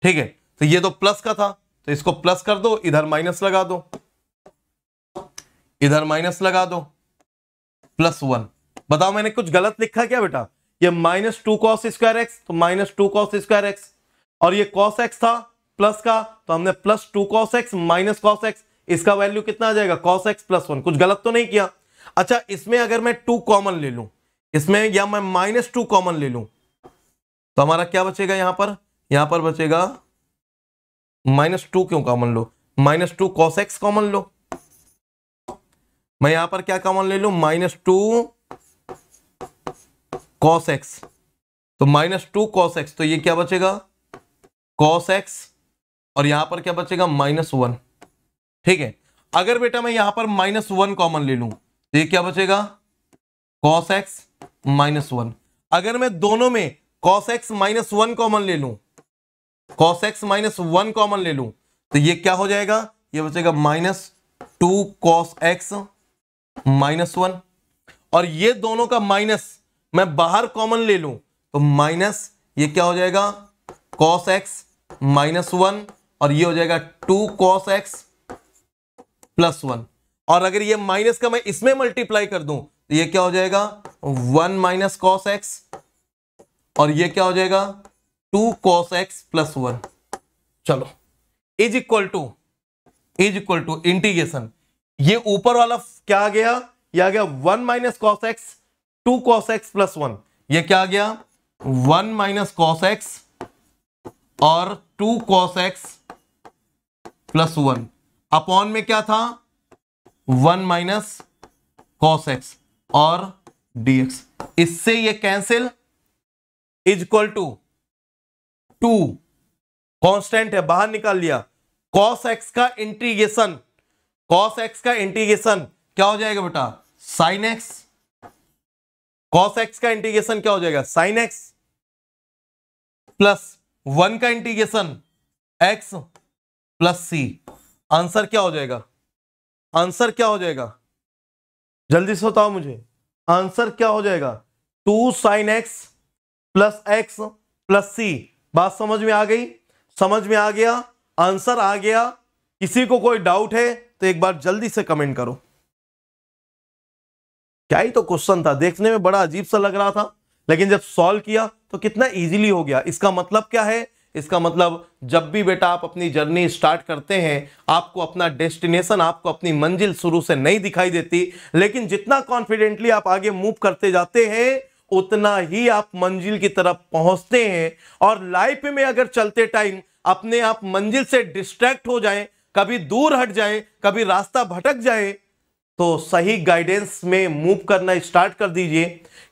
Speaker 2: ठीक है तो ये तो प्लस का था तो इसको प्लस कर दो इधर माइनस लगा दो इधर माइनस लगा दो प्लस वन बताओ मैंने कुछ गलत लिखा क्या बेटा ये minus two cos square x तो minus two cos square x और ये कॉस एक्स था प्लस का तो हमने plus two cos x minus cos x इसका वैल्यू कितना आ जाएगा कॉस एक्स प्लस वन कुछ गलत तो नहीं किया अच्छा इसमें अगर मैं टू कॉमन ले लू इसमें या मैं माइनस टू कॉमन ले लू तो हमारा क्या बचेगा यहां पर यहां पर बचेगा माइनस टू क्यों कॉमन लो minus two cos x common लो मैं यहां पर क्या कॉमन ले लू माइनस टू कॉस एक्स तो माइनस टू कॉस एक्स तो ये क्या बचेगा कॉस एक्स और यहां पर क्या बचेगा माइनस वन ठीक है अगर बेटा मैं यहां पर माइनस वन कॉमन ले लू तो ये क्या बचेगा कॉस एक्स माइनस वन अगर मैं दोनों में cos x minus one common ले लू cos x minus one common ले लू तो ये क्या हो जाएगा ये बचेगा minus two cos x minus one और ये दोनों का माइनस मैं बाहर कॉमन ले लू तो माइनस ये क्या हो जाएगा कॉस एक्स माइनस वन और ये हो जाएगा two cos x plus one और अगर ये माइनस का मैं इसमें मल्टीप्लाई कर दूं तो ये क्या हो जाएगा वन माइनस कॉस एक्स और ये क्या हो जाएगा two cos x plus one चलो is equal to is equal to integration ये ऊपर वाला क्या आ गया ये आ गया one minus cos x two cos x plus one ये क्या आ गया वन माइनस कॉस एक्स और two cos x plus one upon में क्या था वन माइनस कॉस एक्स और डीएक्स इससे ये cancel is equal to two constant है बाहर निकाल लिया कॉस एक्स का इंटीग्रेशन कॉस एक्स का इंटीग्रेशन क्या हो जाएगा बेटा साइन एक्स कॉस एक्स का इंटीग्रेशन क्या हो जाएगा साइन एक्स
Speaker 1: प्लस वन का integration x plus c
Speaker 2: answer क्या हो जाएगा आंसर क्या हो जाएगा जल्दी से बताओ मुझे आंसर क्या हो जाएगा two sine x plus x plus c बात समझ में आ गई समझ में आ गया आंसर आ गया किसी को कोई डाउट है तो एक बार जल्दी से कमेंट करो क्या ही तो क्वेश्चन था देखने में बड़ा अजीब सा लग रहा था लेकिन जब सॉल्व किया तो कितना इजीली हो गया इसका मतलब क्या है इसका मतलब जब भी बेटा आप अपनी जर्नी स्टार्ट करते हैं आपको अपना डेस्टिनेशन आपको अपनी मंजिल शुरू से नहीं दिखाई देती लेकिन जितना कॉन्फिडेंटली आप आगे मूव करते जाते हैं उतना ही आप मंजिल की तरफ पहुंचते हैं और लाइफ में अगर चलते टाइम अपने आप मंजिल से डिस्ट्रैक्ट हो जाएं कभी दूर हट जाएं कभी रास्ता भटक जाए तो सही गाइडेंस में मूव करना स्टार्ट कर दीजिए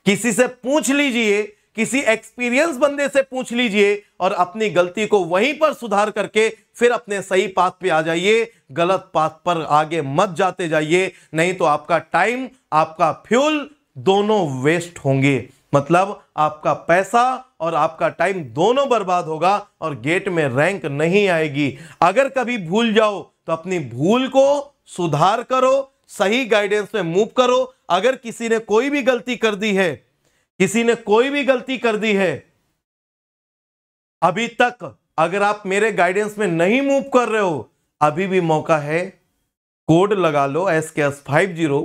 Speaker 2: किसी से पूछ लीजिए किसी एक्सपीरियंस बंदे से पूछ लीजिए और अपनी गलती को वहीं पर सुधार करके फिर अपने सही पाथ पे आ जाइए गलत पाथ पर आगे मत जाते जाइए नहीं तो आपका टाइम आपका फ्यूल दोनों वेस्ट होंगे मतलब आपका पैसा और आपका टाइम दोनों बर्बाद होगा और गेट में रैंक नहीं आएगी अगर कभी भूल जाओ तो अपनी भूल को सुधार करो सही गाइडेंस में मूव करो अगर किसी ने कोई भी गलती कर दी है किसी ने कोई भी गलती कर दी है अभी तक अगर आप मेरे गाइडेंस में नहीं मूव कर रहे हो अभी भी मौका है कोड लगा लो S K S five zero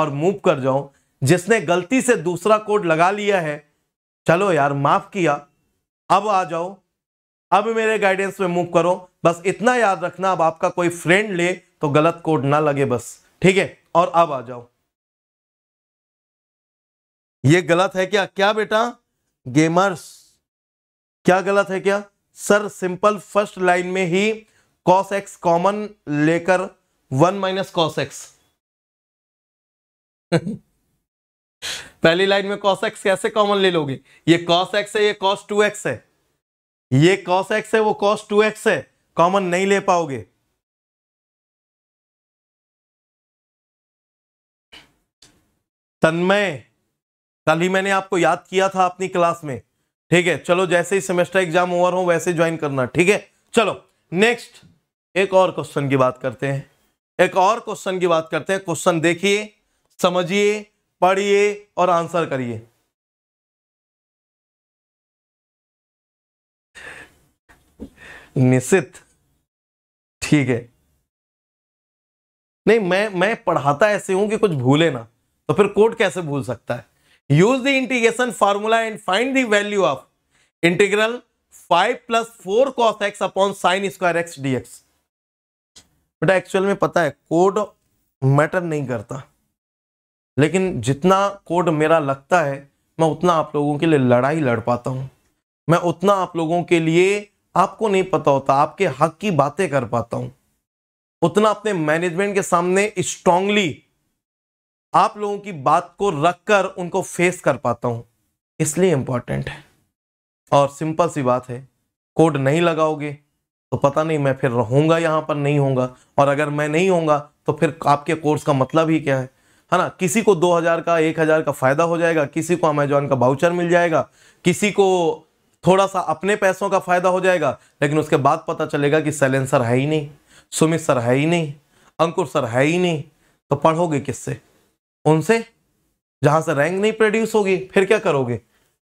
Speaker 2: और मूव कर जाओ जिसने गलती से दूसरा कोड लगा लिया है चलो यार माफ किया अब आ जाओ अब मेरे गाइडेंस में मूव करो बस इतना याद रखना अब आपका कोई फ्रेंड ले तो गलत कोड ना लगे बस ठीक है और अब आ जाओ ये गलत है क्या क्या बेटा गेमर्स क्या गलत है क्या सर सिंपल फर्स्ट लाइन में ही कॉस एक्स कॉमन लेकर वन माइनस कॉस एक्स पहली लाइन में कॉस एक्स कैसे कॉमन ले लोगे ये कॉस एक्स है ये कॉस टू एक्स है ये कॉस एक्स है वो कॉस टू एक्स है कॉमन नहीं ले पाओगे तन्मय कल ही मैंने आपको याद किया था अपनी क्लास में ठीक है चलो जैसे ही सेमेस्टर एग्जाम ओवर हो वैसे ज्वाइन करना ठीक है चलो नेक्स्ट एक और क्वेश्चन की बात करते हैं एक और क्वेश्चन की बात करते हैं क्वेश्चन देखिए समझिए पढ़िए और आंसर करिए
Speaker 1: निश्चित ठीक है
Speaker 2: नहीं मैं मैं पढ़ाता ऐसे हूं कि कुछ भूले ना तो फिर कोड कैसे भूल सकता है use the integration formula and find the value of integral 5 plus 4 cos x upon sin square x dx बेटा एक्चुअल में पता है कोड मैटर नहीं करता लेकिन जितना कोड मेरा लगता है मैं उतना आप लोगों के लिए लड़ाई लड़ पाता हूं मैं उतना आप लोगों के लिए आपको नहीं पता होता आपके हक की बातें कर पाता हूं उतना अपने मैनेजमेंट के सामने स्ट्रांगली आप लोगों की बात को रखकर उनको फेस कर पाता हूं इसलिए इंपॉर्टेंट है और सिंपल सी बात है कोड नहीं लगाओगे तो पता नहीं मैं फिर रहूंगा यहां पर नहीं होगा और अगर मैं नहीं होगा तो फिर आपके कोर्स का मतलब ही क्या है है ना किसी को 2000 का 1000 का फ़ायदा हो जाएगा किसी को अमेजॉन का बाउचर मिल जाएगा किसी को थोड़ा सा अपने पैसों का फ़ायदा हो जाएगा लेकिन उसके बाद पता चलेगा कि सैलेंसर है ही नहीं सुमित सर है ही नहीं अंकुर सर है ही नहीं तो पढ़ोगे किससे उनसे जहां से रैंक नहीं प्रोड्यूस होगी फिर क्या करोगे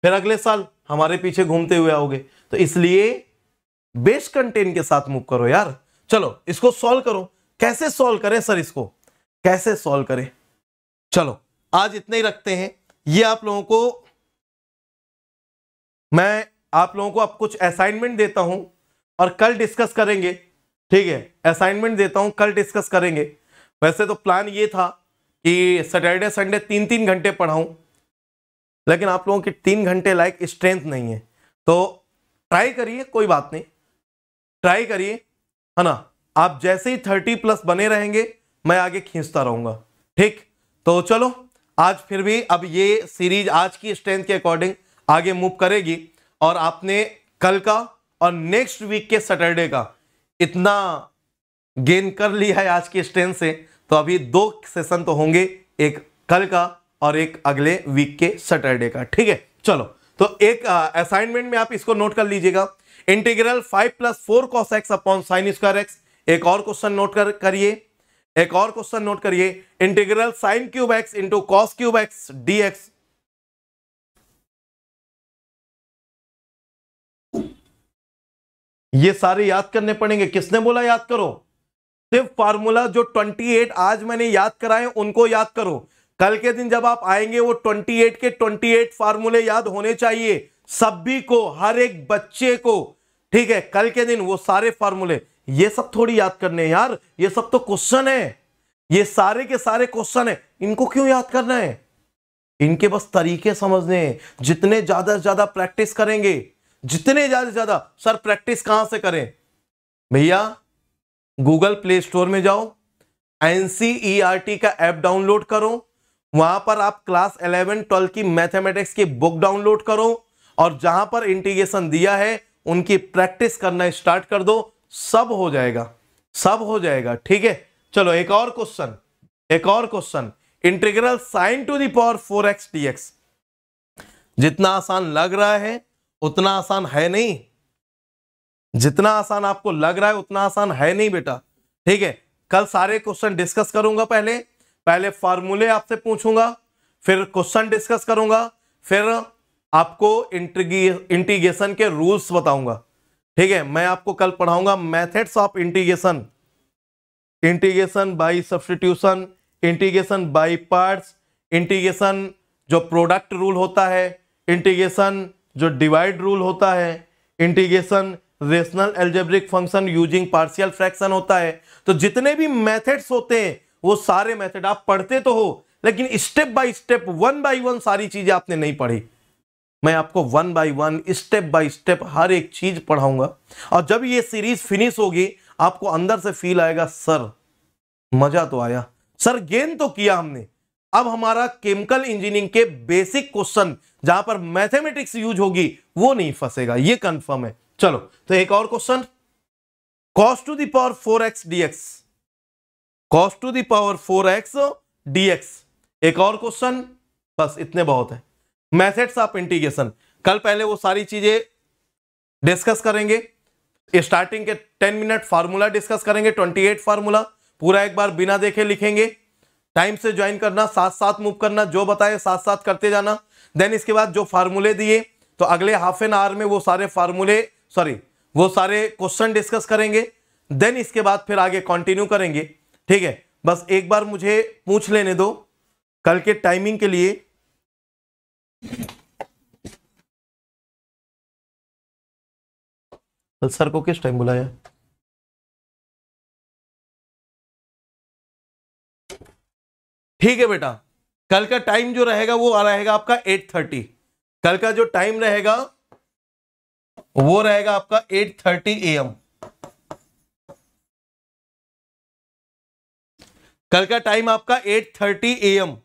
Speaker 2: फिर अगले साल हमारे पीछे घूमते हुए आओगे तो इसलिए बेस कंटेन के साथ मूव करो यार चलो इसको सॉल्व करो कैसे सॉल्व करें सर इसको कैसे सॉल्व करें चलो आज इतने ही रखते हैं ये आप लोगों को मैं आप लोगों को अब कुछ असाइनमेंट देता हूं और कल डिस्कस करेंगे ठीक है असाइनमेंट देता हूं कल डिस्कस करेंगे वैसे तो प्लान ये था कि सैटरडे संडे तीन तीन घंटे पढ़ाऊं लेकिन आप लोगों की तीन घंटे लायक स्ट्रेंथ नहीं है तो ट्राई करिए कोई बात नहीं ट्राई करिए है ना आप जैसे ही थर्टी प्लस बने रहेंगे मैं आगे खींचता रहूंगा ठीक तो चलो आज फिर भी अब ये सीरीज आज की स्ट्रेंथ के अकॉर्डिंग आगे मूव करेगी और आपने कल का और नेक्स्ट वीक के सैटरडे का इतना गेन कर लिया है आज की स्ट्रेंथ से तो अभी दो सेशन तो होंगे एक कल का और एक अगले वीक के सैटरडे का ठीक है चलो तो एक असाइनमेंट में आप इसको नोट कर लीजिएगा integral five plus four cos x upon sine square x एक और क्वेश्चन नोट कर करिए एक और क्वेश्चन नोट करिए integral sine cube x into cos cube x D x ये सारे याद करने पड़ेंगे किसने बोला याद करो सिर्फ फार्मूला जो 28 आज मैंने याद कराए उनको याद करो कल के दिन जब आप आएंगे वो 28 के 28 फार्मूले याद होने चाहिए सभी को हर एक बच्चे को ठीक है कल के दिन वो सारे फार्मूले ये सब थोड़ी याद करने यार ये सब तो क्वेश्चन है ये सारे के सारे क्वेश्चन है इनको क्यों याद करना है इनके बस तरीके समझने हैं जितने ज्यादा से ज्यादा प्रैक्टिस करेंगे जितने ज्यादा से ज्यादा सर प्रैक्टिस कहां से करें भैया गूगल प्ले स्टोर में जाओ एन e का ऐप डाउनलोड करो वहां पर आप क्लास 11 12 की मैथमेटिक्स की बुक डाउनलोड करो और जहां पर इंटीग्रेशन दिया है उनकी प्रैक्टिस करना स्टार्ट कर दो सब हो जाएगा सब हो जाएगा ठीक है चलो एक और क्वेश्चन एक और question integral sine to the power four x d जितना आसान लग रहा है उतना आसान है नहीं जितना आसान आपको लग रहा है उतना आसान है नहीं बेटा ठीक है कल सारे क्वेश्चन डिस्कस करूंगा पहले पहले फार्मूले आपसे पूछूंगा फिर क्वेश्चन डिस्कस करूंगा फिर आपको इंटीग्रेशन के रूल्स बताऊंगा ठीक है मैं आपको कल पढ़ाऊंगा methods of integration integration by substitution integration by parts integration जो प्रोडक्ट रूल होता है इंटीग्रेशन जो डिवाइड रूल होता है integration rational algebraic function using partial fraction होता है तो जितने भी मेथड्स होते हैं वो सारे मेथड आप पढ़ते तो हो लेकिन step by step one by one सारी चीजें आपने नहीं पढ़ी मैं आपको one by one step by step हर एक चीज पढ़ाऊंगा और जब ये सीरीज फिनिश होगी आपको अंदर से फील आएगा सर मजा तो आया सर गेन तो किया हमने अब हमारा केमिकल इंजीनियरिंग के बेसिक क्वेश्चन जहां पर मैथमेटिक्स यूज होगी वो नहीं फंसेगा ये कंफर्म है चलो तो एक और question cos to the power four x dx cos to the power four x dx एक और क्वेश्चन बस इतने बहुत है मैथड्स ऑफ इंटीग्रेशन कल पहले वो सारी चीजें डिस्कस करेंगे स्टार्टिंग के टेन मिनट फार्मूला डिस्कस करेंगे ट्वेंटी एट फार्मूला पूरा एक बार बिना देखे लिखेंगे टाइम से ज्वाइन करना साथ साथ मूव करना जो बताए साथ साथ करते जाना देन इसके बाद जो फार्मूले दिए तो अगले हाफ एन आवर में वो सारे फार्मूले सॉरी वो सारे क्वेश्चन डिस्कस करेंगे देन इसके बाद फिर आगे कंटिन्यू करेंगे ठीक है बस एक बार मुझे पूछ लेने दो कल के टाइमिंग
Speaker 1: के लिए
Speaker 3: कल सर को किस टाइम बुलाया
Speaker 1: ठीक है बेटा कल का
Speaker 2: टाइम जो रहेगा वो आ रहेगा आपका एट थर्टी कल का जो टाइम रहेगा वो रहेगा आपका 8:30 थर्टी एम
Speaker 1: कल का टाइम आपका 8:30 thirty M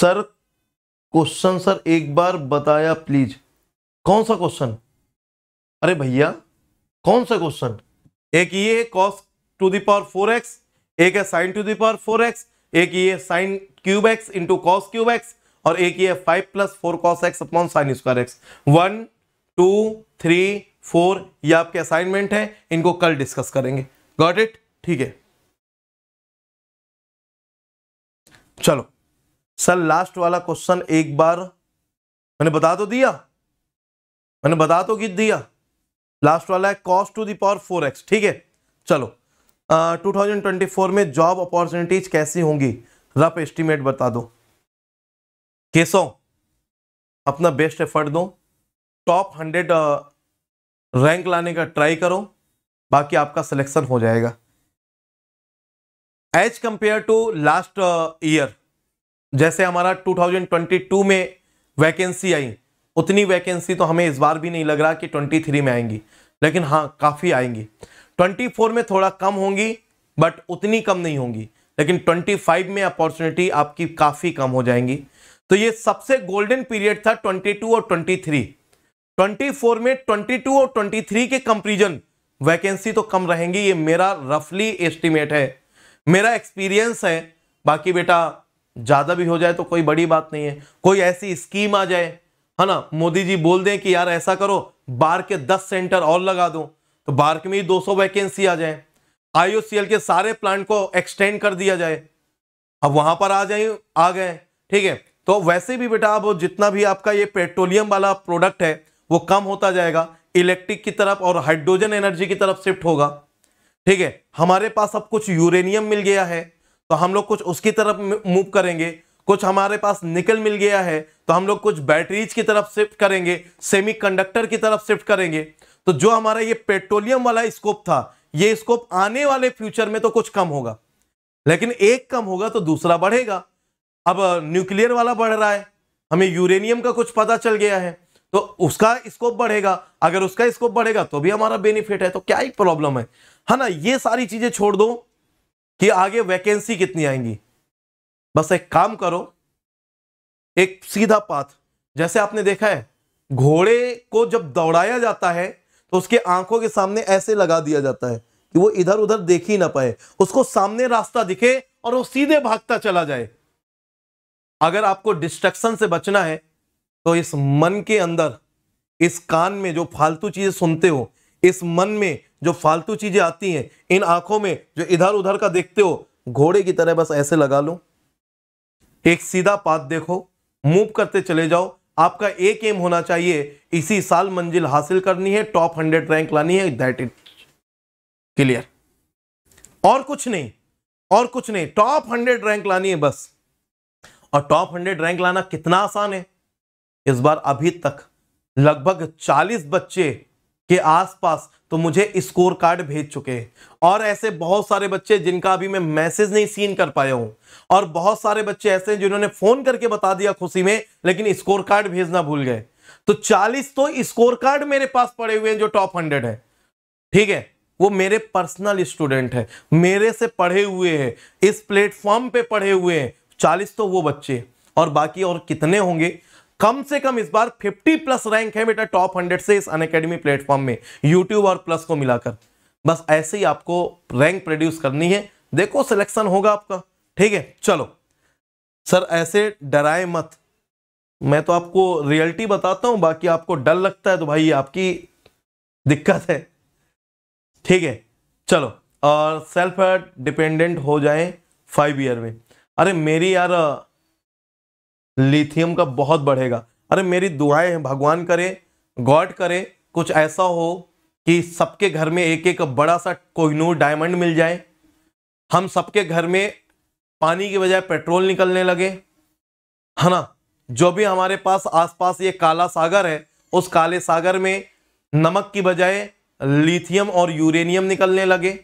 Speaker 1: sir question sir
Speaker 2: एक बार बताया प्लीज कौन सा क्वेश्चन अरे भैया कौन सा क्वेश्चन एक ये है cos to the power four x एक है sine to the power four x एक ये sine cube x into cos cube x और एक ये five plus four cos x upon sine square x one two three four ये आपके असाइनमेंट है इनको कल डिस्कस करेंगे गॉट इट ठीक है
Speaker 1: चलो सर लास्ट वाला क्वेश्चन एक बार
Speaker 2: मैंने बता तो दिया मैंने बता तो कि दिया लास्ट वाला है cos to the power four x ठीक है चलो टू uh, फोर में जॉब अपॉर्चुनिटीज कैसी होंगी रफ एस्टिमेट बता दो केसों अपना बेस्ट एफर्ट दो टॉप हंड्रेड रैंक लाने का ट्राई करो बाकी आपका सिलेक्शन हो जाएगा as compare to last year जैसे हमारा 2022 में वैकेंसी आई उतनी वैकेंसी तो हमें इस बार भी नहीं लग रहा कि 23 में आएंगी लेकिन हाँ काफ़ी आएंगी 24 में थोड़ा कम होंगी बट उतनी कम नहीं होंगी लेकिन 25 में अपॉर्चुनिटी आपकी काफ़ी कम हो जाएंगी तो ये सबसे गोल्डन पीरियड था 22 और 23 24 में 22 और 23 के कंपेरिजन वैकेंसी तो कम रहेंगी ये मेरा रफली एस्टिमेट है मेरा एक्सपीरियंस है बाकी बेटा ज़्यादा भी हो जाए तो कोई बड़ी बात नहीं है कोई ऐसी स्कीम आ जाए है ना मोदी जी बोल दें कि यार ऐसा करो बार के दस सेंटर और लगा दो तो बार के में ही दो सौ वैकेंसी आ जाए आईओसीएल के सारे प्लांट को एक्सटेंड कर दिया जाए अब वहां पर आ जाए आ गए ठीक है तो वैसे भी बेटा अब जितना भी आपका ये पेट्रोलियम वाला प्रोडक्ट है वो कम होता जाएगा इलेक्ट्रिक की तरफ और हाइड्रोजन एनर्जी की तरफ शिफ्ट होगा ठीक है हमारे पास अब कुछ यूरेनियम मिल गया है तो हम लोग कुछ उसकी तरफ मूव करेंगे कुछ हमारे पास निकल मिल गया है तो हम लोग कुछ बैटरीज की तरफ शिफ्ट करेंगे सेमीकंडक्टर की तरफ शिफ्ट करेंगे तो जो हमारा ये पेट्रोलियम वाला स्कोप था ये स्कोप आने वाले फ्यूचर में तो कुछ कम होगा लेकिन एक कम होगा तो दूसरा बढ़ेगा अब न्यूक्लियर वाला बढ़ रहा है हमें यूरेनियम का कुछ पता चल गया है तो उसका स्कोप बढ़ेगा अगर उसका स्कोप बढ़ेगा तो भी हमारा बेनिफिट है तो क्या एक प्रॉब्लम है है ना ये सारी चीजें छोड़ दो कि आगे वैकेंसी कितनी आएंगी बस एक काम करो एक सीधा पाथ जैसे आपने देखा है घोड़े को जब दौड़ाया जाता है तो उसके आंखों के सामने ऐसे लगा दिया जाता है कि वो इधर उधर देख ही ना पाए उसको सामने रास्ता दिखे और वो सीधे भागता चला जाए अगर आपको डिस्ट्रक्शन से बचना है तो इस मन के अंदर इस कान में जो फालतू चीज़ें सुनते हो इस मन में जो फालतू चीज़ें आती हैं इन आंखों में जो इधर उधर का देखते हो घोड़े की तरह बस ऐसे लगा लो एक सीधा पात देखो मूव करते चले जाओ आपका एक एम होना चाहिए इसी साल मंजिल हासिल करनी है टॉप हंड्रेड रैंक लानी है दैट इट क्लियर और कुछ नहीं और कुछ नहीं टॉप हंड्रेड रैंक लानी है बस और टॉप हंड्रेड रैंक लाना कितना आसान है इस बार अभी तक लगभग चालीस बच्चे के आसपास तो मुझे स्कोर कार्ड भेज चुके हैं और ऐसे बहुत सारे बच्चे जिनका अभी मैं मैसेज नहीं सीन कर पाया हूं और बहुत सारे बच्चे ऐसे हैं जिन्होंने फोन करके बता दिया खुशी में लेकिन स्कोर कार्ड भेजना भूल गए तो 40 तो स्कोर कार्ड मेरे पास पड़े हुए हैं जो टॉप हंड्रेड है ठीक है वो मेरे पर्सनल स्टूडेंट है मेरे से पढ़े हुए हैं इस प्लेटफॉर्म पे पढ़े हुए हैं चालीस तो वो बच्चे और बाकी और कितने होंगे कम से कम इस बार 50 प्लस रैंक है बेटा टॉप 100 से इस अनकेडमी प्लेटफॉर्म में यूट्यूब और प्लस को मिलाकर बस ऐसे ही आपको रैंक प्रोड्यूस करनी है देखो सिलेक्शन होगा आपका ठीक है चलो सर ऐसे डराए मत मैं तो आपको रियलिटी बताता हूं बाकी आपको डर लगता है तो भाई आपकी दिक्कत है ठीक है चलो और सेल्फ डिपेंडेंट हो जाए फाइव ईयर में अरे मेरी यार लिथियम का बहुत बढ़ेगा अरे मेरी दुआएं हैं भगवान करे गॉड करे कुछ ऐसा हो कि सबके घर में एक एक बड़ा सा कोहिनूर डायमंड मिल जाए हम सबके घर में पानी के बजाय पेट्रोल निकलने लगे है ना जो भी हमारे पास आसपास ये काला सागर है उस काले सागर में नमक की बजाय लिथियम और यूरेनियम निकलने लगे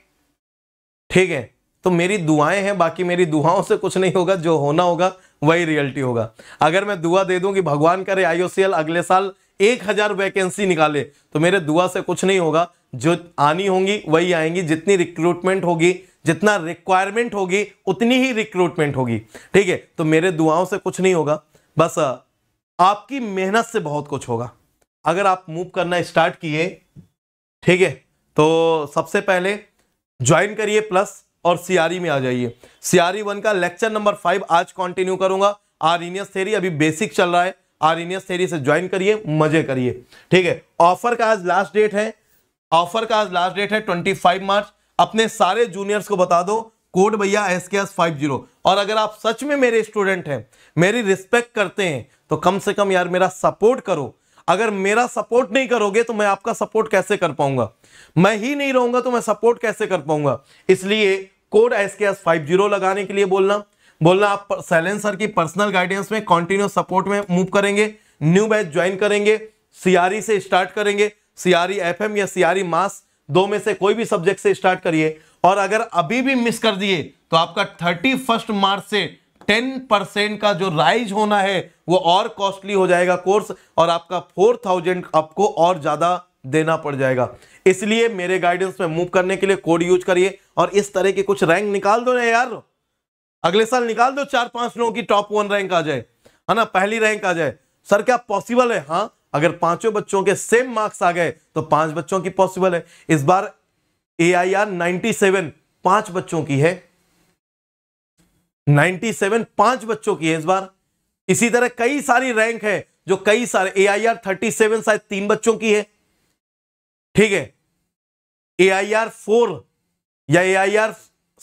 Speaker 2: ठीक है तो मेरी दुआएं हैं बाकी मेरी दुआओं से कुछ नहीं होगा जो होना होगा वही रियलिटी होगा अगर मैं दुआ दे दूं कि भगवान करे आईओसीएल अगले साल एक हजार वैकेंसी निकाले तो मेरे दुआ से कुछ नहीं होगा जो आनी होंगी वही आएंगी जितनी रिक्रूटमेंट होगी जितना रिक्वायरमेंट होगी उतनी ही रिक्रूटमेंट होगी ठीक है तो मेरे दुआओं से कुछ नहीं होगा बस आपकी मेहनत से बहुत कुछ होगा अगर आप मूव करना स्टार्ट किए ठीक है तो सबसे पहले ज्वाइन करिए प्लस और सियारी में आ जाइए सियारी वन का लेक्चर नंबर फाइव आज कंटिन्यू करूंगा आरिनियस थेरी अभी बेसिक चल रहा है आरिनियस थेरी से ज्वाइन करिए मजे करिए ठीक है ऑफर का आज लास्ट डेट है ऑफर का आज लास्ट डेट है ट्वेंटी मार्च अपने सारे जूनियर्स को बता दो कोड भैया S K S five zero और अगर आप सच में मेरे स्टूडेंट हैं मेरी रिस्पेक्ट करते हैं तो कम से कम यार मेरा सपोर्ट करो अगर मेरा सपोर्ट नहीं करोगे तो मैं आपका सपोर्ट कैसे कर पाऊंगा मैं ही नहीं रहूंगा तो मैं सपोर्ट कैसे कर पाऊंगा इसलिए code S K S five zero लगाने के लिए बोलना बोलना आप साइलेंसर की पर्सनल गाइडेंस में कंटिन्यू सपोर्ट में मूव करेंगे न्यू बैच ज्वाइन करेंगे सीआरई e से स्टार्ट करेंगे सीआरई एफएम e या सीआरई मास e दो में से कोई भी सब्जेक्ट से स्टार्ट करिए और अगर अभी भी मिस कर दिए तो आपका थर्टी फर्स्ट मार्च से टेन परसेंट का जो राइज होना है वो और कॉस्टली हो जाएगा कोर्स और आपका फोर थाउजेंड आपको और ज़्यादा देना पड़ जाएगा इसलिए मेरे गाइडेंस में मूव करने के लिए कोड यूज करिए और इस तरह के कुछ रैंक निकाल दो ना यार अगले साल निकाल दो चार पांच लोगों की टॉप वन रैंक आ जाए है ना पहली रैंक आ जाए सर क्या पॉसिबल है हाँ अगर पांचों बच्चों के सेम मार्क्स आ गए तो पांच बच्चों की पॉसिबल है इस बार A I R ninety seven पांच बच्चों की है नाइनटी सेवन पांच बच्चों की है इस बार इसी तरह कई सारी रैंक है जो कई सारे A I R thirty seven शायद तीन बच्चों की है ठीक है ए आई आर फोर या ए आई आर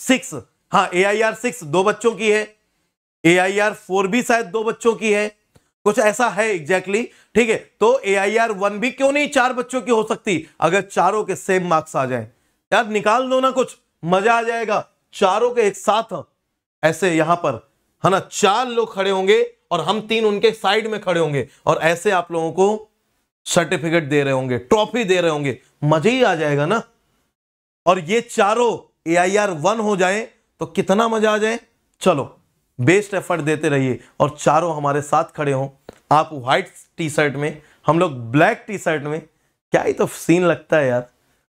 Speaker 2: सिक्स हाँ ए आई आर सिक्स दो बच्चों की है ए आई आर फोर भी शायद दो बच्चों की है कुछ ऐसा है एग्जैक्टली exactly, ठीक है तो ए आई आर वन भी क्यों नहीं चार बच्चों की हो सकती अगर चारों के सेम मार्क्स आ जाए यार निकाल दो ना कुछ मजा आ जाएगा चारों के एक साथ ऐसे यहां पर है ना चार लोग खड़े होंगे और हम तीन उनके साइड में खड़े होंगे और ऐसे आप लोगों को सर्टिफिकेट दे रहे होंगे ट्रॉफी दे रहे होंगे मजे ही आ जाएगा ना और ये चारों ए आई आर वन हो जाए तो कितना मजा आ जाए चलो बेस्ट एफर्ट देते रहिए और चारों हमारे साथ खड़े हों आप व्हाइट टी शर्ट में हम लोग ब्लैक टी शर्ट में क्या ही तो सीन लगता है यार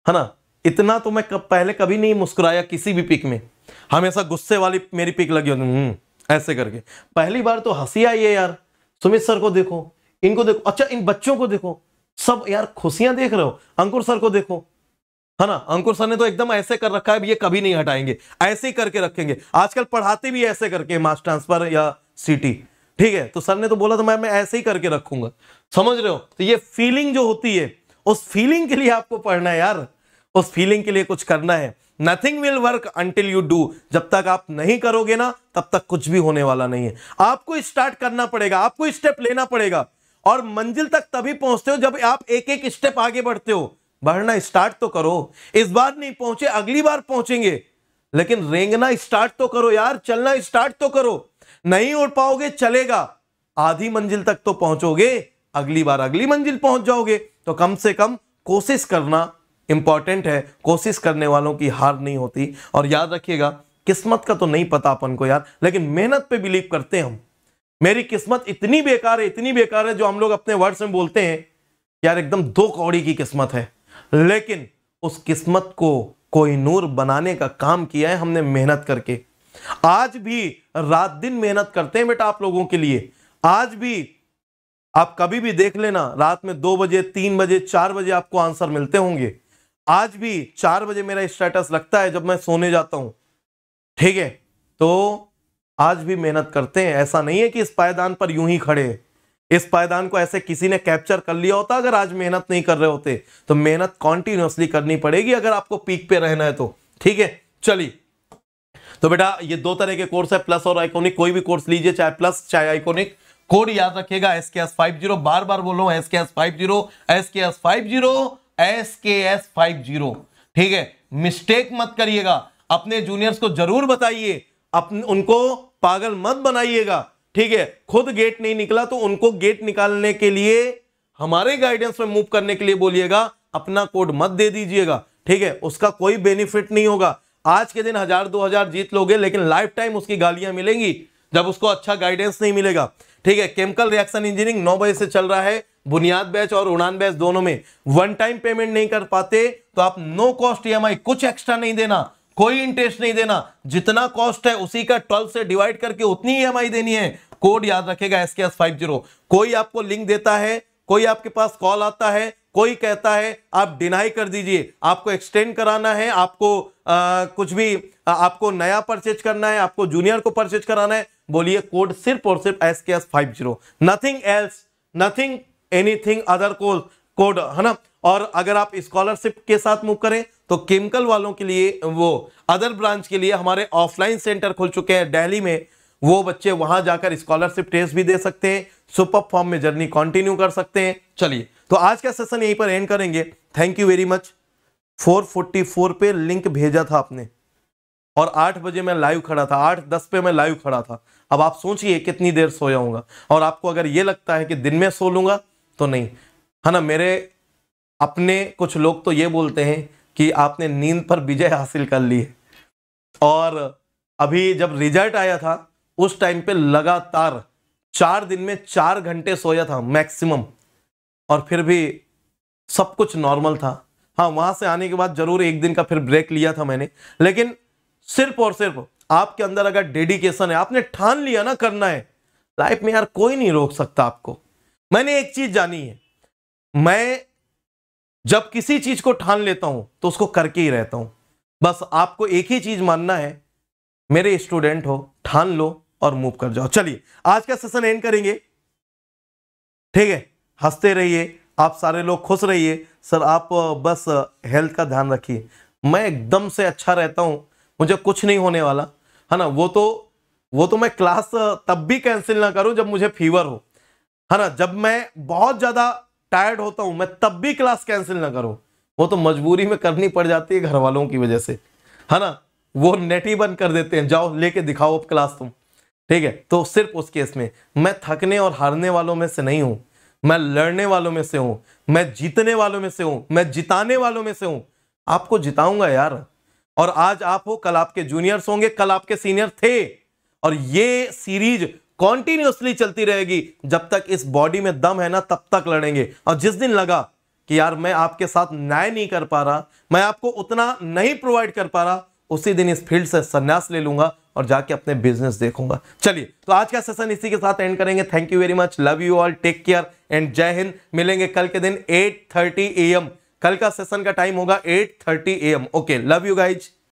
Speaker 2: है ना इतना तो मैं कब पहले कभी नहीं मुस्कुराया किसी भी पिक में हमेशा गुस्से वाली मेरी पिक लगी होती हम्म, ऐसे करके पहली बार तो हंसी आई है यार सुमित सर को देखो इनको देखो अच्छा इन बच्चों को देखो सब यार खुशियां देख रहे हो अंकुर सर को देखो है ना अंकुर सर ने तो एकदम ऐसे कर रखा है ये कभी नहीं हटाएंगे ऐसे ही करके रखेंगे आजकल पढ़ाते भी ऐसे करके मास ट्रांसफर या सीटी ठीक है तो सर ने तो बोला था मैं मैं ऐसे ही करके रखूंगा समझ रहे हो तो ये फीलिंग जो होती है उस फीलिंग के लिए आपको पढ़ना है यार उस फीलिंग के लिए कुछ करना है nothing will work until you do जब तक आप नहीं करोगे ना तब तक कुछ भी होने वाला नहीं है आपको स्टार्ट करना पड़ेगा आपको स्टेप लेना पड़ेगा और मंजिल तक तभी पहुंचते हो जब आप एक एक स्टेप आगे बढ़ते हो बढ़ना स्टार्ट तो करो इस बार नहीं पहुंचे अगली बार पहुंचेंगे लेकिन रेंगना स्टार्ट तो करो यार चलना स्टार्ट तो करो नहीं उड़ पाओगे चलेगा आधी मंजिल तक तो पहुंचोगे अगली बार अगली मंजिल पहुंच जाओगे तो कम से कम कोशिश करना इंपॉर्टेंट है कोशिश करने वालों की हार नहीं होती और याद रखिएगा किस्मत का तो नहीं पता अपन को यार लेकिन मेहनत पे बिलीव करते हैं हम मेरी किस्मत इतनी बेकार है इतनी बेकार है जो हम लोग अपने वर्ड्स में बोलते हैं यार एकदम दो कौड़ी की किस्मत है लेकिन उस किस्मत को कोई नूर बनाने का काम किया है हमने मेहनत करके आज भी रात दिन मेहनत करते हैं बेटा आप लोगों के लिए आज भी आप कभी भी देख लेना रात में दो बजे तीन बजे चार बजे आपको आंसर मिलते होंगे आज भी चार बजे मेरा स्टेटस लगता है जब मैं सोने जाता हूं ठीक है तो आज भी मेहनत करते हैं ऐसा नहीं है कि इस पायदान पर यूं ही खड़े इस पायदान को ऐसे किसी ने कैप्चर कर लिया होता अगर आज मेहनत नहीं कर रहे होते तो मेहनत कॉन्टिन्यूसली करनी पड़ेगी अगर आपको पीक पे रहना है तो ठीक है चलिए तो बेटा ये दो तरह के कोर्स है प्लस और आइकोनिक कोई भी कोर्स लीजिए चाहे प्लस चाहे आइकोनिक कोड याद रखेगा S K S five zero बार बार बोलो S K S five zero S K S five zero S K S five zero ठीक है मिस्टेक मत करिएगा अपने जूनियर्स को जरूर बताइए अपने उनको पागल मत बनाइएगा ठीक है खुद गेट नहीं निकला तो उनको गेट निकालने के लिए हमारे गाइडेंस में मूव करने के लिए बोलिएगा अपना कोड मत दे दीजिएगा ठीक है उसका कोई बेनिफिट नहीं होगा आज के दिन हजार दो हजार जीत लोगे लेकिन लाइफ टाइम उसकी गालियां मिलेंगी जब उसको अच्छा गाइडेंस नहीं मिलेगा ठीक है केमिकल रिएक्शन इंजीनियरिंग नौ बजे से चल रहा है बुनियाद बैच और उड़ान बैच दोनों में वन टाइम पेमेंट नहीं कर पाते तो आप नो कॉस्ट ई कुछ एक्स्ट्रा नहीं देना कोई इंटरेस्ट नहीं देना जितना कॉस्ट है उसी का ट्वेल्व से डिवाइड करके उतनी ई e एम देनी है कोड याद रखेगा S K S five zero कोई आपको लिंक देता है कोई आपके पास कॉल आता है कोई कहता है आप डिनाई कर दीजिए आपको एक्सटेंड कराना है आपको आ, कुछ भी आ, आपको नया परचेज करना है आपको जूनियर को परचेज कराना है बोलिए कोड सिर्फ और सिर्फ S K S five zero nothing else nothing anything other code code है ना और अगर आप स्कॉलरशिप के साथ मूव करें तो केमिकल वालों के लिए वो अदर ब्रांच के लिए हमारे ऑफलाइन सेंटर खुल चुके हैं दिल्ली में वो बच्चे वहां जाकर स्कॉलरशिप टेस्ट भी दे सकते हैं सुपर फॉर्म में जर्नी कंटिन्यू कर सकते हैं चलिए तो आज का सेशन यहीं पर एंड करेंगे थैंक यू वेरी मच 444 पे लिंक भेजा था आपने और आठ बजे मैं लाइव खड़ा था आठ दस पे मैं लाइव खड़ा था अब आप सोचिए कितनी देर सो जाऊंगा और आपको अगर ये लगता है कि दिन में सो लूंगा तो नहीं है ना मेरे अपने कुछ लोग तो ये बोलते हैं कि आपने नींद पर विजय हासिल कर ली है और अभी जब रिजल्ट आया था उस टाइम पे लगातार चार दिन में चार घंटे सोया था मैक्सिमम और फिर भी सब कुछ नॉर्मल था हाँ वहां से आने के बाद ज़रूर एक दिन का फिर ब्रेक लिया था मैंने लेकिन सिर्फ और सिर्फ आपके अंदर अगर डेडिकेशन है आपने ठान लिया ना करना है लाइफ में यार कोई नहीं रोक सकता आपको मैंने एक चीज़ जानी है मैं जब किसी चीज को ठान लेता हूं तो उसको करके ही रहता हूं बस आपको एक ही चीज मानना है मेरे स्टूडेंट हो ठान लो और मूव कर जाओ चलिए आज का सेशन एंड करेंगे ठीक है हंसते रहिए आप सारे लोग खुश रहिए सर आप बस हेल्थ का ध्यान रखिए मैं एकदम से अच्छा रहता हूं मुझे कुछ नहीं होने वाला है ना वो तो वो तो मैं क्लास तब भी कैंसिल ना करूं जब मुझे फीवर हो है ना जब मैं बहुत ज़्यादा टायर्ड होता हूं मैं तब भी क्लास कैंसिल ना करूं वो तो मजबूरी में करनी पड़ जाती है घर वालों की वजह से है ना वो नेट ही बंद कर देते हैं जाओ लेके दिखाओ अब क्लास तुम ठीक है तो सिर्फ उस केस में मैं थकने और हारने वालों में से नहीं हूं मैं लड़ने वालों में से हूं मैं जीतने वालों में से हूं मैं जिताने वालों में से हूं आपको जिताऊंगा यार और आज आप हो कल आपके जूनियर्स होंगे कल आपके सीनियर थे और ये सीरीज कॉन्टिन्यूसली चलती रहेगी जब तक इस बॉडी में दम है ना तब तक लड़ेंगे और जिस दिन लगा कि यार मैं आपके साथ न्याय नहीं कर पा रहा मैं आपको उतना नहीं प्रोवाइड कर पा रहा उसी दिन इस फील्ड से संन्यास ले लूंगा और जाके अपने बिजनेस देखूंगा चलिए तो आज का सेशन इसी के साथ एंड करेंगे thank you very much love you all take care and जय हिंद मिलेंगे कल के दिन 8:30 थर्टी ए एम कल का सेशन का टाइम होगा 8:30
Speaker 1: thirty A M okay love you guys